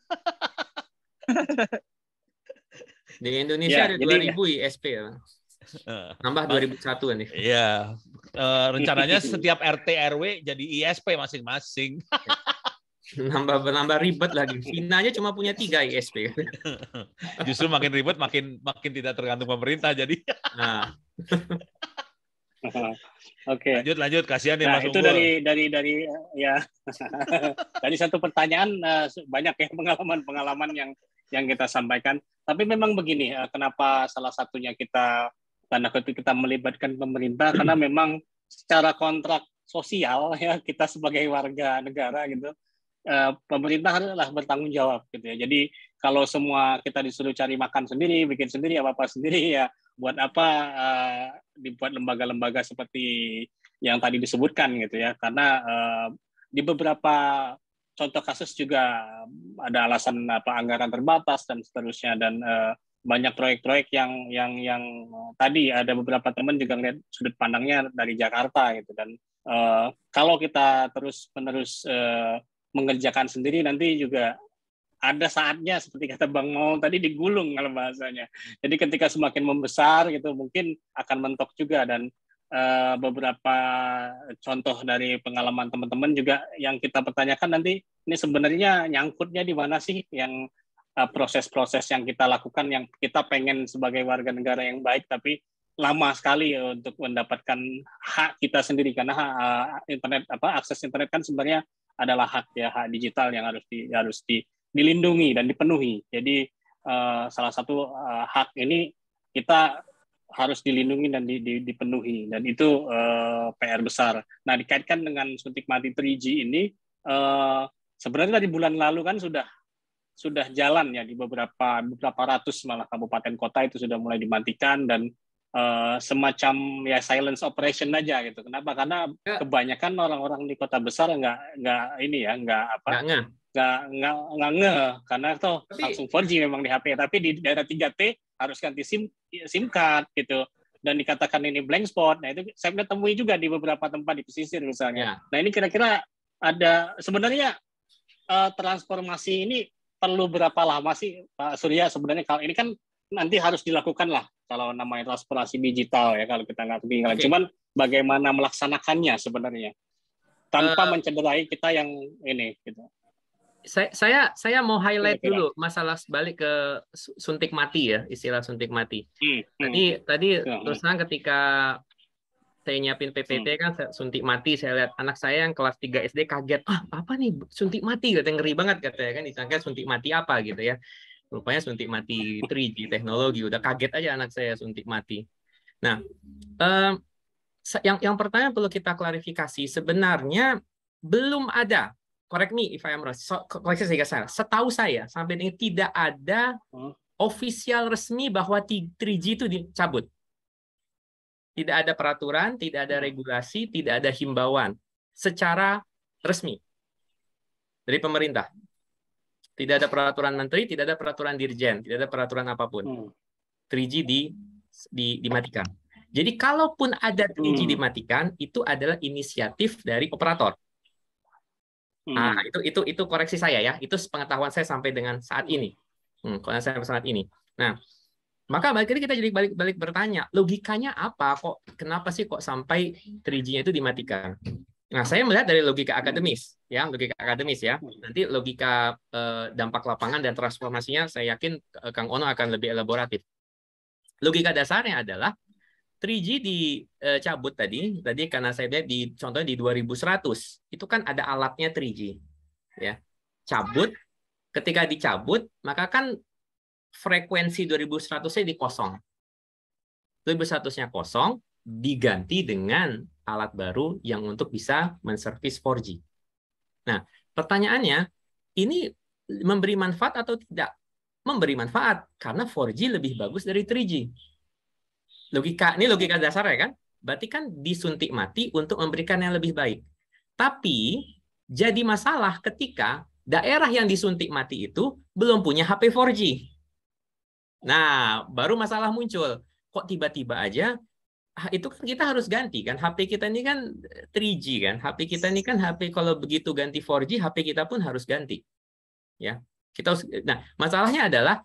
*laughs* Di Indonesia ya, ada dua ribu ISP ya. Nambah 2001 kan nih. Iya. Uh, rencananya setiap RT RW jadi ISP masing-masing. *laughs* nambah nambah ribet lagi. Finanya cuma punya tiga ISP. *laughs* Justru makin ribet makin makin tidak tergantung pemerintah jadi. *laughs* Nah. Oke. Lanjut lanjut kasihan nih nah, Mas Itu Umbul. dari dari dari ya. tadi satu pertanyaan eh, banyak ya pengalaman-pengalaman yang yang kita sampaikan. Tapi memang begini, eh, kenapa salah satunya kita tanda kutip kita melibatkan pemerintah *clears throat* karena memang secara kontrak sosial ya kita sebagai warga negara gitu eh, pemerintah adalah bertanggung jawab gitu ya. Jadi kalau semua kita disuruh cari makan sendiri, bikin sendiri apa-apa sendiri ya buat apa uh, dibuat lembaga-lembaga seperti yang tadi disebutkan gitu ya. Karena uh, di beberapa contoh kasus juga ada alasan apa anggaran terbatas dan seterusnya dan uh, banyak proyek-proyek yang yang yang eh, tadi ada beberapa teman juga ngeliat sudut pandangnya dari Jakarta gitu dan uh, kalau kita terus menerus uh, mengerjakan sendiri nanti juga ada saatnya seperti kata Bang Maul tadi digulung kalau bahasanya. Jadi ketika semakin membesar gitu mungkin akan mentok juga dan Eh, beberapa contoh dari pengalaman teman-teman juga yang kita pertanyakan nanti ini sebenarnya nyangkutnya di mana sih yang eh, proses-proses yang kita lakukan yang kita pengen sebagai warga negara yang baik tapi lama sekali untuk mendapatkan hak kita sendiri karena eh, internet apa akses internet kan sebenarnya adalah hak ya hak digital yang harus di, harus di, dilindungi dan dipenuhi jadi salah satu hak ini kita harus dilindungi dan di, di, dipenuhi dan itu uh, eh, PR besar. Nah dikaitkan dengan suntik mati 3G ini uh, sebenarnya tadi bulan lalu kan sudah sudah jalan ya di beberapa beberapa ratus malah kabupaten kota itu sudah mulai dimatikan dan uh, semacam ya silence operation aja gitu. Kenapa? Karena ya. kebanyakan orang-orang di kota besar nggak nggak ini ya nggak apa nggak nggak nggak nge karena tuh langsung 4G memang di HP tapi di daerah 3T harus ganti SIM Iya, SIM card gitu dan dikatakan ini blank spot. Nah, itu saya pernah temui juga di beberapa tempat di pesisir misalnya. Ya. Nah, ini kira-kira ada sebenarnya uh, transformasi ini perlu berapa lama sih Pak Surya sebenarnya kalau ini kan nanti harus dilakukan lah kalau namanya transformasi digital ya kalau kita nggak ketinggalan. Okay. Cuman bagaimana melaksanakannya sebenarnya tanpa uh, mencederai kita yang ini gitu saya saya saya mau highlight ya, dulu masalah balik ke suntik mati ya istilah suntik mati. Hmm, hmm. tadi hmm. tadi hmm. terus terang ketika saya nyiapin PPT hmm. kan suntik mati saya lihat anak saya yang kelas 3 SD kaget ah apa nih suntik mati gitu ngeri banget katanya kan disangka suntik mati apa gitu ya rupanya suntik mati 3G teknologi udah kaget aja anak saya suntik mati nah um, yang yang pertama perlu kita klarifikasi sebenarnya belum ada correct me if I am wrong. So, koleksi saya salah. Setahu saya sampai ini tidak ada hmm. ofisial resmi bahwa 3G itu dicabut. Tidak ada peraturan, tidak ada hmm. regulasi, tidak ada himbauan secara resmi dari pemerintah. Tidak ada peraturan menteri, tidak ada peraturan dirjen, tidak ada peraturan apapun. 3G hmm. di, di dimatikan. Jadi kalaupun ada 3G hmm. dimatikan, itu adalah inisiatif dari operator. Nah, hmm. itu itu itu koreksi saya ya. Itu pengetahuan saya sampai dengan saat ini. Hmm, saya sampai saat ini. Nah, maka balik kita jadi balik-balik bertanya, logikanya apa kok kenapa sih kok sampai 3G-nya itu dimatikan? Nah, saya melihat dari logika akademis, ya, logika akademis ya. Nanti logika eh, dampak lapangan dan transformasinya saya yakin eh, Kang Ono akan lebih elaboratif. Logika dasarnya adalah 3G dicabut tadi, tadi karena saya lihat di contohnya di 2100, itu kan ada alatnya 3G. Ya. Cabut, ketika dicabut, maka kan frekuensi 2100-nya di kosong. 2100-nya kosong, diganti dengan alat baru yang untuk bisa menservis 4G. Nah, pertanyaannya, ini memberi manfaat atau tidak? Memberi manfaat, karena 4G lebih bagus dari 3G Logika ini logika dasar ya kan? Berarti kan disuntik mati untuk memberikan yang lebih baik. Tapi jadi masalah ketika daerah yang disuntik mati itu belum punya HP 4G. Nah, baru masalah muncul. Kok tiba-tiba aja ah, itu kan kita harus ganti kan HP kita ini kan 3G kan HP kita ini kan HP kalau begitu ganti 4G HP kita pun harus ganti ya kita nah masalahnya adalah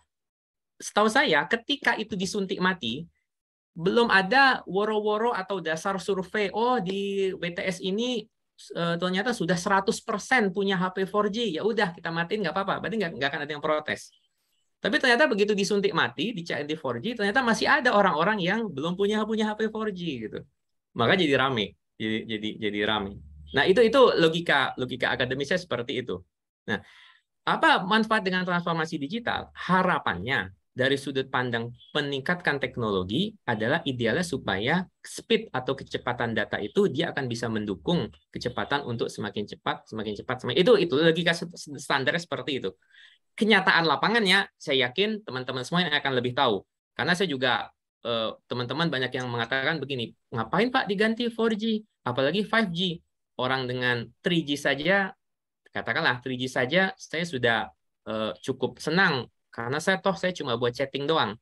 setahu saya ketika itu disuntik mati belum ada woro-woro atau dasar survei oh di BTS ini eh, ternyata sudah 100% punya HP 4G ya udah kita matiin nggak apa-apa berarti nggak, nggak akan ada yang protes tapi ternyata begitu disuntik mati dicek di 4G ternyata masih ada orang-orang yang belum punya punya HP 4G gitu maka jadi rame jadi jadi jadi rame nah itu itu logika logika akademisnya seperti itu nah apa manfaat dengan transformasi digital harapannya dari sudut pandang peningkatkan teknologi adalah idealnya supaya speed atau kecepatan data itu dia akan bisa mendukung kecepatan untuk semakin cepat, semakin cepat, semakin itu itu logika standar seperti itu. Kenyataan lapangannya saya yakin teman-teman semua yang akan lebih tahu. Karena saya juga eh, teman-teman banyak yang mengatakan begini, ngapain Pak diganti 4G, apalagi 5G. Orang dengan 3G saja katakanlah 3G saja saya sudah eh, cukup senang karena saya toh saya cuma buat chatting doang.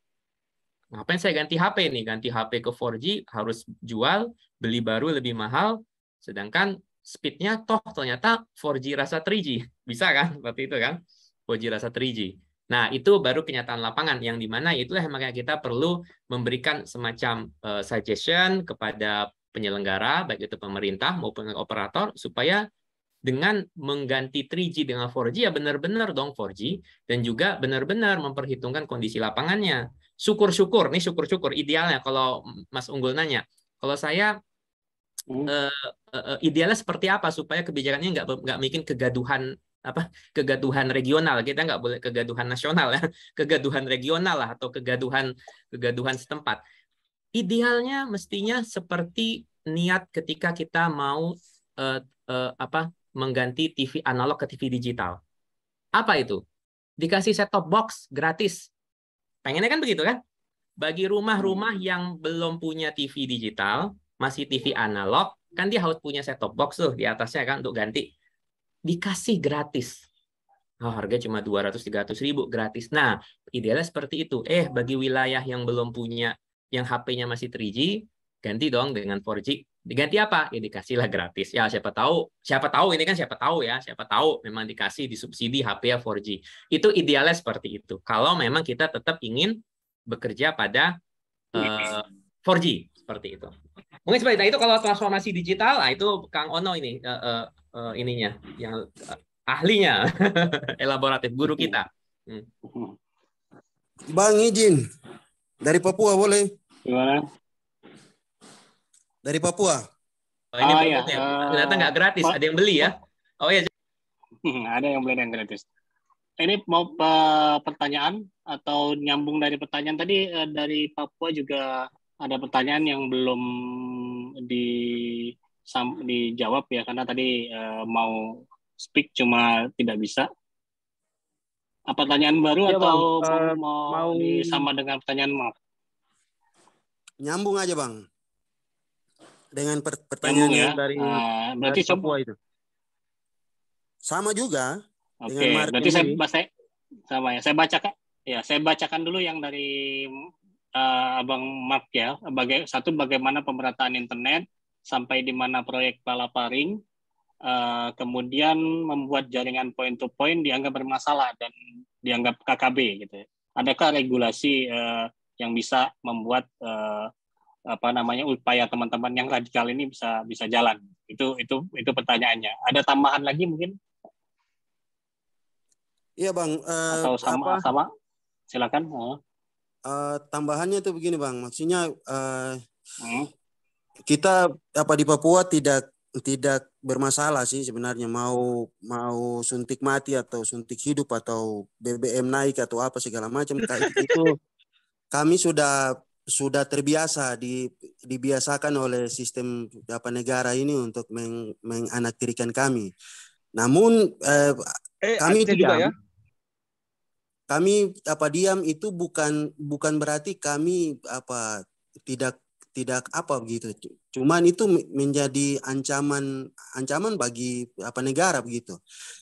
Ngapain saya ganti HP nih? Ganti HP ke 4G harus jual, beli baru lebih mahal. Sedangkan speednya toh ternyata 4G rasa 3G. *laughs* Bisa kan? Seperti itu kan? 4G rasa 3G. Nah, itu baru kenyataan lapangan yang dimana itulah makanya kita perlu memberikan semacam uh, suggestion kepada penyelenggara, baik itu pemerintah maupun operator, supaya dengan mengganti 3G dengan 4G ya benar-benar dong 4G dan juga benar-benar memperhitungkan kondisi lapangannya. Syukur-syukur nih syukur-syukur idealnya kalau Mas Unggul nanya. Kalau saya hmm. uh, uh, idealnya seperti apa supaya kebijakannya nggak nggak bikin kegaduhan apa kegaduhan regional kita nggak boleh kegaduhan nasional ya *laughs* kegaduhan regional lah atau kegaduhan kegaduhan setempat idealnya mestinya seperti niat ketika kita mau uh, uh, apa mengganti TV analog ke TV digital. Apa itu? Dikasih set-top box gratis. Pengennya kan begitu kan? Bagi rumah-rumah hmm. yang belum punya TV digital, masih TV analog, kan dia harus punya set-top box tuh di atasnya kan untuk ganti. Dikasih gratis. Oh, harga cuma 200-300 ribu gratis. Nah, idealnya seperti itu. Eh, bagi wilayah yang belum punya, yang HP-nya masih 3G, ganti dong dengan 4G diganti apa ya dikasihlah gratis ya siapa tahu siapa tahu ini kan siapa tahu ya siapa tahu memang dikasih disubsidi HP ya 4G itu idealnya seperti itu kalau memang kita tetap ingin bekerja pada uh, eh, 4G seperti itu mungkin seperti itu itu kalau transformasi digital nah itu Kang Ono ini uh, uh, uh, ininya yang uh, ahlinya *laughs* elaboratif guru kita hmm. hmm. Bang izin dari Papua boleh gimana dari Papua. Oh, ini oh, iya. Ya. ternyata nggak gratis, ada yang beli ya? Oh iya. Hmm, ada yang beli yang gratis. Ini mau eh, pertanyaan atau nyambung dari pertanyaan tadi eh, dari Papua juga ada pertanyaan yang belum di dijawab ya karena tadi mau speak cuma tidak bisa. Apa pertanyaan baru ya, atau bang, mau, uh, mau, mau sama dengan pertanyaan maaf? Nyambung aja bang dengan per pertanyaan ya? dari uh, berarti dari semua itu. Sama juga. Oke, okay. berarti saya, saya sama ya. Saya baca Ya, saya bacakan dulu yang dari uh, Abang Mark ya. Baga satu bagaimana pemerataan internet sampai di mana proyek Palaparing. Uh, kemudian membuat jaringan point to point dianggap bermasalah dan dianggap KKB gitu. Ya. Adakah regulasi uh, yang bisa membuat uh, apa namanya upaya teman-teman yang radikal ini bisa bisa jalan itu itu itu pertanyaannya ada tambahan lagi mungkin iya bang uh, atau sama apa? sama silakan oh. uh, tambahannya tuh begini bang maksudnya uh, hmm? kita apa di Papua tidak tidak bermasalah sih sebenarnya mau mau suntik mati atau suntik hidup atau BBM naik atau apa segala macam itu *laughs* kami sudah sudah terbiasa di, dibiasakan oleh sistem apa negara ini untuk meng, menganaktirikan kami. Namun eh, eh kami itu diam. Ya? Kami apa diam itu bukan bukan berarti kami apa tidak tidak apa begitu. Cuman itu menjadi ancaman ancaman bagi apa negara begitu.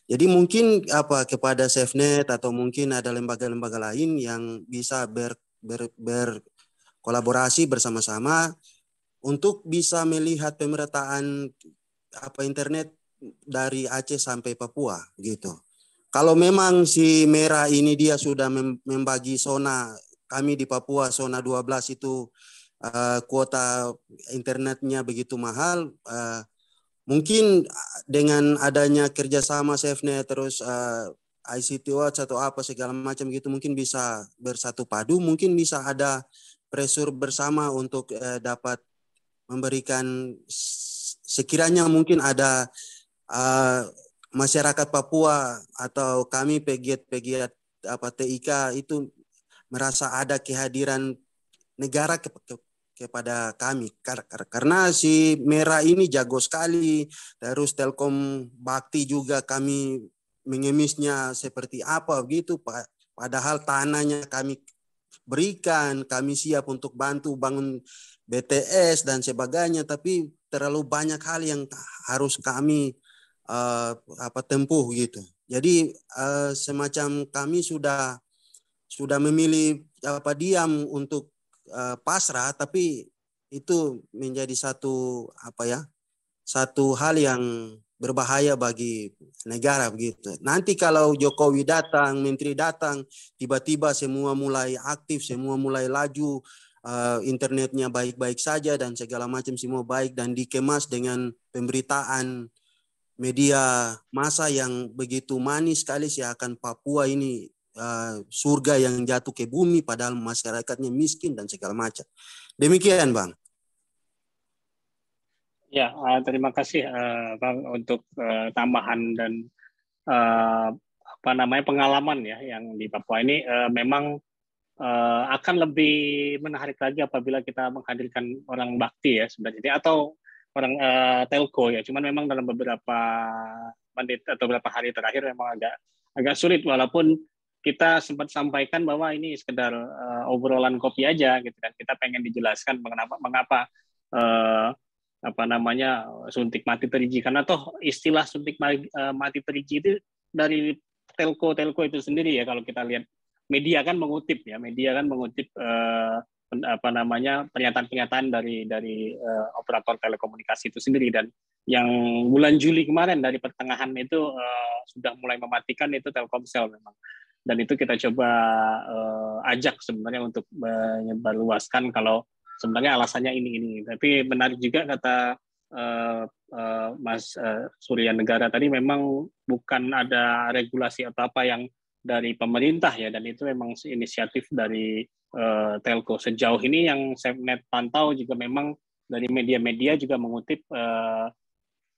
Jadi mungkin apa kepada SafeNet atau mungkin ada lembaga-lembaga lain yang bisa ber ber, ber kolaborasi bersama-sama untuk bisa melihat pemerataan apa internet dari Aceh sampai Papua gitu. Kalau memang si merah ini dia sudah membagi zona kami di Papua zona 12 itu uh, kuota internetnya begitu mahal uh, mungkin dengan adanya kerjasama SafeNet terus uh, eh, ICT Watch atau apa segala macam gitu mungkin bisa bersatu padu mungkin bisa ada pressure bersama untuk eh, dapat memberikan sekiranya mungkin ada uh, masyarakat Papua atau kami pegiat-pegiat apa TIK itu merasa ada kehadiran negara ke, ke, kepada kami kar, kar, karena si merah ini jago sekali terus Telkom Bakti juga kami mengemisnya seperti apa gitu Pak padahal tanahnya kami berikan, kami siap untuk bantu bangun BTS dan sebagainya, tapi terlalu banyak hal yang harus kami uh, apa tempuh gitu. Jadi uh, semacam kami sudah sudah memilih apa diam untuk uh, pasrah, tapi itu menjadi satu apa ya satu hal yang berbahaya bagi negara begitu. Nanti kalau Jokowi datang, menteri datang, tiba-tiba semua mulai aktif, semua mulai laju, eh, internetnya baik-baik saja dan segala macam semua baik dan dikemas dengan pemberitaan media massa yang begitu manis sekali sih akan Papua ini eh, surga yang jatuh ke bumi padahal masyarakatnya miskin dan segala macam. Demikian, Bang. Ya, eh, terima kasih eh, Bang untuk eh, tambahan dan apa namanya pengalaman ya yang di Papua ini memang akan lebih menarik lagi apabila kita menghadirkan orang bakti ya sebenarnya atau orang telco ya. Cuman memang dalam beberapa menit atau beberapa hari terakhir memang agak agak sulit walaupun kita sempat sampaikan bahwa ini sekedar obrolan kopi aja gitu kan. Kita pengen dijelaskan mengapa mengapa apa namanya suntik mati teriji karena toh istilah suntik e, mati, mati itu dari telco telco itu sendiri ya kalau kita lihat media kan mengutip ya media kan mengutip eh, apa namanya pernyataan-pernyataan dari dari eh, operator telekomunikasi itu sendiri dan yang bulan Juli kemarin dari pertengahan itu eh, sudah mulai mematikan itu Telkomsel memang dan itu kita coba eh, ajak sebenarnya untuk menyebarluaskan kalau sebenarnya alasannya ini ini tapi menarik juga kata uh, uh, Mas uh, eh, Surya Negara tadi memang bukan ada regulasi atau apa yang dari pemerintah ya dan itu memang inisiatif dari uh, telco sejauh ini yang saya net pantau juga memang dari media-media juga mengutip uh,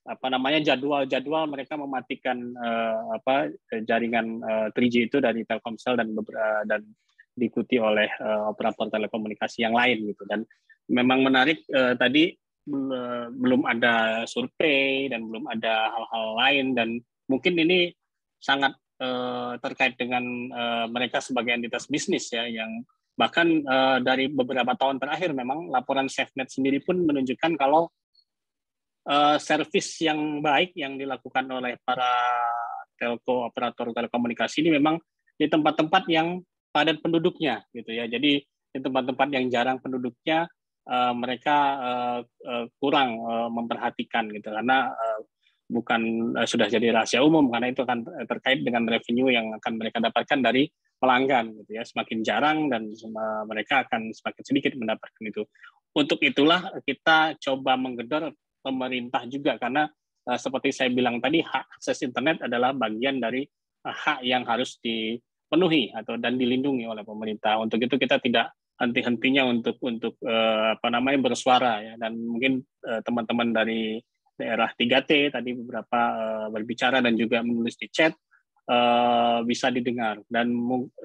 apa namanya jadwal-jadwal mereka mematikan uh, apa jaringan uh, 3G itu dari Telkomsel dan beberapa dan diikuti oleh eh, operator telekomunikasi yang lain gitu dan memang menarik eh, tadi belum ada survei dan belum ada hal-hal lain dan mungkin ini sangat eh, terkait dengan mereka sebagai entitas bisnis ya yang bahkan dari beberapa tahun terakhir memang laporan SafeNet sendiri pun menunjukkan kalau servis yang baik yang dilakukan oleh para telco operator telekomunikasi ini memang di tempat-tempat yang padat penduduknya gitu ya. Jadi di tempat-tempat yang jarang penduduknya uh, mereka uh, uh, kurang uh, memperhatikan gitu karena uh, bukan uh, sudah jadi rahasia umum karena itu akan terkait dengan revenue yang akan mereka dapatkan dari pelanggan gitu ya semakin jarang dan uh, mereka akan semakin sedikit mendapatkan itu untuk itulah kita coba menggedor pemerintah juga karena uh, seperti saya bilang tadi hak akses internet adalah bagian dari uh, hak yang harus di penuhi atau dan dilindungi oleh pemerintah. Untuk itu kita tidak henti-hentinya untuk untuk uh, apa namanya bersuara ya dan mungkin eh, teman-teman uh, dari daerah 3T tadi beberapa uh, berbicara dan juga menulis di chat uh, bisa didengar dan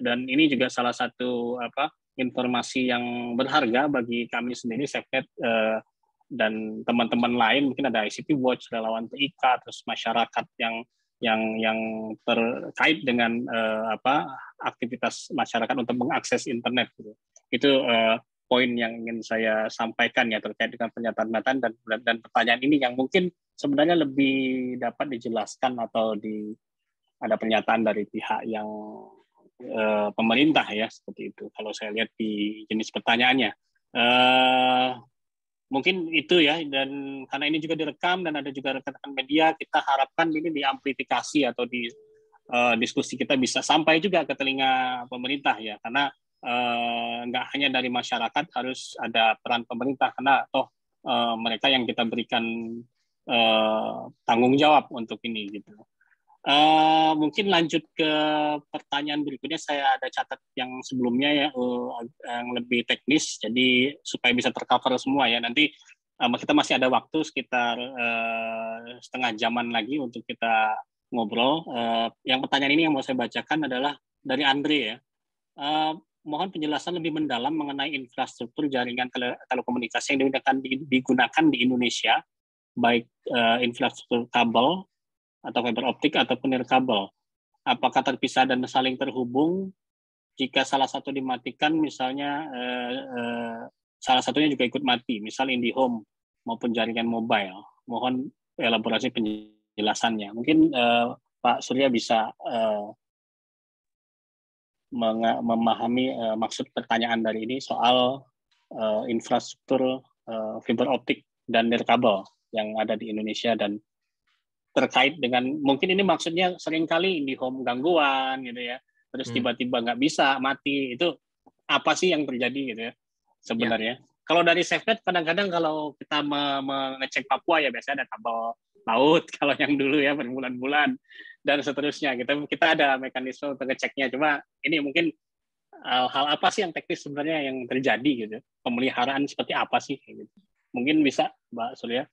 dan ini juga salah satu apa informasi yang berharga bagi kami sendiri SafeNet uh, dan teman-teman lain mungkin ada ICT Watch relawan TIK terus masyarakat yang yang yang terkait dengan uh, apa aktivitas masyarakat untuk mengakses internet gitu. Itu uh, poin yang ingin saya sampaikan ya terkait dengan pernyataan Nathan dan dan pertanyaan ini yang mungkin sebenarnya lebih dapat dijelaskan atau di ada pernyataan dari pihak yang uh, pemerintah ya seperti itu kalau saya lihat di jenis pertanyaannya uh, mungkin itu ya dan karena ini juga direkam dan ada juga rekan-rekan media kita harapkan ini diamplifikasi atau di uh, diskusi kita bisa sampai juga ke telinga pemerintah ya karena uh, hanya dari masyarakat harus ada peran pemerintah karena toh uh, mereka yang kita berikan uh, tanggung jawab untuk ini gitu Uh, mungkin lanjut ke pertanyaan berikutnya. Saya ada catat yang sebelumnya ya uh, yang lebih teknis, jadi supaya bisa tercover semua ya. Nanti uh, kita masih ada waktu sekitar uh, setengah jaman lagi untuk kita ngobrol. Uh, yang pertanyaan ini yang mau saya bacakan adalah dari Andre ya. Uh, mohon penjelasan lebih mendalam mengenai infrastruktur jaringan tele telekomunikasi yang digunakan, digunakan di Indonesia, baik uh, infrastruktur kabel atau fiber optik atau ataupun kabel Apakah terpisah dan saling terhubung? Jika salah satu dimatikan, misalnya eh, eh, salah satunya juga ikut mati, misal IndiHome maupun jaringan mobile. Mohon elaborasi penjelasannya. Mungkin eh, Pak Surya bisa eh, memahami eh, maksud pertanyaan dari ini soal eh, infrastruktur eh, fiber optik dan nirkabel yang ada di Indonesia dan terkait dengan mungkin ini maksudnya seringkali di home gangguan gitu ya terus hmm. tiba-tiba nggak bisa mati itu apa sih yang terjadi gitu ya sebenarnya ya. kalau dari SafeNet kadang-kadang kalau kita mengecek Papua ya biasanya ada tabel laut *laughs* kalau yang dulu ya berbulan-bulan dan seterusnya kita gitu. kita ada mekanisme untuk ngeceknya cuma ini mungkin eh, hal apa sih yang teknis sebenarnya yang terjadi gitu pemeliharaan seperti apa sih gitu mungkin bisa Mbak Surya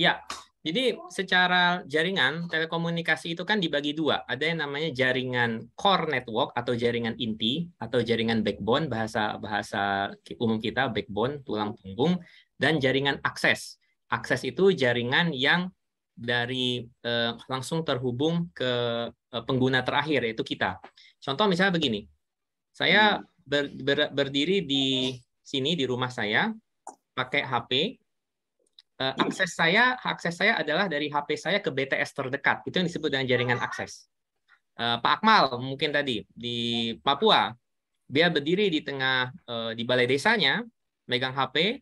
ya jadi secara jaringan telekomunikasi itu kan dibagi dua. Ada yang namanya jaringan core network atau jaringan inti atau jaringan backbone bahasa bahasa umum kita backbone tulang punggung dan jaringan akses. Akses itu jaringan yang dari eh, langsung terhubung ke eh, pengguna terakhir yaitu kita. Contoh misalnya begini. Saya hmm. ber, ber, berdiri di sini di rumah saya pakai HP Eh, akses saya akses saya adalah dari HP saya ke BTS terdekat. Itu yang disebut dengan jaringan akses. Eh, Pak Akmal mungkin tadi di Papua, dia berdiri di tengah eh, di balai desanya, megang HP,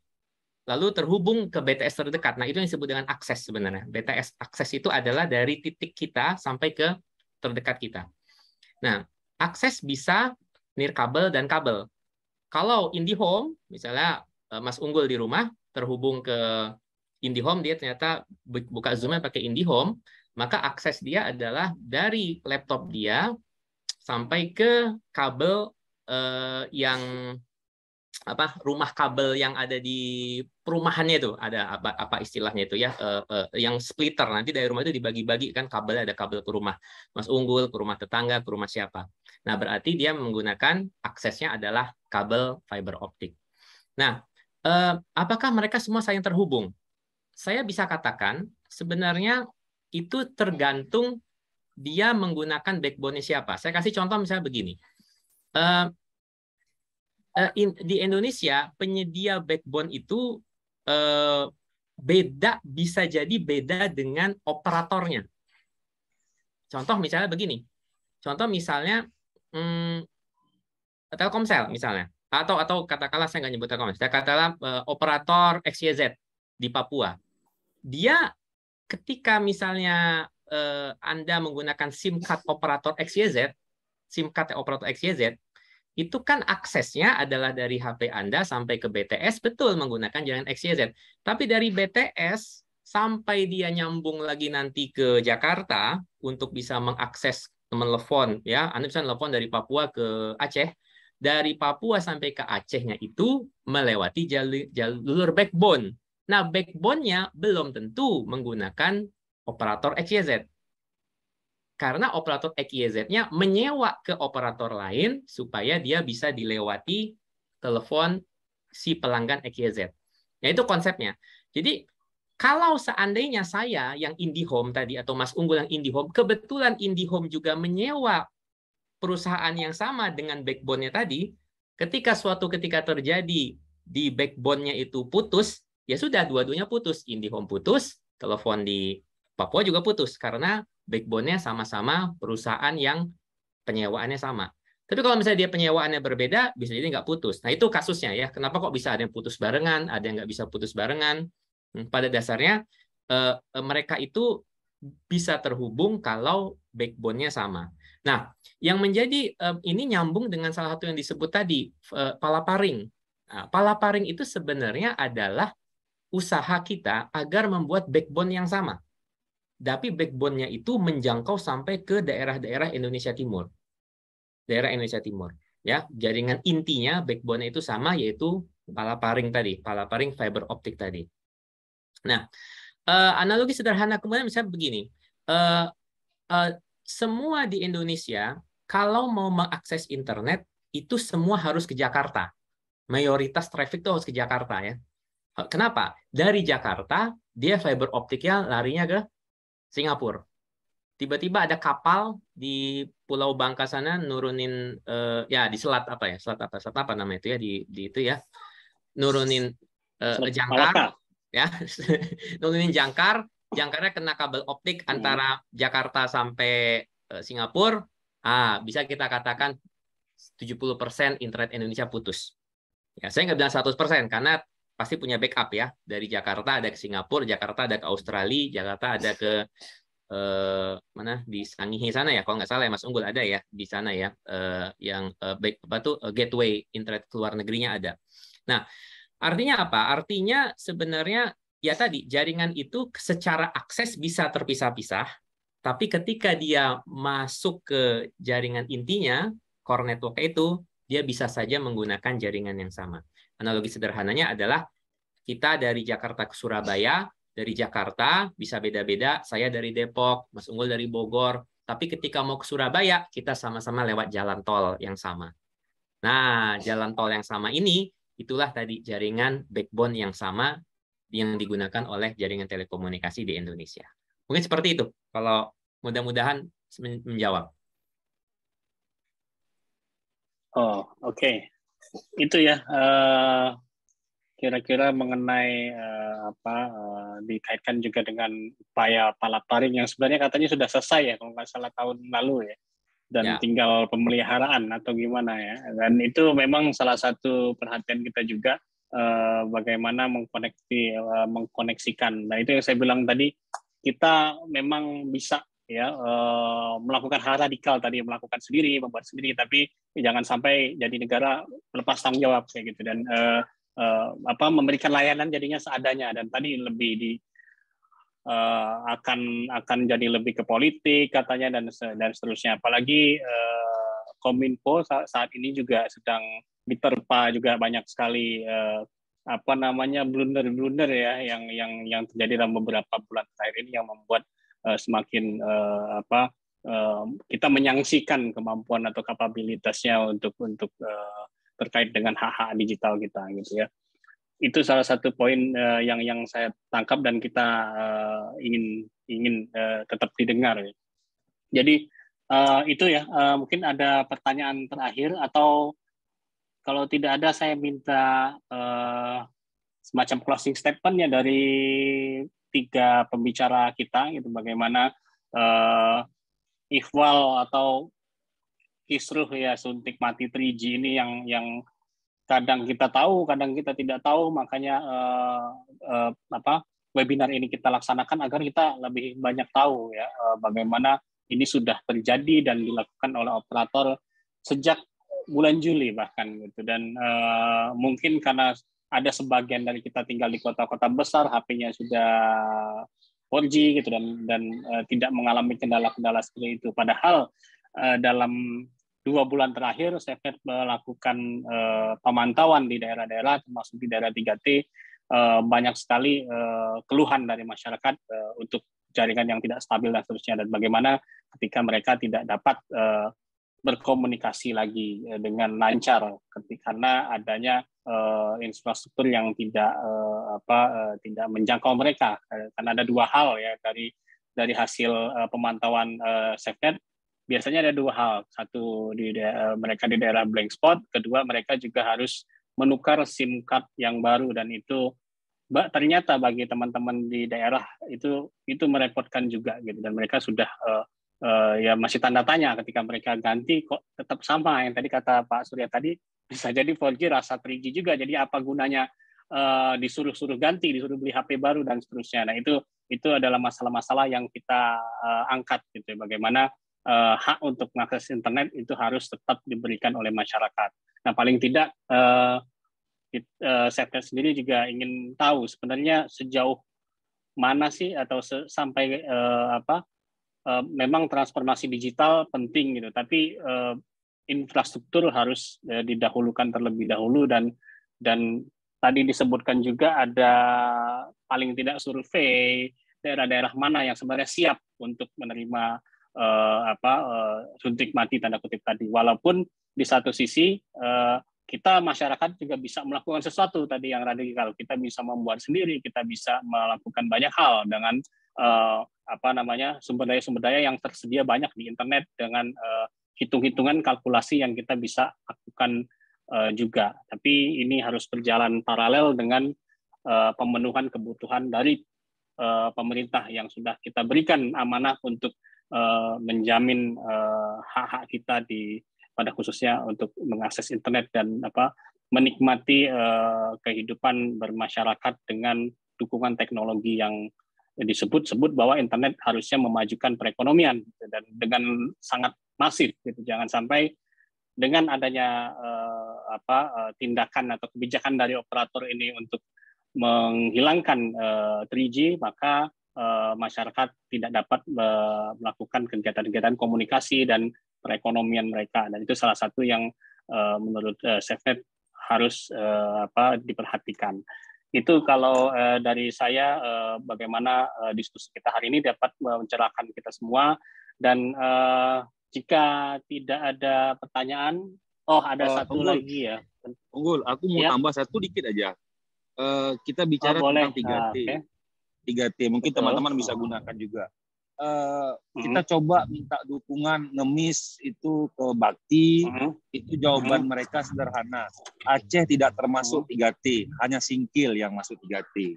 lalu terhubung ke BTS terdekat. Nah itu yang disebut dengan akses sebenarnya. BTS akses itu adalah dari titik kita sampai ke terdekat kita. Nah akses bisa nirkabel dan kabel. Kalau IndiHome, misalnya Mas Unggul di rumah terhubung ke IndiHome dia ternyata buka Zoom-nya pakai IndiHome, maka akses dia adalah dari laptop dia sampai ke kabel eh, yang apa rumah kabel yang ada di perumahannya itu ada apa apa istilahnya itu ya eh, eh, yang splitter nanti dari rumah itu dibagi-bagi kan kabel ada kabel ke rumah Mas Unggul ke rumah tetangga ke rumah siapa nah berarti dia menggunakan aksesnya adalah kabel fiber optik nah eh, apakah mereka semua saling terhubung saya bisa katakan sebenarnya itu tergantung dia menggunakan backbone siapa. Saya kasih contoh misalnya begini. Uh, uh, in, di Indonesia penyedia backbone itu uh, beda bisa jadi beda dengan operatornya. Contoh misalnya begini. Contoh misalnya hmm, Telkomsel misalnya atau atau katakanlah saya nggak nyebut Telkomsel, saya katakanlah uh, operator XYZ di Papua dia ketika misalnya eh, Anda menggunakan SIM card operator XYZ, SIM card operator XYZ, itu kan aksesnya adalah dari HP Anda sampai ke BTS, betul menggunakan jalan XYZ. Tapi dari BTS sampai dia nyambung lagi nanti ke Jakarta untuk bisa mengakses telepon, ya, Anda bisa telepon dari Papua ke Aceh, dari Papua sampai ke Acehnya itu melewati jalur, jalur backbone Nah, backbone-nya belum tentu menggunakan operator XYZ. Karena operator XYZ-nya menyewa ke operator lain supaya dia bisa dilewati telepon si pelanggan XYZ. Nah, itu konsepnya. Jadi, kalau seandainya saya yang IndiHome tadi atau Mas Unggul yang IndiHome, kebetulan IndiHome juga menyewa perusahaan yang sama dengan backbone-nya tadi, ketika suatu ketika terjadi di backbone-nya itu putus, ya sudah dua-duanya putus. IndiHome putus, telepon di Papua juga putus karena backbone-nya sama-sama perusahaan yang penyewaannya sama. Tapi kalau misalnya dia penyewaannya berbeda, bisa jadi nggak putus. Nah itu kasusnya ya. Kenapa kok bisa ada yang putus barengan, ada yang nggak bisa putus barengan? Hmm, pada dasarnya eh, eh, mereka itu bisa terhubung kalau backbone-nya sama. Nah, yang menjadi eh, ini nyambung dengan salah satu yang disebut tadi eh, palaparing. Nah, palaparing itu sebenarnya adalah usaha kita agar membuat backbone yang sama. Tapi backbone-nya itu menjangkau sampai ke daerah-daerah Indonesia Timur. Daerah Indonesia Timur. Ya, jaringan intinya backbone nya itu sama yaitu palaparing tadi, palaparing fiber optik tadi. Nah, eh, analogi sederhana kemudian misalnya begini. Eh, eh, semua di Indonesia kalau mau mengakses internet itu semua harus ke Jakarta. Mayoritas traffic itu harus ke Jakarta ya. Kenapa? Dari Jakarta dia fiber optiknya larinya ke Singapura. Tiba-tiba ada kapal di Pulau Bangka sana nurunin uh, ya di selat apa ya? Selat apa? Selat apa namanya itu ya di, di itu ya. Nurunin uh, jangkar ya. *laughs* nurunin jangkar, jangkarnya kena kabel optik hmm. antara Jakarta sampai uh, Singapura. Ah, bisa kita katakan 70% internet Indonesia putus. Ya, saya nggak bilang 100% karena pasti punya backup ya. Dari Jakarta ada ke Singapura, Jakarta ada ke Australia, Jakarta ada ke *laughs* eh, mana di Sangihe sana ya, kalau nggak salah ya Mas Unggul ada ya di sana ya eh, yang eh, back apa tuh eh, gateway internet ke luar negerinya ada. Nah, artinya apa? Artinya sebenarnya ya tadi jaringan itu secara akses bisa terpisah-pisah, tapi ketika dia masuk ke jaringan intinya core network itu, dia bisa saja menggunakan jaringan yang sama. Analogi sederhananya adalah kita dari Jakarta ke Surabaya, dari Jakarta bisa beda-beda, saya dari Depok, Mas Unggul dari Bogor, tapi ketika mau ke Surabaya, kita sama-sama lewat jalan tol yang sama. Nah, jalan tol yang sama ini, itulah tadi jaringan backbone yang sama yang digunakan oleh jaringan telekomunikasi di Indonesia. Mungkin seperti itu, kalau mudah-mudahan menjawab. Oh, oke. Okay itu ya kira eh, kira-kira mengenai uh, apa uh, dikaitkan juga dengan upaya palaparing yang sebenarnya katanya sudah selesai ya kalau nggak salah tahun lalu ya dan ya. tinggal pemeliharaan atau gimana ya dan itu memang salah satu perhatian kita juga uh, bagaimana mengkoneksi uh, mengkoneksikan nah itu yang saya bilang tadi kita memang bisa ya uh, melakukan hal radikal tadi melakukan sendiri membuat sendiri tapi ya jangan sampai jadi negara lepas tanggung jawab kayak gitu dan uh, uh, apa memberikan layanan jadinya seadanya dan tadi lebih di uh, akan akan jadi lebih ke politik katanya dan dan seterusnya apalagi uh, kominfo saat ini juga sedang diterpa juga banyak sekali uh, apa namanya blunder-blunder ya yang yang yang terjadi dalam beberapa bulan terakhir ini yang membuat Eh, semakin eh, apa eh, kita menyangsikan kemampuan atau kapabilitasnya untuk untuk terkait dengan hak-hak digital kita gitu ya itu salah satu poin uh, yang yang saya tangkap dan kita uh, ingin ingin uh, tetap didengar. ya Jadi uh, itu ya uh, mungkin ada pertanyaan terakhir atau kalau tidak ada saya minta uh, semacam closing statement ya dari tiga pembicara kita gitu bagaimana uh, eh, Ikhwal atau Kisruh ya suntik mati 3G ini yang yang kadang kita tahu kadang kita tidak tahu makanya uh, uh, apa webinar ini kita laksanakan agar kita lebih banyak tahu ya uh, bagaimana ini sudah terjadi dan dilakukan oleh operator sejak bulan Juli bahkan gitu dan uh, mungkin karena ada sebagian dari kita tinggal di kota-kota besar, HP-nya sudah 4G gitu dan dan uh, tidak mengalami kendala-kendala seperti itu. Padahal uh, dalam dua bulan terakhir saya melakukan uh, pemantauan di daerah-daerah termasuk di daerah 3T uh, banyak sekali uh, keluhan dari masyarakat uh, untuk jaringan yang tidak stabil dan seterusnya dan bagaimana ketika mereka tidak dapat uh, berkomunikasi lagi eh, dengan lancar karena adanya uh, infrastruktur yang tidak uh, apa uh, tidak menjangkau mereka karena ada dua hal ya dari dari hasil uh, pemantauan uh, SafeNet biasanya ada dua hal satu di daerah, mereka di daerah blank spot kedua mereka juga harus menukar SIM card yang baru dan itu ternyata bagi teman-teman di daerah itu itu merepotkan juga gitu dan mereka sudah uh, uh, ya masih tanda tanya ketika mereka ganti kok tetap sama yang tadi kata Pak Surya tadi bisa jadi 4G rasa 3G juga jadi apa gunanya uh, disuruh-suruh ganti disuruh beli HP baru dan seterusnya nah itu itu adalah masalah-masalah yang kita uh, angkat gitu bagaimana uh, hak untuk mengakses internet itu harus tetap diberikan oleh masyarakat nah paling tidak uh, uh, sendiri juga ingin tahu sebenarnya sejauh mana sih atau sampai uh, apa Eh, memang transformasi digital penting gitu, tapi uh, infrastruktur harus uh, didahulukan terlebih dahulu dan dan tadi disebutkan juga ada paling tidak survei daerah-daerah mana yang sebenarnya siap untuk menerima uh, apa uh, suntik mati tanda kutip tadi walaupun di satu sisi uh, kita masyarakat juga bisa melakukan sesuatu tadi yang radikal kita bisa membuat sendiri kita bisa melakukan banyak hal dengan uh, apa namanya sumber daya sumber daya yang tersedia banyak di internet dengan uh, hitung-hitungan kalkulasi yang kita bisa lakukan uh, juga. Tapi ini harus berjalan paralel dengan uh, pemenuhan kebutuhan dari uh, pemerintah yang sudah kita berikan amanah untuk uh, menjamin hak-hak kita di pada khususnya untuk mengakses internet dan apa menikmati uh, kehidupan bermasyarakat dengan dukungan teknologi yang Ya, disebut-sebut bahwa internet harusnya memajukan perekonomian gitu, dan dengan sangat masif gitu jangan sampai dengan adanya uh, apa uh, tindakan atau kebijakan dari operator ini untuk menghilangkan uh, eh, 3G maka uh, masyarakat tidak dapat uh, melakukan kegiatan-kegiatan komunikasi dan perekonomian mereka dan itu salah satu yang uh, menurut uh, SafeNet harus uh, apa diperhatikan itu kalau eh, dari saya eh, bagaimana eh, diskusi kita hari ini dapat mencerahkan kita semua dan eh, jika tidak ada pertanyaan oh ada uh, satu unggul. lagi ya unggul aku mau ya. tambah satu dikit aja uh, kita bicara oh, boleh. tentang 3T 3T ah, mungkin teman-teman bisa gunakan juga Eh, kita mm-hmm. coba minta dukungan ngemis itu ke Bakti, mm-hmm. itu jawaban mm-hmm. mereka sederhana. Aceh tidak termasuk 3T, mm-hmm. hanya singkil yang masuk 3T.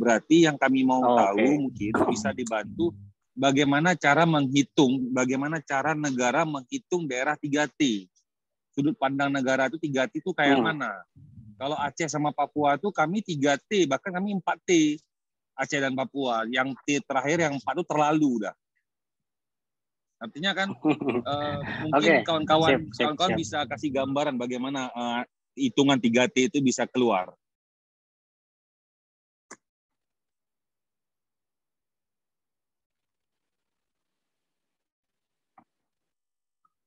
Berarti yang kami mau oh, tahu okay. mungkin bisa dibantu bagaimana cara menghitung, bagaimana cara negara menghitung daerah 3T. Sudut pandang negara itu 3T itu kayak hmm. mana? Kalau Aceh sama Papua itu kami 3T, bahkan kami 4T. Aceh dan Papua. Yang T terakhir yang empat itu terlalu udah. Artinya kan uh, *laughs* mungkin kawan-kawan okay. kawan-kawan bisa kasih gambaran bagaimana uh, hitungan 3T itu bisa keluar.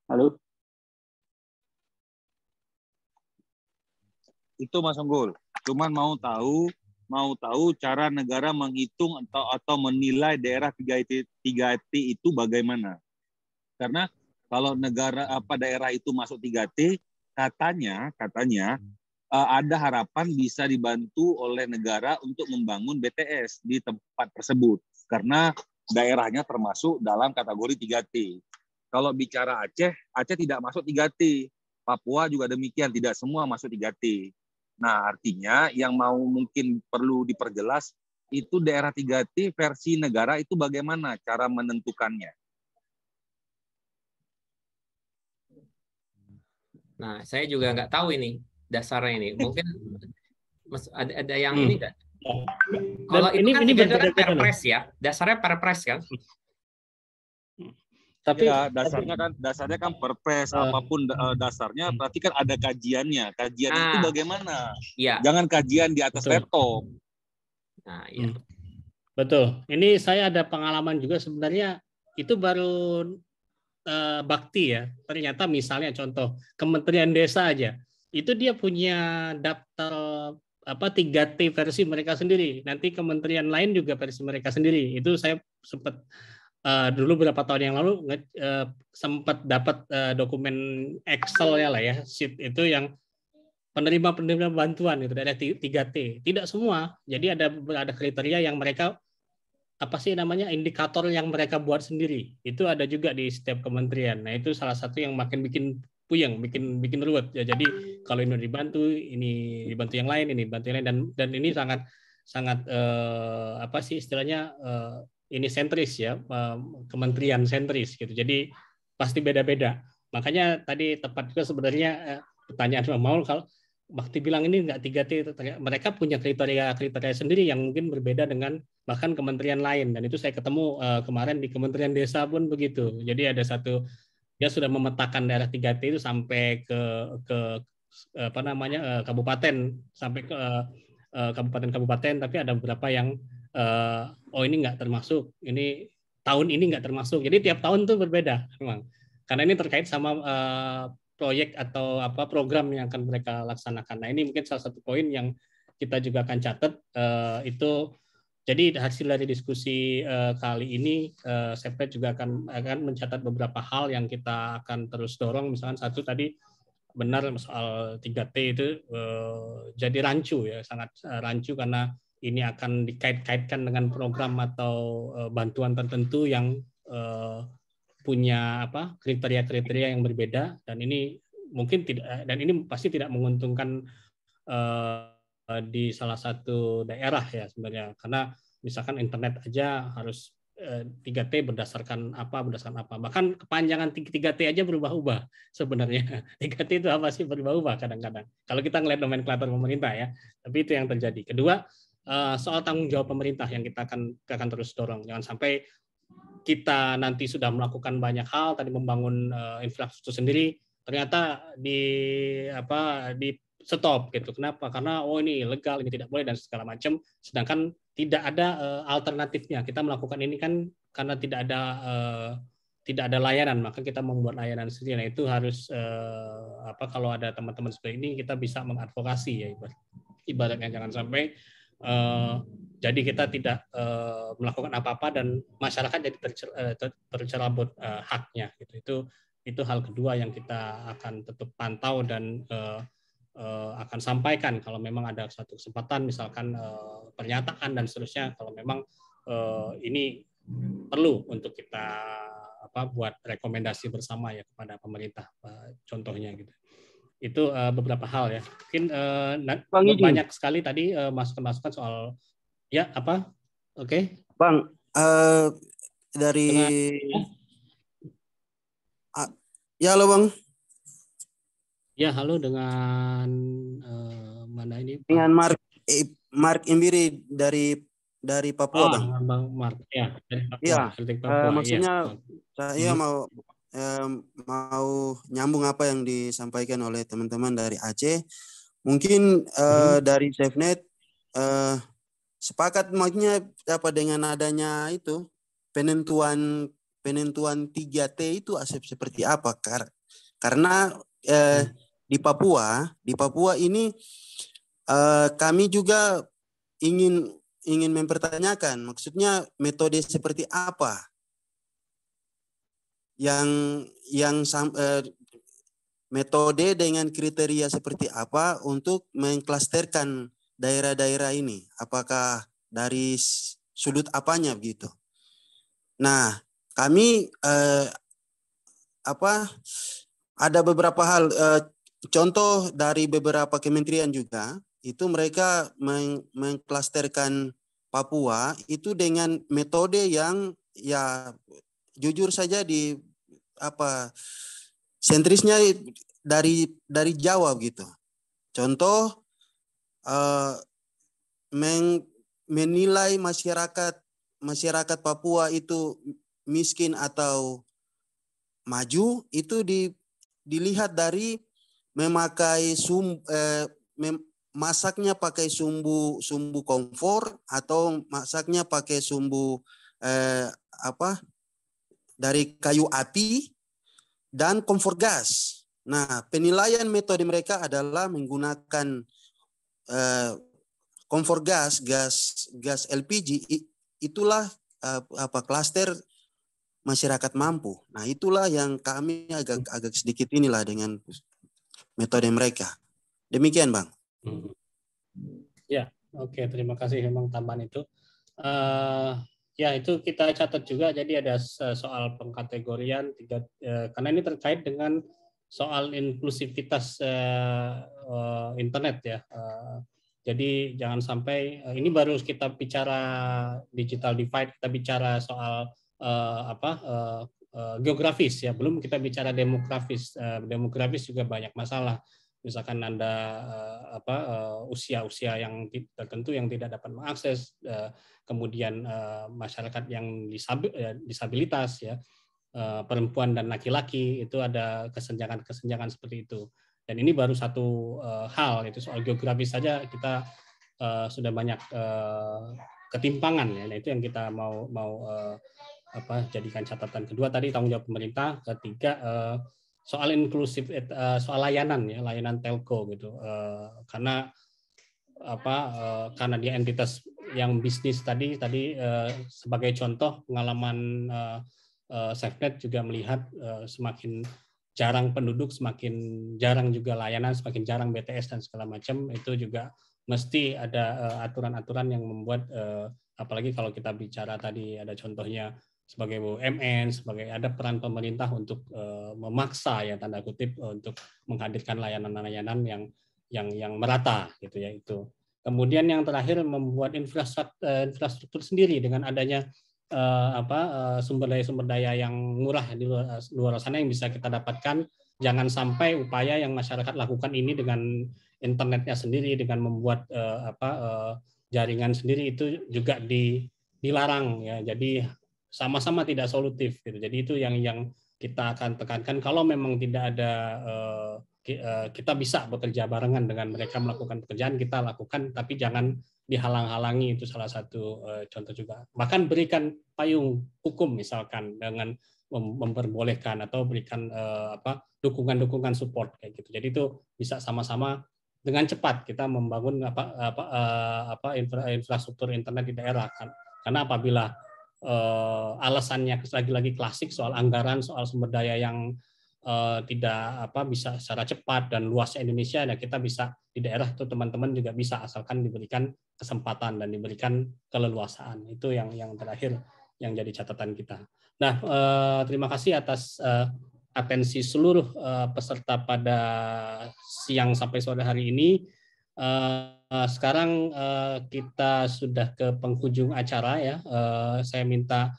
Halo. Itu Mas Unggul. Cuman mau tahu mau tahu cara negara menghitung atau atau menilai daerah 3T, 3T itu bagaimana. Karena kalau negara apa daerah itu masuk 3T, katanya katanya eh, ada harapan bisa dibantu oleh negara untuk membangun BTS di tempat tersebut karena daerahnya termasuk dalam kategori 3T. Kalau bicara Aceh, Aceh tidak masuk 3T. Papua juga demikian, tidak semua masuk 3T. Nah, artinya yang mau mungkin perlu diperjelas itu daerah 3T versi negara itu bagaimana cara menentukannya. Nah, saya juga nggak tahu ini dasarnya ini. Mungkin ada, ada yang hmm. ini nggak? Kalau ini kan ini perpres ya. Dasarnya perpres kan? tapi ya, dasarnya kan dasarnya kan perpres uh, apapun uh, dasarnya hmm. berarti kan ada kajiannya kajian uh, itu bagaimana ya. jangan kajian di atas betul. laptop nah ya betul ini saya ada pengalaman juga sebenarnya itu baru uh, bakti ya ternyata misalnya contoh kementerian desa aja itu dia punya daftar apa 3T versi mereka sendiri nanti kementerian lain juga versi mereka sendiri itu saya sempat uh, dulu beberapa tahun yang lalu uh, sempat dapat uh, dokumen Excel ya lah ya sheet itu yang penerima penerima bantuan itu ada 3T. Tidak semua. Jadi ada ada kriteria yang mereka apa sih namanya indikator yang mereka buat sendiri. Itu ada juga di setiap kementerian. Nah, itu salah satu yang makin bikin puyeng, bikin bikin ruwet. Ya, jadi kalau ini dibantu, ini dibantu yang lain, ini dibantu yang lain dan dan ini sangat sangat eh, apa sih istilahnya eh, ini sentris ya, kementerian sentris gitu. Jadi pasti beda-beda. Makanya tadi tepat juga sebenarnya eh, pertanyaan Mbak Maul kalau Bakti bilang ini nggak tiga t mereka punya kriteria-kriteria sendiri yang mungkin berbeda dengan bahkan kementerian lain. Dan itu saya ketemu eh, kemarin di Kementerian Desa pun begitu. Jadi ada satu, dia sudah memetakan daerah 3T itu sampai ke, ke apa namanya eh, kabupaten sampai ke kabupaten-kabupaten tapi ada beberapa yang uh, oh ini nggak termasuk, ini tahun ini nggak termasuk. Jadi tiap tahun tuh berbeda memang. Karena ini terkait sama eh, proyek atau apa program yang akan mereka laksanakan. Nah ini mungkin salah satu poin yang kita juga akan catat eh, itu. Jadi hasil dari diskusi kali ini, uh, Sepet juga akan akan mencatat beberapa hal yang kita akan terus dorong. Misalnya satu tadi benar soal 3T itu jadi rancu ya, sangat rancu karena ini akan dikait-kaitkan dengan program atau eh, bantuan tertentu yang eh, punya apa kriteria-kriteria yang berbeda dan ini mungkin tidak eh, dan ini pasti tidak menguntungkan di salah satu daerah ya sebenarnya karena misalkan internet aja harus 3T berdasarkan apa berdasarkan apa bahkan kepanjangan 3T aja berubah-ubah sebenarnya 3T *laughs* itu apa sih berubah-ubah kadang-kadang kalau kita ngeliat nomenklatur pemerintah ya tapi itu yang terjadi kedua Eh, soal tanggung jawab pemerintah yang kita akan kita akan terus dorong. Jangan sampai kita nanti sudah melakukan banyak hal tadi membangun uh, infrastruktur sendiri ternyata di apa di stop gitu. Kenapa? Karena oh ini legal, ini tidak boleh dan segala macam. Sedangkan tidak ada uh, alternatifnya. Kita melakukan ini kan karena tidak ada uh, tidak ada layanan, maka kita membuat layanan sendiri. Nah, itu harus uh, apa kalau ada teman-teman seperti ini kita bisa mengadvokasi ya ibaratnya jangan sampai Eh, jadi kita tidak eh, melakukan apa-apa dan masyarakat jadi eh, tercerabut haknya. Gitu. Itu itu hal kedua yang kita akan tetap pantau dan akan sampaikan kalau memang ada satu kesempatan, misalkan pernyataan dan seterusnya, kalau memang ini perlu untuk kita apa buat rekomendasi bersama ya kepada pemerintah contohnya gitu itu uh, beberapa hal ya. Mungkin uh, Bang banyak sekali tadi uh, masukan-masukan soal ya apa? Oke. Okay. Bang uh, dari ya. Uh, ya halo Bang. Ya halo dengan uh, mana ini? Bang? Dengan Mark Mark Imbiri dari dari Papua oh, Bang. Bang Mark ya. Dari Papua, ya. Papua. Uh, maksudnya ya. saya hmm. mau mau nyambung apa yang disampaikan oleh teman-teman dari Aceh. Mungkin eh, hmm. dari SafeNet eh, sepakat maksudnya apa dengan adanya itu penentuan penentuan 3T itu asep seperti apa Kar? Karena eh, hmm. di Papua, di Papua ini eh, kami juga ingin ingin mempertanyakan maksudnya metode seperti apa yang yang eh, metode dengan kriteria seperti apa untuk mengklasterkan daerah-daerah ini? Apakah dari sudut apanya begitu? Nah, kami eh, apa ada beberapa hal eh, contoh dari beberapa kementerian juga itu mereka meng mengklasterkan Papua itu dengan metode yang ya jujur saja di apa sentrisnya dari dari Jawa gitu. Contoh uh, eh, men, menilai masyarakat masyarakat Papua itu miskin atau maju itu di, dilihat dari memakai sum eh, mem, masaknya pakai sumbu sumbu komfor atau masaknya pakai sumbu eh, apa dari kayu api, dan kompor gas. Nah, penilaian metode mereka adalah menggunakan uh, eh, kompor gas, gas gas LPG itulah uh, apa klaster masyarakat mampu. Nah, itulah yang kami agak agak sedikit inilah dengan metode mereka. Demikian, Bang. Ya, oke, okay, terima kasih memang tambahan itu. Uh, Ya, itu kita catat juga. Jadi ada eh, soal pengkategorian tiga eh, karena ini terkait dengan soal inklusivitas eh, eh, internet ya. Eh, jadi jangan sampai eh, ini baru kita bicara digital divide, kita bicara soal eh, apa eh, eh geografis ya, belum kita bicara demografis. Eh, demografis juga banyak masalah misalkan anda eh, apa eh, usia-usia yang tertentu yang tidak dapat mengakses, eh, kemudian masyarakat yang disabilitas ya perempuan dan laki-laki itu ada kesenjangan-kesenjangan seperti itu. Dan ini baru satu hal itu soal geografis saja kita sudah banyak ketimpangan ya. Nah, itu yang kita mau mau apa jadikan catatan kedua tadi tanggung jawab pemerintah, ketiga soal inklusif eh, eh, soal layanan ya layanan telco gitu eh, karena apa karena dia entitas yang bisnis tadi tadi sebagai contoh pengalaman uh, SafeNet juga melihat semakin jarang penduduk semakin jarang juga layanan semakin jarang BTS dan segala macam itu juga mesti ada aturan-aturan yang membuat apalagi kalau kita bicara tadi ada contohnya sebagai BUMN, sebagai ada peran pemerintah untuk uh, memaksa ya tanda kutip eh, untuk menghadirkan layanan-layanan yang yang yang merata gitu ya itu. Kemudian yang terakhir membuat infrastruktur, eh, infrastruktur sendiri dengan adanya uh, apa uh, sumber daya sumber daya yang murah di luar, luar sana yang bisa kita dapatkan. Jangan sampai upaya yang masyarakat lakukan ini dengan internetnya sendiri dengan membuat uh, apa uh, jaringan sendiri itu juga di dilarang ya. Jadi sama-sama tidak solutif gitu. Jadi itu yang yang kita akan tekankan kalau memang tidak ada eh, eh, kita bisa bekerja barengan dengan mereka melakukan pekerjaan kita lakukan tapi jangan dihalang-halangi itu salah satu eh, contoh juga. Bahkan berikan payung hukum misalkan dengan memperbolehkan atau berikan apa dukungan-dukungan support kayak gitu. Jadi itu bisa sama-sama dengan cepat kita membangun apa apa apa infrastruktur internet di daerah kan. Karena apabila uh, alasannya lagi-lagi klasik soal anggaran, soal sumber daya yang uh, tidak apa bisa secara cepat dan luasnya Indonesia, ya kita bisa di daerah itu teman-teman juga bisa asalkan diberikan kesempatan dan diberikan keleluasaan. Itu yang yang terakhir yang jadi catatan kita. Nah, uh, terima kasih atas uh, atensi seluruh uh, peserta pada siang sampai sore hari ini. Uh, uh, sekarang uh, kita sudah ke penghujung acara ya. Uh, saya minta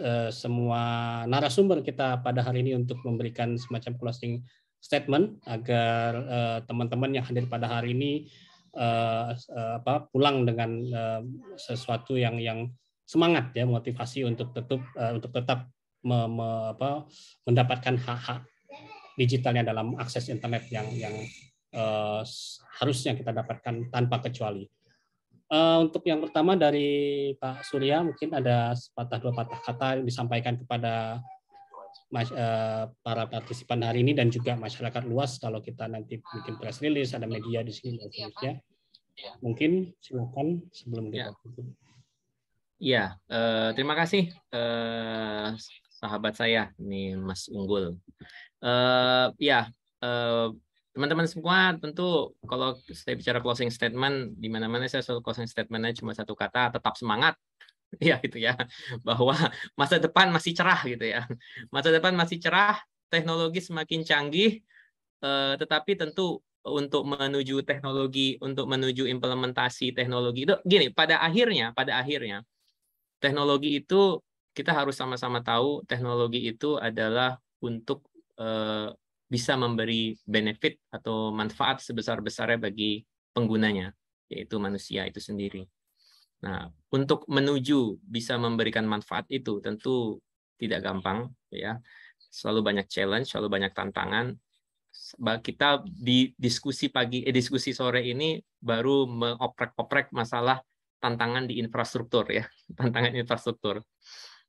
uh, semua narasumber kita pada hari ini untuk memberikan semacam closing statement agar teman-teman uh, yang hadir pada hari ini uh, uh, apa pulang dengan uh, sesuatu yang yang semangat ya motivasi untuk tetap uh, untuk tetap me, me, apa, mendapatkan hak-hak digitalnya dalam akses internet yang yang harusnya kita dapatkan tanpa kecuali. Uh, untuk yang pertama dari Pak Surya mungkin ada sepatah dua patah kata yang disampaikan kepada mas, uh, para partisipan hari ini dan juga masyarakat luas kalau kita nanti bikin press release ada media di sini Ya, ya. Mungkin silakan sebelum iya. kita. Ya, ya uh, terima kasih uh, sahabat saya nih Mas Unggul. Uh, ya. Uh, teman-teman semua tentu kalau saya bicara closing statement di mana-mana saya selalu closing statementnya cuma satu kata tetap semangat *laughs* ya gitu ya bahwa masa depan masih cerah gitu ya masa depan masih cerah teknologi semakin canggih eh, tetapi tentu untuk menuju teknologi untuk menuju implementasi teknologi itu gini pada akhirnya pada akhirnya teknologi itu kita harus sama-sama tahu teknologi itu adalah untuk eh, bisa memberi benefit atau manfaat sebesar-besarnya bagi penggunanya, yaitu manusia itu sendiri. Nah, untuk menuju bisa memberikan manfaat itu tentu tidak gampang, ya. Selalu banyak challenge, selalu banyak tantangan. Kita di diskusi pagi, eh, diskusi sore ini baru mengoprek-oprek masalah tantangan di infrastruktur, ya, *laughs* tantangan infrastruktur.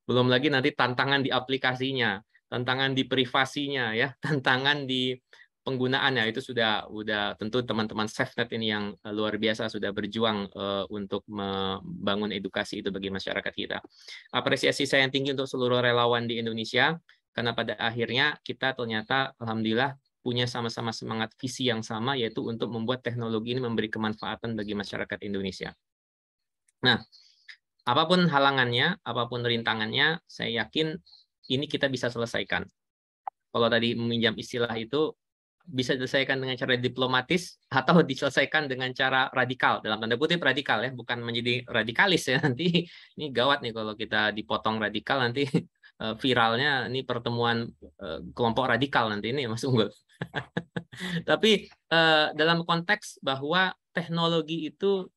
Belum lagi nanti tantangan di aplikasinya tantangan di privasinya ya, *laughs* tantangan di penggunaannya itu sudah sudah tentu teman-teman SafeNet ini yang eh, luar biasa sudah berjuang uh, untuk membangun edukasi itu bagi masyarakat kita. Apresiasi saya yang tinggi untuk seluruh relawan di Indonesia karena pada akhirnya kita ternyata alhamdulillah punya sama-sama semangat visi yang sama yaitu untuk membuat teknologi ini memberi kemanfaatan bagi masyarakat Indonesia. Nah, apapun halangannya, apapun rintangannya, saya yakin ini kita bisa selesaikan. Kalau tadi meminjam istilah itu bisa diselesaikan dengan cara diplomatis atau *laughs* diselesaikan dengan cara radikal dalam tanda kutip radikal ya bukan menjadi radikalis ya *laughs* nanti ini gawat nih kalau kita dipotong radikal nanti *laughs* eh, viralnya ini pertemuan eh, kelompok radikal nanti ini Mas Unggul. Tapi eh, dalam konteks bahwa teknologi itu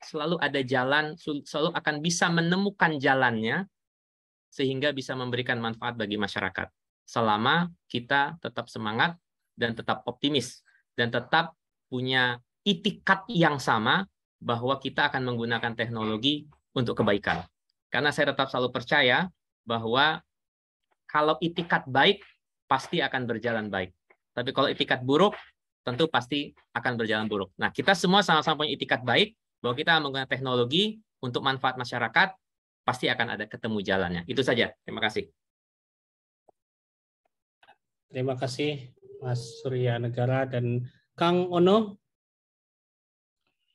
selalu ada jalan selalu akan bisa menemukan jalannya sehingga bisa memberikan manfaat bagi masyarakat selama kita tetap semangat dan tetap optimis dan tetap punya itikat yang sama bahwa kita akan menggunakan teknologi untuk kebaikan. Karena saya tetap selalu percaya bahwa kalau itikat baik pasti akan berjalan baik. Tapi kalau itikat buruk tentu pasti akan berjalan buruk. Nah, kita semua sama-sama punya itikat baik bahwa kita menggunakan teknologi untuk manfaat masyarakat pasti akan ada ketemu jalannya. Itu saja. Terima kasih. Terima kasih Mas Surya Negara dan Kang Ono.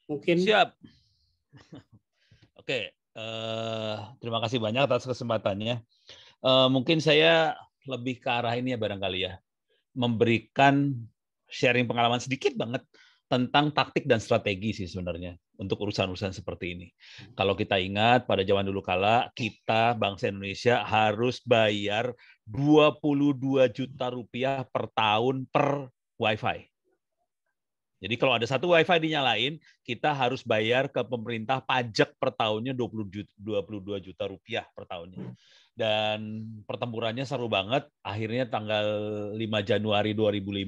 Mungkin siap. *laughs* Oke, uh, terima kasih banyak atas kesempatannya. Uh, mungkin saya lebih ke arah ini ya barangkali ya. Memberikan sharing pengalaman sedikit banget tentang taktik dan strategi sih sebenarnya untuk urusan-urusan seperti ini. Hmm. Kalau kita ingat pada zaman dulu kala kita bangsa Indonesia harus bayar 22 juta rupiah per tahun per WiFi. Jadi kalau ada satu WiFi dinyalain, kita harus bayar ke pemerintah pajak per tahunnya 20 juta, 22 juta rupiah per tahunnya. Hmm. Dan pertempurannya seru banget. Akhirnya tanggal 5 Januari 2005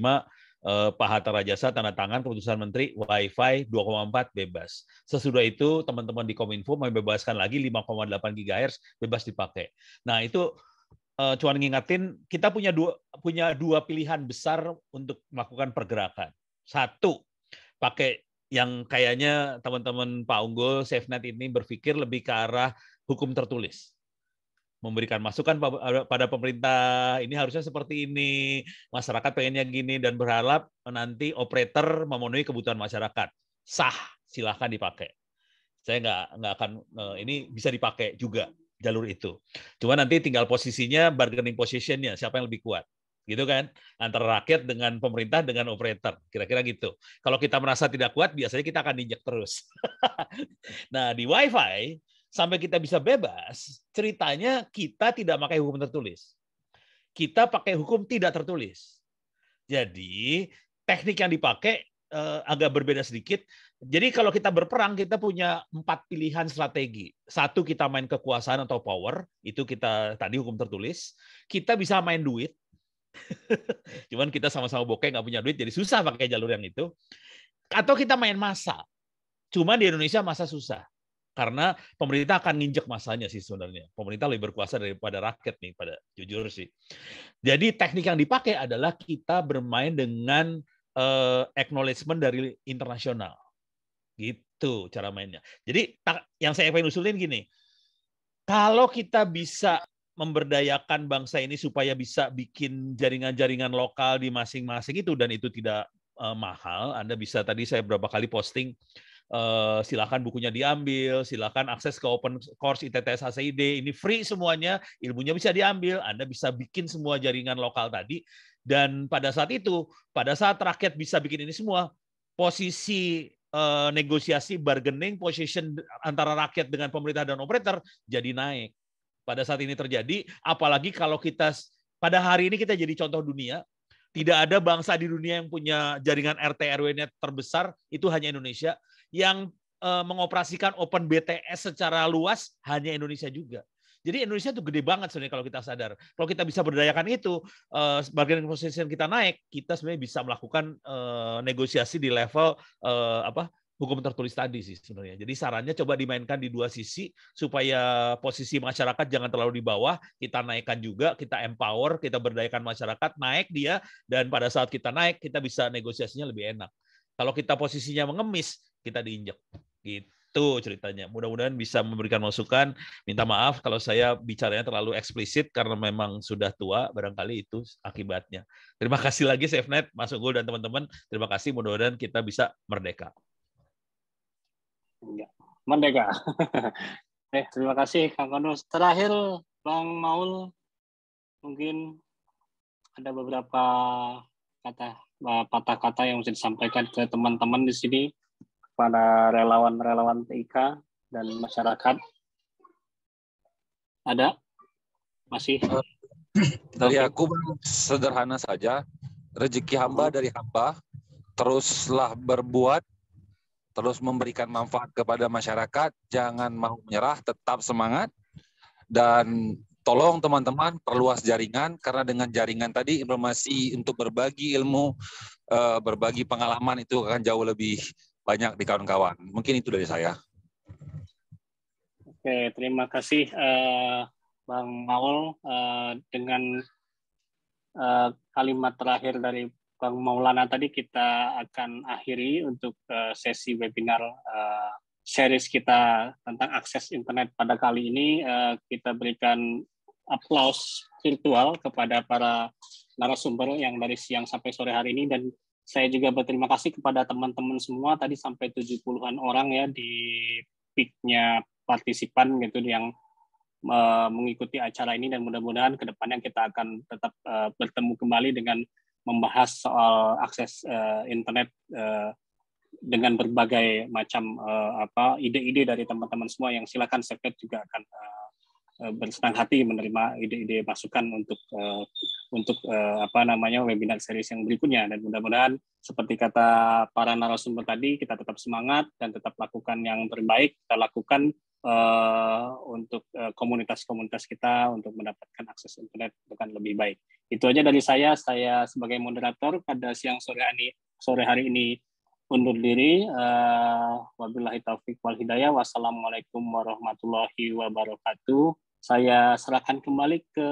eh, Pak Hatta Rajasa tanda tangan keputusan Menteri wi WiFi 2,4 bebas. Sesudah itu teman-teman di Kominfo membebaskan lagi 5,8 GHz bebas dipakai. Nah itu eh, cuman ngingatin kita punya dua punya dua pilihan besar untuk melakukan pergerakan. Satu pakai yang kayaknya teman-teman Pak Unggul SafeNet ini berpikir lebih ke arah hukum tertulis memberikan masukan eh, pada pemerintah ini harusnya seperti ini masyarakat pengennya gini dan berharap nanti operator memenuhi kebutuhan masyarakat sah silahkan dipakai saya nggak nggak akan eh, ini bisa dipakai juga jalur itu cuma nanti tinggal posisinya bargaining positionnya siapa yang lebih kuat gitu kan antara rakyat dengan pemerintah dengan operator kira-kira gitu kalau kita merasa tidak kuat biasanya kita akan injek terus *laughs* nah di wifi sampai kita bisa bebas, ceritanya kita tidak pakai hukum tertulis. Kita pakai hukum tidak tertulis. Jadi teknik yang dipakai eh, agak berbeda sedikit. Jadi kalau kita berperang, kita punya empat pilihan strategi. Satu kita main kekuasaan atau power, itu kita tadi hukum tertulis. Kita bisa main duit. *laughs* Cuman kita sama-sama bokeh nggak punya duit, jadi susah pakai jalur yang itu. Atau kita main masa. cuman di Indonesia masa susah karena pemerintah akan nginjek masanya sih sebenarnya. Pemerintah lebih berkuasa daripada rakyat nih pada jujur sih. Jadi teknik yang dipakai adalah kita bermain dengan uh, acknowledgement dari internasional. Gitu cara mainnya. Jadi yang saya ingin usulin gini, kalau kita bisa memberdayakan bangsa ini supaya bisa bikin jaringan-jaringan lokal di masing-masing itu dan itu tidak uh, mahal, Anda bisa tadi saya berapa kali posting silahkan eh, silakan bukunya diambil, silakan akses ke open course ITTS HCID, ini free semuanya, ilmunya bisa diambil, Anda bisa bikin semua jaringan lokal tadi, dan pada saat itu, pada saat rakyat bisa bikin ini semua, posisi uh, negosiasi, bargaining position antara rakyat dengan pemerintah dan operator jadi naik. Pada saat ini terjadi, apalagi kalau kita pada hari ini kita jadi contoh dunia, tidak ada bangsa di dunia yang punya jaringan RT RW-nya terbesar, itu hanya Indonesia yang uh, mengoperasikan Open BTS secara luas hanya Indonesia juga. Jadi Indonesia itu gede banget sebenarnya kalau kita sadar. Kalau kita bisa berdayakan itu, uh, bargaining yang kita naik, kita sebenarnya bisa melakukan uh, negosiasi di level uh, apa hukum tertulis tadi sih sebenarnya. Jadi sarannya coba dimainkan di dua sisi supaya posisi masyarakat jangan terlalu di bawah, kita naikkan juga, kita empower, kita berdayakan masyarakat, naik dia dan pada saat kita naik kita bisa negosiasinya lebih enak. Kalau kita posisinya mengemis, kita diinjak gitu ceritanya. Mudah-mudahan bisa memberikan masukan. Minta maaf kalau saya bicaranya terlalu eksplisit karena memang sudah tua, barangkali itu akibatnya. Terima kasih lagi SafeNet, Mas Unggul dan teman-teman. Terima kasih, mudah-mudahan kita bisa merdeka. Iya, merdeka. *laughs* eh, terima kasih Kang Konus. Terakhir Bang Maul mungkin ada beberapa kata eh, patah kata yang bisa disampaikan ke teman-teman di sini kepada relawan-relawan TIK dan masyarakat? Ada? Masih? Eh, dari aku sederhana saja. Rezeki hamba dari hamba, teruslah berbuat, terus memberikan manfaat kepada masyarakat, jangan mau menyerah, tetap semangat, dan tolong teman-teman perluas jaringan karena dengan jaringan tadi informasi untuk berbagi ilmu, eh, berbagi pengalaman itu akan jauh lebih banyak di kawan-kawan. Mungkin itu dari saya. Oke, terima kasih uh, Bang Maul uh, dengan uh, kalimat terakhir dari Bang Maulana tadi kita akan akhiri untuk uh, sesi webinar uh, series kita tentang akses internet pada kali ini uh, kita berikan aplaus virtual kepada para narasumber yang dari siang sampai sore hari ini dan saya juga berterima kasih kepada teman-teman semua tadi sampai 70-an orang ya di peaknya partisipan gitu yang eh, mengikuti acara ini dan mudah-mudahan ke depannya kita akan tetap uh, bertemu kembali dengan membahas soal akses uh, internet uh, dengan berbagai macam uh, apa ide-ide dari teman-teman semua yang silakan Sekret juga akan uh, Eh, bersenang hati menerima ide-ide masukan untuk uh, untuk uh, apa namanya webinar series yang berikutnya dan mudah-mudahan seperti kata para narasumber tadi kita tetap semangat dan tetap lakukan yang terbaik kita lakukan uh, untuk komunitas-komunitas kita untuk mendapatkan akses internet dengan lebih baik itu aja dari saya saya sebagai moderator pada siang sore ini sore hari ini undur diri. Uh, wabillahi taufik wal hidayah. Wassalamualaikum warahmatullahi wabarakatuh. Saya serahkan kembali ke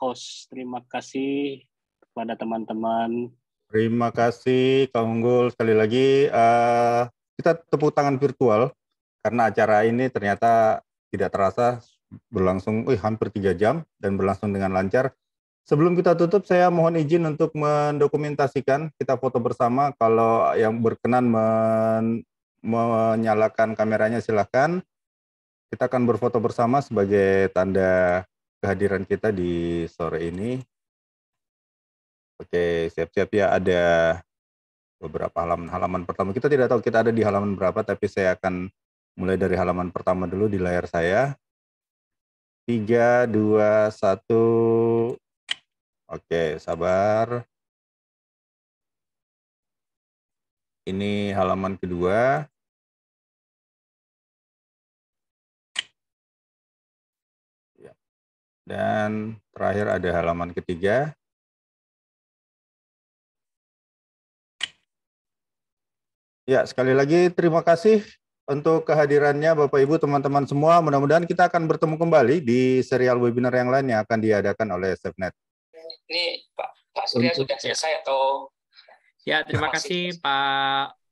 host. Terima kasih kepada teman-teman. Terima kasih Kang Unggul sekali lagi. Uh, kita tepuk tangan virtual karena acara ini ternyata tidak terasa berlangsung eh, hampir tiga jam dan berlangsung dengan lancar. Sebelum kita tutup, saya mohon izin untuk mendokumentasikan kita foto bersama. Kalau yang berkenan men menyalakan kameranya silahkan. Kita akan berfoto bersama sebagai tanda kehadiran kita di sore ini. Oke, siap-siap ya ada beberapa halaman-halaman pertama. Kita tidak tahu kita ada di halaman berapa, tapi saya akan mulai dari halaman pertama dulu di layar saya. Tiga, dua, satu. Oke, sabar. Ini halaman kedua. Dan terakhir ada halaman ketiga. Ya, sekali lagi terima kasih untuk kehadirannya Bapak Ibu teman-teman semua. Mudah-mudahan kita akan bertemu kembali di serial webinar yang lain yang akan diadakan oleh SafeNet. Ini Pak, Pak Surya sudah selesai atau Ya, terima, kasih Pak